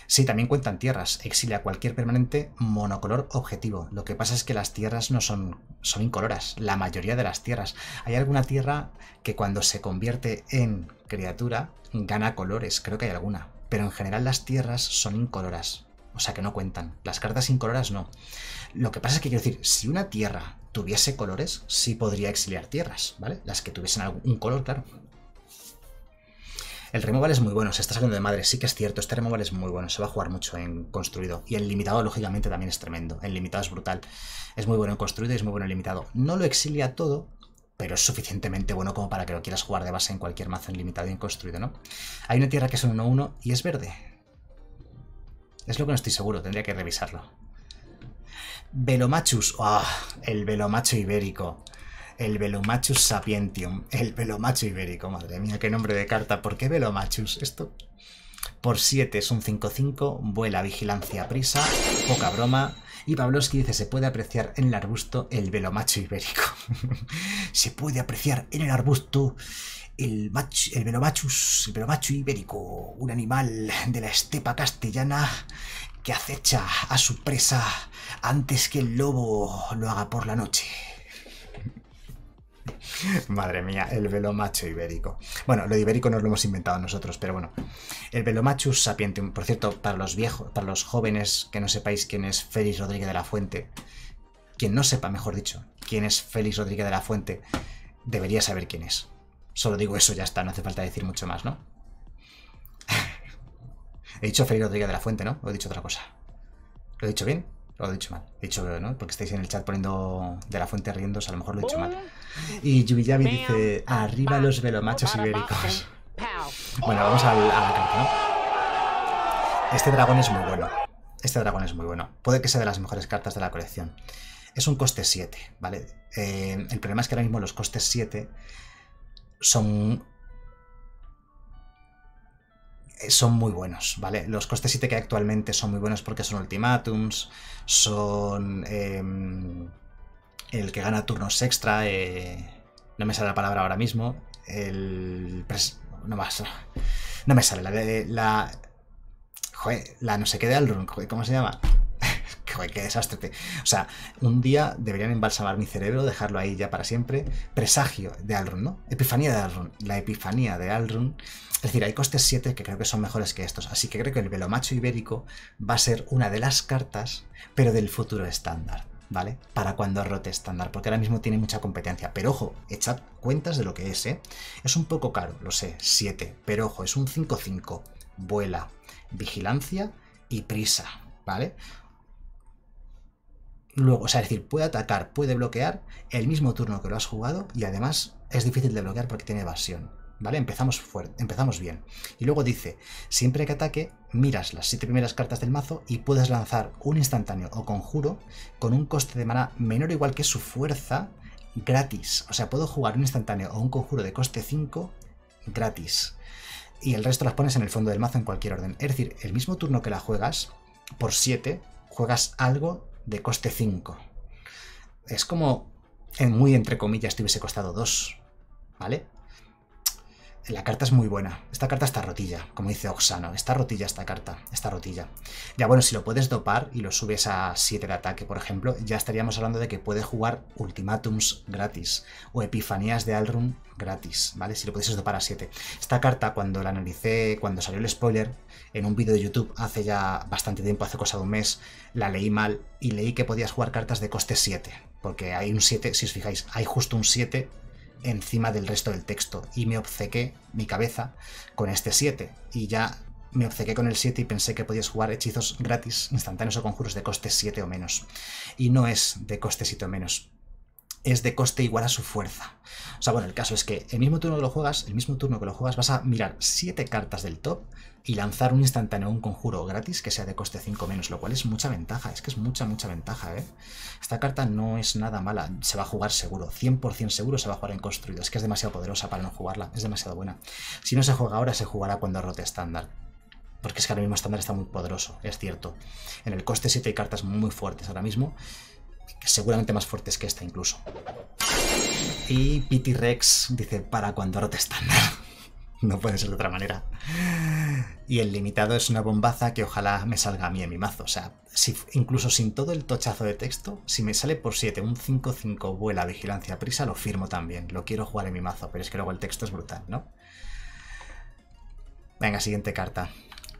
Sí, también cuentan tierras. Exilia cualquier permanente monocolor objetivo. Lo que pasa es que las tierras no son, son incoloras, la mayoría de las tierras. Hay alguna tierra que cuando se convierte en criatura gana colores, creo que hay alguna. Pero en general las tierras son incoloras o sea que no cuentan. Las cartas incoloras no. Lo que pasa es que quiero decir, si una tierra tuviese colores, sí podría exiliar tierras, ¿vale? Las que tuviesen algún color, claro. El removal es muy bueno, se está saliendo de madre, sí que es cierto, este removal es muy bueno, se va a jugar mucho en construido. Y el limitado, lógicamente, también es tremendo. el limitado es brutal. Es muy bueno en construido y es muy bueno en limitado. No lo exilia todo, pero es suficientemente bueno como para que lo quieras jugar de base en cualquier mazo en limitado y en construido, ¿no? Hay una tierra que es un 1-1 y es verde. Es lo que no estoy seguro, tendría que revisarlo. Velomachus. ah, el velomacho ibérico. El Velomachus sapientium. El velomacho ibérico. Madre mía, qué nombre de carta. ¿Por qué Velomachus? Esto... Por 7 es un 5-5, vuela, vigilancia, prisa, poca broma. Y Pavlovsky dice, se puede apreciar en el arbusto el velomacho ibérico. [LAUGHS] se puede apreciar en el arbusto el, el velomachus, velomacho ibérico, un animal de la estepa castellana que acecha a su presa antes que el lobo lo haga por la noche. [LAUGHS] Madre mía, el velomacho ibérico. Bueno, lo ibérico nos lo hemos inventado nosotros, pero bueno. El velomachus sapiente, Por cierto, para los viejos, para los jóvenes que no sepáis quién es Félix Rodríguez de la Fuente, quien no sepa, mejor dicho, quién es Félix Rodríguez de la Fuente, debería saber quién es. Solo digo eso, ya está, no hace falta decir mucho más, ¿no? [LAUGHS] he dicho Feliz Rodríguez de la Fuente, ¿no? O he dicho otra cosa. ¿Lo he dicho bien? ¿O lo he dicho mal? He dicho, ¿no? Porque estáis en el chat poniendo de la fuente riéndose, a lo mejor lo he dicho mal. Oh. Y Yubiyabi dice, arriba los velomachos ibéricos. [LAUGHS] Bueno, vamos a la, carta, ¿no? Este dragón es muy bueno. Este dragón es muy bueno. Puede que sea de las mejores cartas de la colección. Es un coste 7, ¿vale? Eh, el problema es que ahora mismo los costes 7 son eh, son muy buenos, ¿vale? Los costes 7 e que actualmente son muy buenos porque son ultimátums, son em, el que gana turnos extra, eh, no me sale la palabra ahora mismo, el... no más, no me sale la... la, la joder, la no sé qué de Alrun, ¿cómo se llama? que qué desastre. O sea, un día deberían embalsamar mi cerebro, dejarlo ahí ya para siempre. Presagio de Alrun, ¿no? Epifanía de Alrun. La epifanía de Alrun. Es decir, hay costes 7 que creo que son mejores que estos. Así que creo que el velomacho ibérico va a ser una de las cartas, pero del futuro estándar. ¿Vale? Para cuando rote estándar, porque ahora mismo tiene mucha competencia. Pero ojo, echad cuentas de lo que es, ¿eh? Es un poco caro, lo sé, 7, pero ojo, es un 5-5. Vuela, vigilancia y prisa, ¿vale? luego, o sea, es decir, puede atacar, puede bloquear el mismo turno que lo has jugado y además es difícil de bloquear porque tiene evasión. ¿Vale? Empezamos, fuerte, empezamos bien. Y luego dice, siempre que ataque, miras las siete primeras cartas del mazo y puedes lanzar un instantáneo o conjuro con un coste de mana menor o igual que su fuerza gratis. O sea, puedo jugar un instantáneo o un conjuro de coste 5 gratis. Y el resto las pones en el fondo del mazo en cualquier orden. Es decir, el mismo turno que la juegas, por 7, juegas algo de coste 5. Es como en muy entre comillas te hubiese costado 2, ¿vale? La carta es muy buena. Esta carta está rotilla, como dice Oxano. Está rotilla esta carta, está rotilla. Ya bueno, si lo puedes dopar y lo subes a 7 de ataque, por ejemplo, ya estaríamos hablando de que puede jugar ultimatums gratis o epifanías de Alrun gratis, ¿vale? Si lo pudieses dopar a 7. Esta carta, cuando la analicé, cuando salió el spoiler, en un vídeo de YouTube hace ya bastante tiempo, hace cosa de un mes, la leí mal y leí que podías jugar cartas de coste 7, porque hay un 7, si os fijáis, hay justo un 7 encima del resto del texto y me obcequé mi cabeza con este 7 y ya me obcequé con el 7 y pensé que podías jugar hechizos gratis, instantáneos o conjuros de coste 7 o menos. Y no es de coste 7 o menos es de coste igual a su fuerza. O sea, bueno, el caso es que el mismo turno que lo juegas, el mismo turno que lo juegas, vas a mirar 7 cartas del top y lanzar un instantáneo, un conjuro gratis que sea de coste 5 menos, lo cual es mucha ventaja, es que es mucha, mucha ventaja, ¿eh? Esta carta no es nada mala, se va a jugar seguro, 100% seguro se va a jugar en construido, es que es demasiado poderosa para no jugarla, es demasiado buena. Si no se juega ahora, se jugará cuando rote estándar. Porque es que ahora mismo estándar está muy poderoso, es cierto. En el coste 7 hay cartas muy fuertes ahora mismo que seguramente más fuertes que esta incluso. Y Pity Rex dice, para cuando rote estándar. [LAUGHS] no puede ser de otra manera. Y el limitado es una bombaza que ojalá me salga a mí en mi mazo. O sea, si, incluso sin todo el tochazo de texto, si me sale por 7 un 5-5 vuela, vigilancia, prisa, lo firmo también. Lo quiero jugar en mi mazo, pero es que luego el texto es brutal, ¿no? Venga, siguiente carta.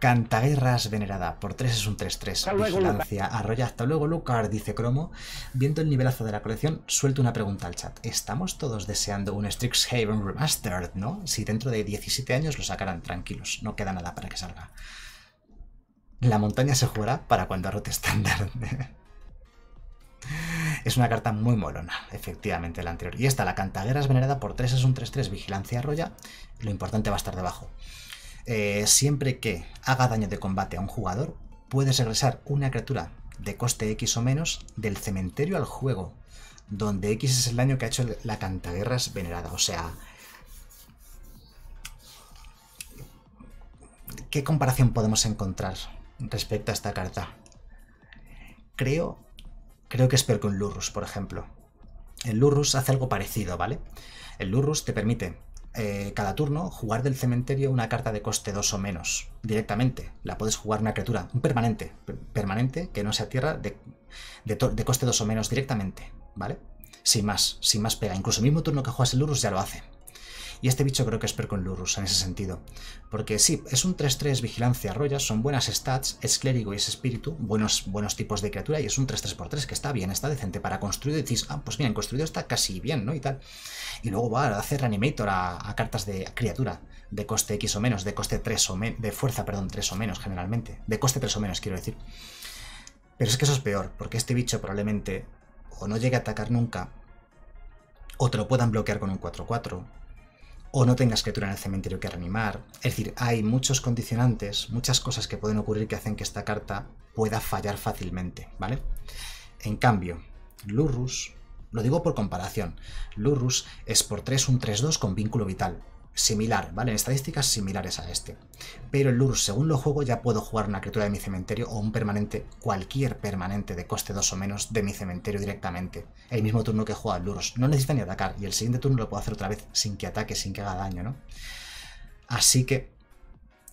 Cantaguerras venerada. Por 3 es un 3-3. Vigilancia arrolla. Hasta luego, Lucar, dice Cromo. Viendo el nivelazo de la colección, suelto una pregunta al chat. Estamos todos deseando un Strixhaven Remastered, ¿no? Si dentro de 17 años lo sacarán, tranquilos. No queda nada para que salga. La montaña se jugará para cuando arrote estándar. [LAUGHS] Es una carta muy molona, efectivamente, la anterior. Y esta, la Cantaguerras venerada por 3 es un 3-3, vigilancia arrolla. Lo importante va a estar debajo. Eh, siempre que haga daño de combate a un jugador, puedes regresar una criatura de coste X o menos del cementerio al juego, donde X es el daño que ha hecho la cantaguerras venerada. O sea, ¿qué comparación podemos encontrar respecto a esta carta? Creo, creo que es peor que un Lurrus, por ejemplo. El Lurrus hace algo parecido, ¿vale? El Lurrus te permite eh, cada turno, jugar del cementerio una carta de coste 2 o menos directamente. La puedes jugar una criatura, un permanente, permanente que no sea tierra, de, de, coste 2 o menos directamente, ¿vale? Sin más, sin más pega. Incluso el mismo turno que juegas el Urus ya lo hace. Y este bicho creo que es per con Lurus en ese sentido. Porque sí, es un 3-3 vigilancia roya, son buenas stats, es clérigo y es espíritu, buenos, buenos tipos de criatura y es un 3-3x3 que está bien, está decente para construir Y decís, ah, pues bien, construido está casi bien, ¿no? Y tal. Y luego va a hacer reanimator a, cartas de criatura de coste X o menos, de coste 3 o menos, de fuerza, perdón, 3 o menos generalmente. De coste 3 o menos, quiero decir. Pero es que eso es peor, porque este bicho probablemente o no llegue a atacar nunca, o te lo puedan bloquear con un 4-4, o no tengas criatura en el cementerio que reanimar. Es decir, hay muchos condicionantes, muchas cosas que pueden ocurrir que hacen que esta carta pueda fallar fácilmente, ¿vale? En cambio, Lurrus, lo digo por comparación, Lurrus es por 3 un 3-2 con vínculo vital similar, ¿vale? En estadísticas similares a este. Pero el Lurus, según lo juego, ya puedo jugar una criatura de mi cementerio o un permanente, cualquier permanente de coste 2 o menos de mi cementerio directamente. El mismo turno que juega el Lurus. No necesita ni atacar y el siguiente turno lo puedo hacer otra vez sin que ataque, sin que haga daño, ¿no? Así que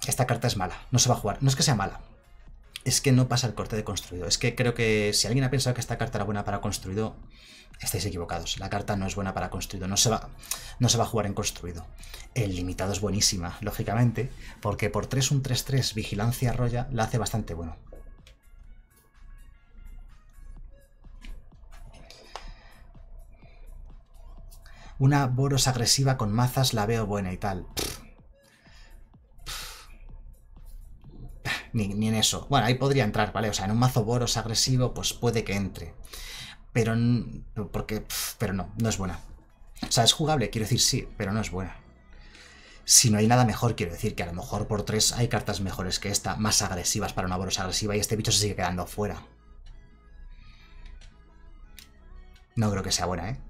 esta carta es mala, no se va a jugar. No es que sea mala, es que no pasa el corte de construido. Es que creo que si alguien ha pensado que esta carta era buena para construido, estáis equivocados. La carta no es buena para construido, no se va, no se va a jugar en construido. El limitado es buenísima, lógicamente, porque por 3 un 3-3 vigilancia roya la hace bastante bueno. Una Boros agresiva con mazas la veo buena y tal. Ni, ni en eso. Bueno, ahí podría entrar, ¿vale? O sea, en un mazo Boros agresivo, pues puede que entre pero, porque, pero no, no es buena. O sea, es jugable, quiero decir sí, pero no es buena. Si no hay nada mejor, quiero decir que a lo mejor por tres hay cartas mejores que esta, más agresivas para una bolsa agresiva y este bicho se sigue quedando fuera. No creo que sea buena, ¿eh?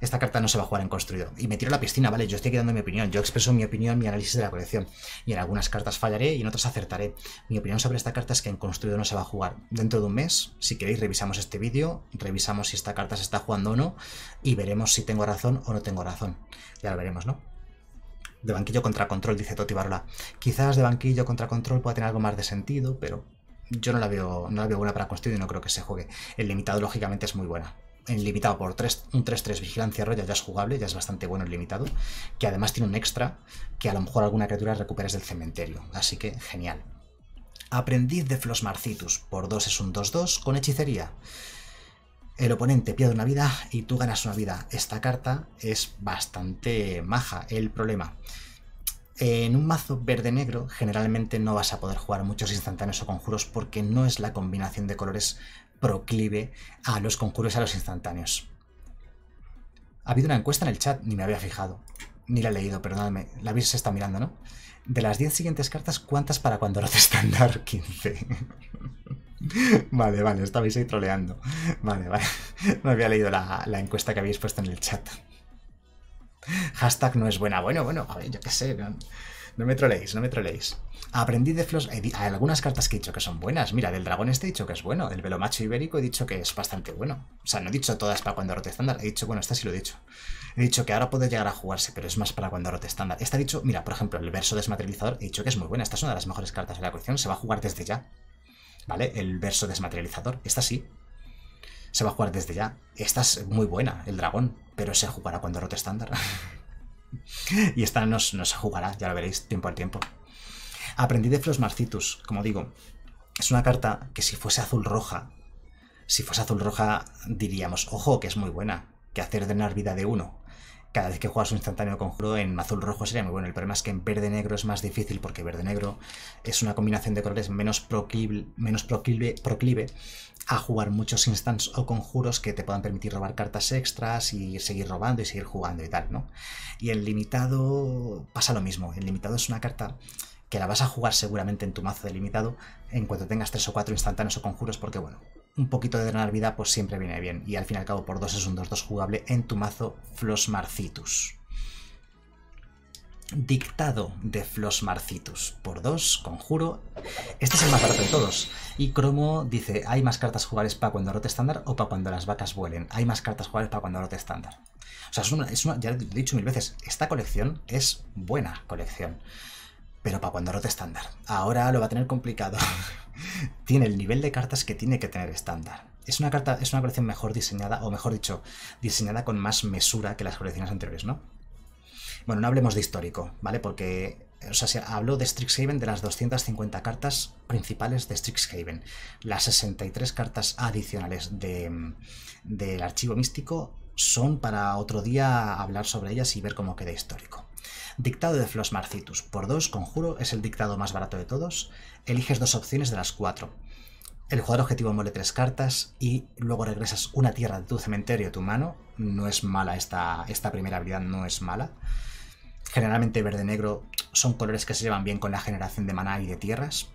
esta carta no se va a jugar en construido. Y me tiro a la piscina, ¿vale? Yo estoy quedando mi opinión, yo expreso mi opinión, mi análisis de la colección. Y en algunas cartas fallaré y en otras acertaré. Mi opinión sobre esta carta es que en construido no se va a jugar. Dentro de un mes, si queréis, revisamos este vídeo, revisamos si esta carta se está jugando o no y veremos si tengo razón o no tengo razón. Ya lo veremos, ¿no? De banquillo contra control, dice Toti Barola. Quizás de banquillo contra control pueda tener algo más de sentido, pero yo no la veo, no veo buena para construir y no creo que se juegue. El limitado, lógicamente, es muy buena en limitado por 3, un 3-3 vigilancia roya ya es jugable, ya es bastante bueno en limitado, que además tiene un extra que a lo mejor alguna criatura recuperas del cementerio, así que genial. Aprendiz de Flosmarcitus, por 2 es un 2-2 con hechicería. El oponente pierde una vida y tú ganas una vida. Esta carta es bastante maja, el problema. En un mazo verde-negro generalmente no vas a poder jugar muchos instantáneos o conjuros porque no es la combinación de colores proclive a los concursos a los instantáneos. Ha habido una encuesta en el chat, ni me había fijado, ni la he leído, perdóname, la habéis estado mirando, ¿no? De las 10 siguientes cartas, ¿cuántas para cuando están estándar? 15. vale, vale, estabais ahí troleando. Vale, vale. No había leído la, encuesta que habéis puesto en el chat. Hashtag no es buena. Bueno, bueno, a ver, yo qué sé. ¿no? No me troleéis, no me troleéis. Aprendí de Flos. Eh, hay algunas cartas que he dicho que son buenas. Mira, del dragón este he dicho que es bueno. Del velomacho ibérico he dicho que es bastante bueno. O sea, no he dicho todas para cuando rote estándar. He dicho, bueno, esta sí lo he dicho. He dicho que ahora puede llegar a jugarse, pero es más para cuando rote estándar. Esta he dicho, mira, por ejemplo, el verso desmaterializador he dicho que es muy buena. Esta es una de las mejores cartas de la colección. Se va a jugar desde ya. ¿Vale? El verso desmaterializador. Esta sí. Se va a jugar desde ya. Esta es muy buena, el dragón, pero se jugará cuando rote estándar. [LAUGHS] [LAUGHS] y esta nos, nos jugará, ya lo veréis, tiempo al tiempo. Aprendí de Flos Marcitus, como digo. Es una carta que si fuese azul roja, si fuese azul roja diríamos, ojo, que es muy buena, que hacer drenar vida de uno cada vez que juegas un instantáneo conjuro en azul rojo sería muy bueno. El problema es que en verde negro es más difícil porque verde negro es una combinación de colores menos proclive, menos proclive, proclive a jugar muchos instants o conjuros que te puedan permitir robar cartas extras y seguir robando y seguir jugando y tal, ¿no? Y en limitado pasa lo mismo. El limitado es una carta que la vas a jugar seguramente en tu mazo de limitado en cuanto tengas tres o cuatro instantáneos o conjuros porque, bueno, un poquito de drenar vida pues siempre viene bien. Y al fin y al cabo por 2 es un 2-2 jugable en tu mazo Flosmarcitus. Dictado de Flosmarcitus por 2, conjuro. Este es el más barato de todos. Y Cromo dice, hay más cartas jugables para cuando rote estándar o para cuando las vacas vuelen. Hay más cartas jugables para cuando rote estándar. O sea, una, es una, ya lo he dicho mil veces, esta colección es buena colección. Pero para cuando rote estándar. Ahora lo va a tener complicado. [LAUGHS] tiene el nivel de cartas que tiene que tener estándar. Es una, carta, es una colección mejor diseñada, o mejor dicho, diseñada con más mesura que las colecciones anteriores, ¿no? Bueno, no hablemos de histórico, ¿vale? Porque, o sea, se habló de Strixhaven, de las 250 cartas principales de Strixhaven, las 63 cartas adicionales del archivo místico son para otro día hablar sobre ellas y ver cómo queda histórico. Dictado de Flos Marcitus. Por 2, conjuro, es el dictado más barato de todos. Eliges dos opciones de las cuatro. El jugador objetivo muele tres cartas y luego regresas una tierra de tu cementerio a tu mano. No es mala esta, esta primera habilidad, no es mala. Generalmente verde-negro son colores que se llevan bien con la generación de maná y de tierras.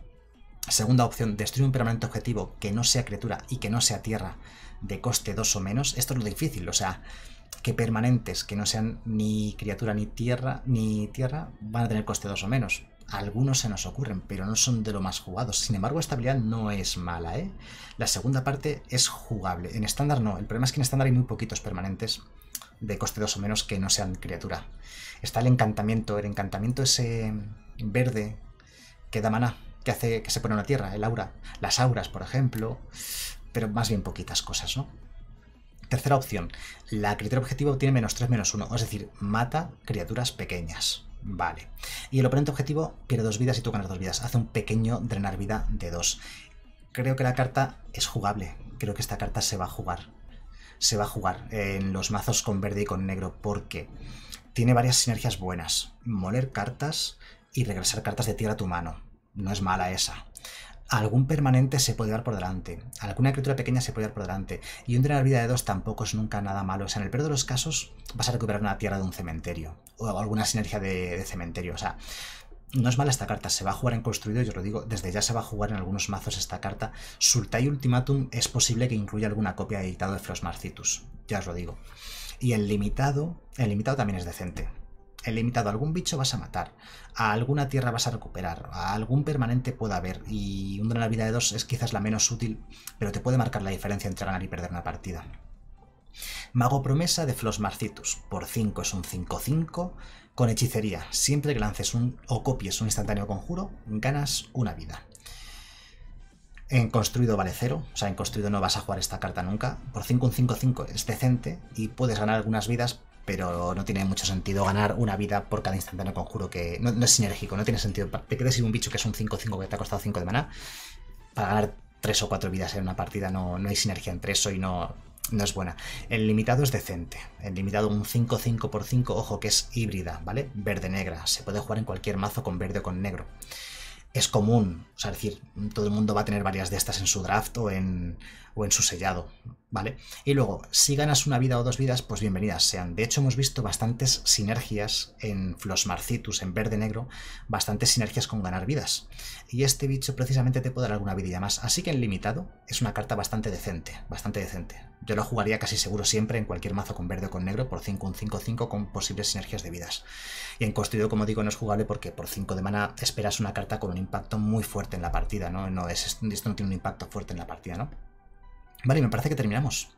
Segunda opción, destruye un permanente objetivo que no sea criatura y que no sea tierra de coste 2 o menos. Esto es lo difícil, o sea, que permanentes, que no sean ni criatura ni tierra, ni tierra, van a tener coste 2 o menos. Algunos se nos ocurren, pero no son de lo más jugados. Sin embargo, esta habilidad no es mala, ¿eh? La segunda parte es jugable. En estándar no. El problema es que en estándar hay muy poquitos permanentes de coste 2 o menos que no sean criatura. Está el encantamiento. El encantamiento ese eh, verde que da maná, que hace que se pone una tierra, el aura. Las auras, por ejemplo. Pero más bien poquitas cosas, ¿no? Tercera opción, la criatura objetivo tiene menos 3, menos 1, es decir, mata criaturas pequeñas. Vale. Y el oponente objetivo pierde dos vidas y tú ganas dos vidas. Hace un pequeño drenar vida de dos. Creo que la carta es jugable. Creo que esta carta se va a jugar. Se va a jugar en los mazos con verde y con negro porque tiene varias sinergias buenas. Moler cartas y regresar cartas de tierra a tu mano. No es mala esa algún permanente se puede dar por delante, alguna criatura pequeña se puede dar por delante, y un drenar vida de dos tampoco es nunca nada malo. O sea, en el peor de los casos vas a recuperar una tierra de un cementerio, o alguna sinergia de, cementerio. O sea, no es mala esta carta, se va a jugar en construido, yo os lo digo, desde ya se va a jugar en algunos mazos esta carta. Sultai Ultimatum es posible que incluya alguna copia editada de Frost ya os lo digo. Y el limitado, el limitado también es decente. El limitado a algún bicho vas a matar, a alguna tierra vas a recuperar, a algún permanente puede haber, y un de la vida de dos es quizás la menos útil, pero te puede marcar la diferencia entre ganar y perder una partida. Mago Promesa de Flos Marcitus, por 5 es un 5-5, con hechicería, siempre que lances un o copies un instantáneo conjuro, ganas una vida. En construido vale cero, o sea, en construido no vas a jugar esta carta nunca. Por 5 un 5-5 es decente y puedes ganar algunas vidas pero no tiene mucho sentido ganar una vida por cada instantáneo conjuro que no, es sinérgico, no tiene sentido. te quedas te un bicho que es un 5-5 que te ha costado 5 de maná? Para ganar 3 o 4 vidas en una partida no, no hay sinergia entre eso y no, no es buena. El limitado es decente. El limitado un 5-5 por 5, ojo que es híbrida, ¿vale? Verde-negra. Se puede jugar en cualquier mazo con verde o con negro es común. O sea, es decir, todo el mundo va a tener varias de estas en su draft o en, su sellado, ¿vale? Y luego, si ganas una vida o dos vidas, pues bienvenidas sean. De hecho, hemos visto bastantes sinergias en Flosmarcitus, en verde-negro, bastantes sinergias con ganar vidas. Y este bicho precisamente te puede dar alguna vida más. Así que en limitado es una carta bastante decente, bastante decente. Yo lo jugaría casi seguro siempre en cualquier mazo con verde o con negro por 5, un 5-5 con posibles sinergias de vidas. Y en construido, como digo, no es jugable porque por 5 de mana esperas una carta con un impacto muy fuerte en la partida, ¿no? esto no tiene un impacto fuerte en la partida, ¿no? Vale, me parece que terminamos.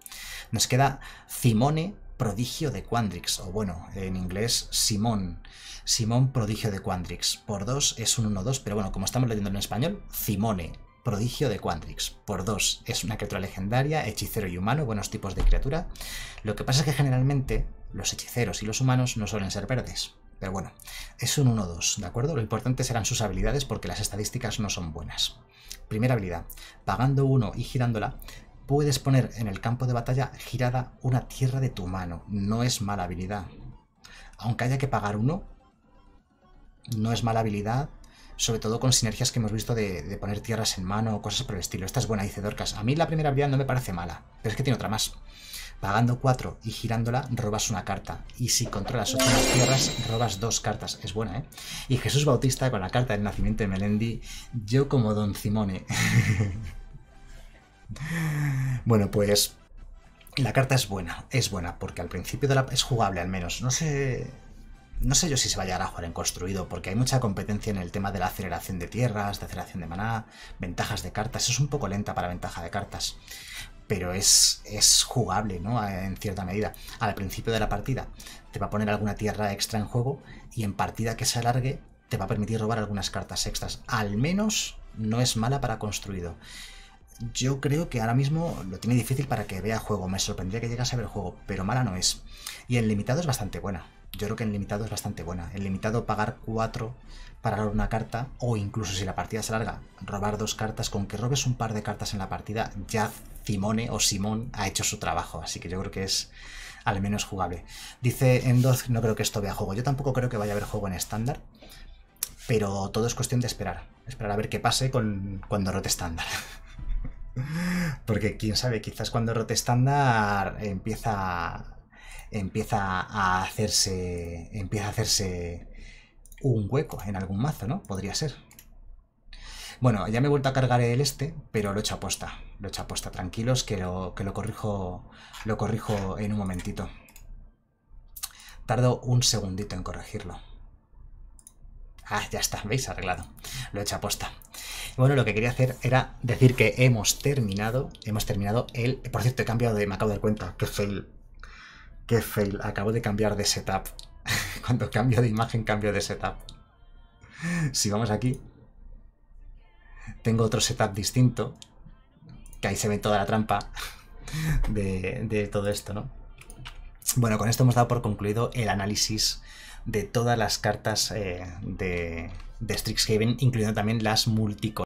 Nos queda Simone, prodigio de Quandrix, o bueno, en inglés Simón. Simón, prodigio de Quandrix. Por 2 es un 1-2, pero bueno, como estamos leyendo en español, Simone, prodigio de Quantrix. Por dos, es una criatura legendaria, hechicero y humano, buenos tipos de criatura. Lo que pasa es que generalmente los hechiceros y los humanos no suelen ser verdes. Pero bueno, es un 1-2, ¿de acuerdo? Lo importante serán sus habilidades porque las estadísticas no son buenas. Primera habilidad, pagando 1 y girándola, puedes poner en el campo de batalla girada una tierra de tu mano. No es mala habilidad. Aunque haya que pagar 1, no es mala habilidad sobre todo con sinergias que hemos visto de, poner tierras en mano o cosas por el estilo. Esta es buena, dice Dorcas. A mí la primera habilidad no me parece mala, pero es que tiene otra más. Pagando 4 y girándola, robas una carta. Y si controlas otras tierras, robas dos cartas. Es buena, ¿eh? Y Jesús Bautista con la carta del nacimiento de Melendi, yo como Don Simone. [LAUGHS] bueno, pues la carta es buena, es buena, porque al principio de la... es jugable al menos. No sé no sé yo si se va a llegar a jugar en construido, porque hay mucha competencia en el tema de la aceleración de tierras, de aceleración de maná, ventajas de cartas. Es un poco lenta para ventaja de cartas, pero es, es jugable, ¿no? En cierta medida. Al principio de la partida te va a poner alguna tierra extra en juego y en partida que se alargue te va a permitir robar algunas cartas extras. Al menos no es mala para construido. Yo creo que ahora mismo lo tiene difícil para que vea juego. Me sorprendería que llegase a ver juego, pero mala no es. Y en limitado es bastante buena yo creo que en limitado es bastante buena. el limitado pagar 4 para una carta o incluso si la partida es larga, robar dos cartas. Con que robes un par de cartas en la partida, ya Simone o Simón ha hecho su trabajo. Así que yo creo que es al menos jugable. Dice en dos no creo que esto vea juego. Yo tampoco creo que vaya a haber juego en estándar. Pero todo es cuestión de esperar. Esperar a ver qué pase con, cuando rote estándar. [LAUGHS] Porque quién sabe, quizás cuando rote estándar eh, empieza empieza a hacerse, empieza a hacerse un hueco en algún mazo, ¿no? Podría ser. Bueno, ya me he vuelto a cargar el este, pero lo he hecho aposta. Lo he hecho aposta, tranquilos, que lo, que lo corrijo. Lo corrijo en un momentito. Tardo un segundito en corregirlo. Ah, ya está, veis, arreglado. Lo he hecho aposta. Bueno, lo que quería hacer era decir que hemos terminado. Hemos terminado el. Por cierto, he cambiado de. Me acabo de dar cuenta que el Qué fail, acabo de cambiar de setup. [LAUGHS] Cuando cambio de imagen, cambio de setup. Si vamos aquí, tengo otro setup distinto, que ahí se ve toda la trampa [LAUGHS] de, todo esto, ¿no? Bueno, con esto hemos dado por concluido el análisis de todas las cartas eh, de, de Strixhaven, incluyendo también las multicolores.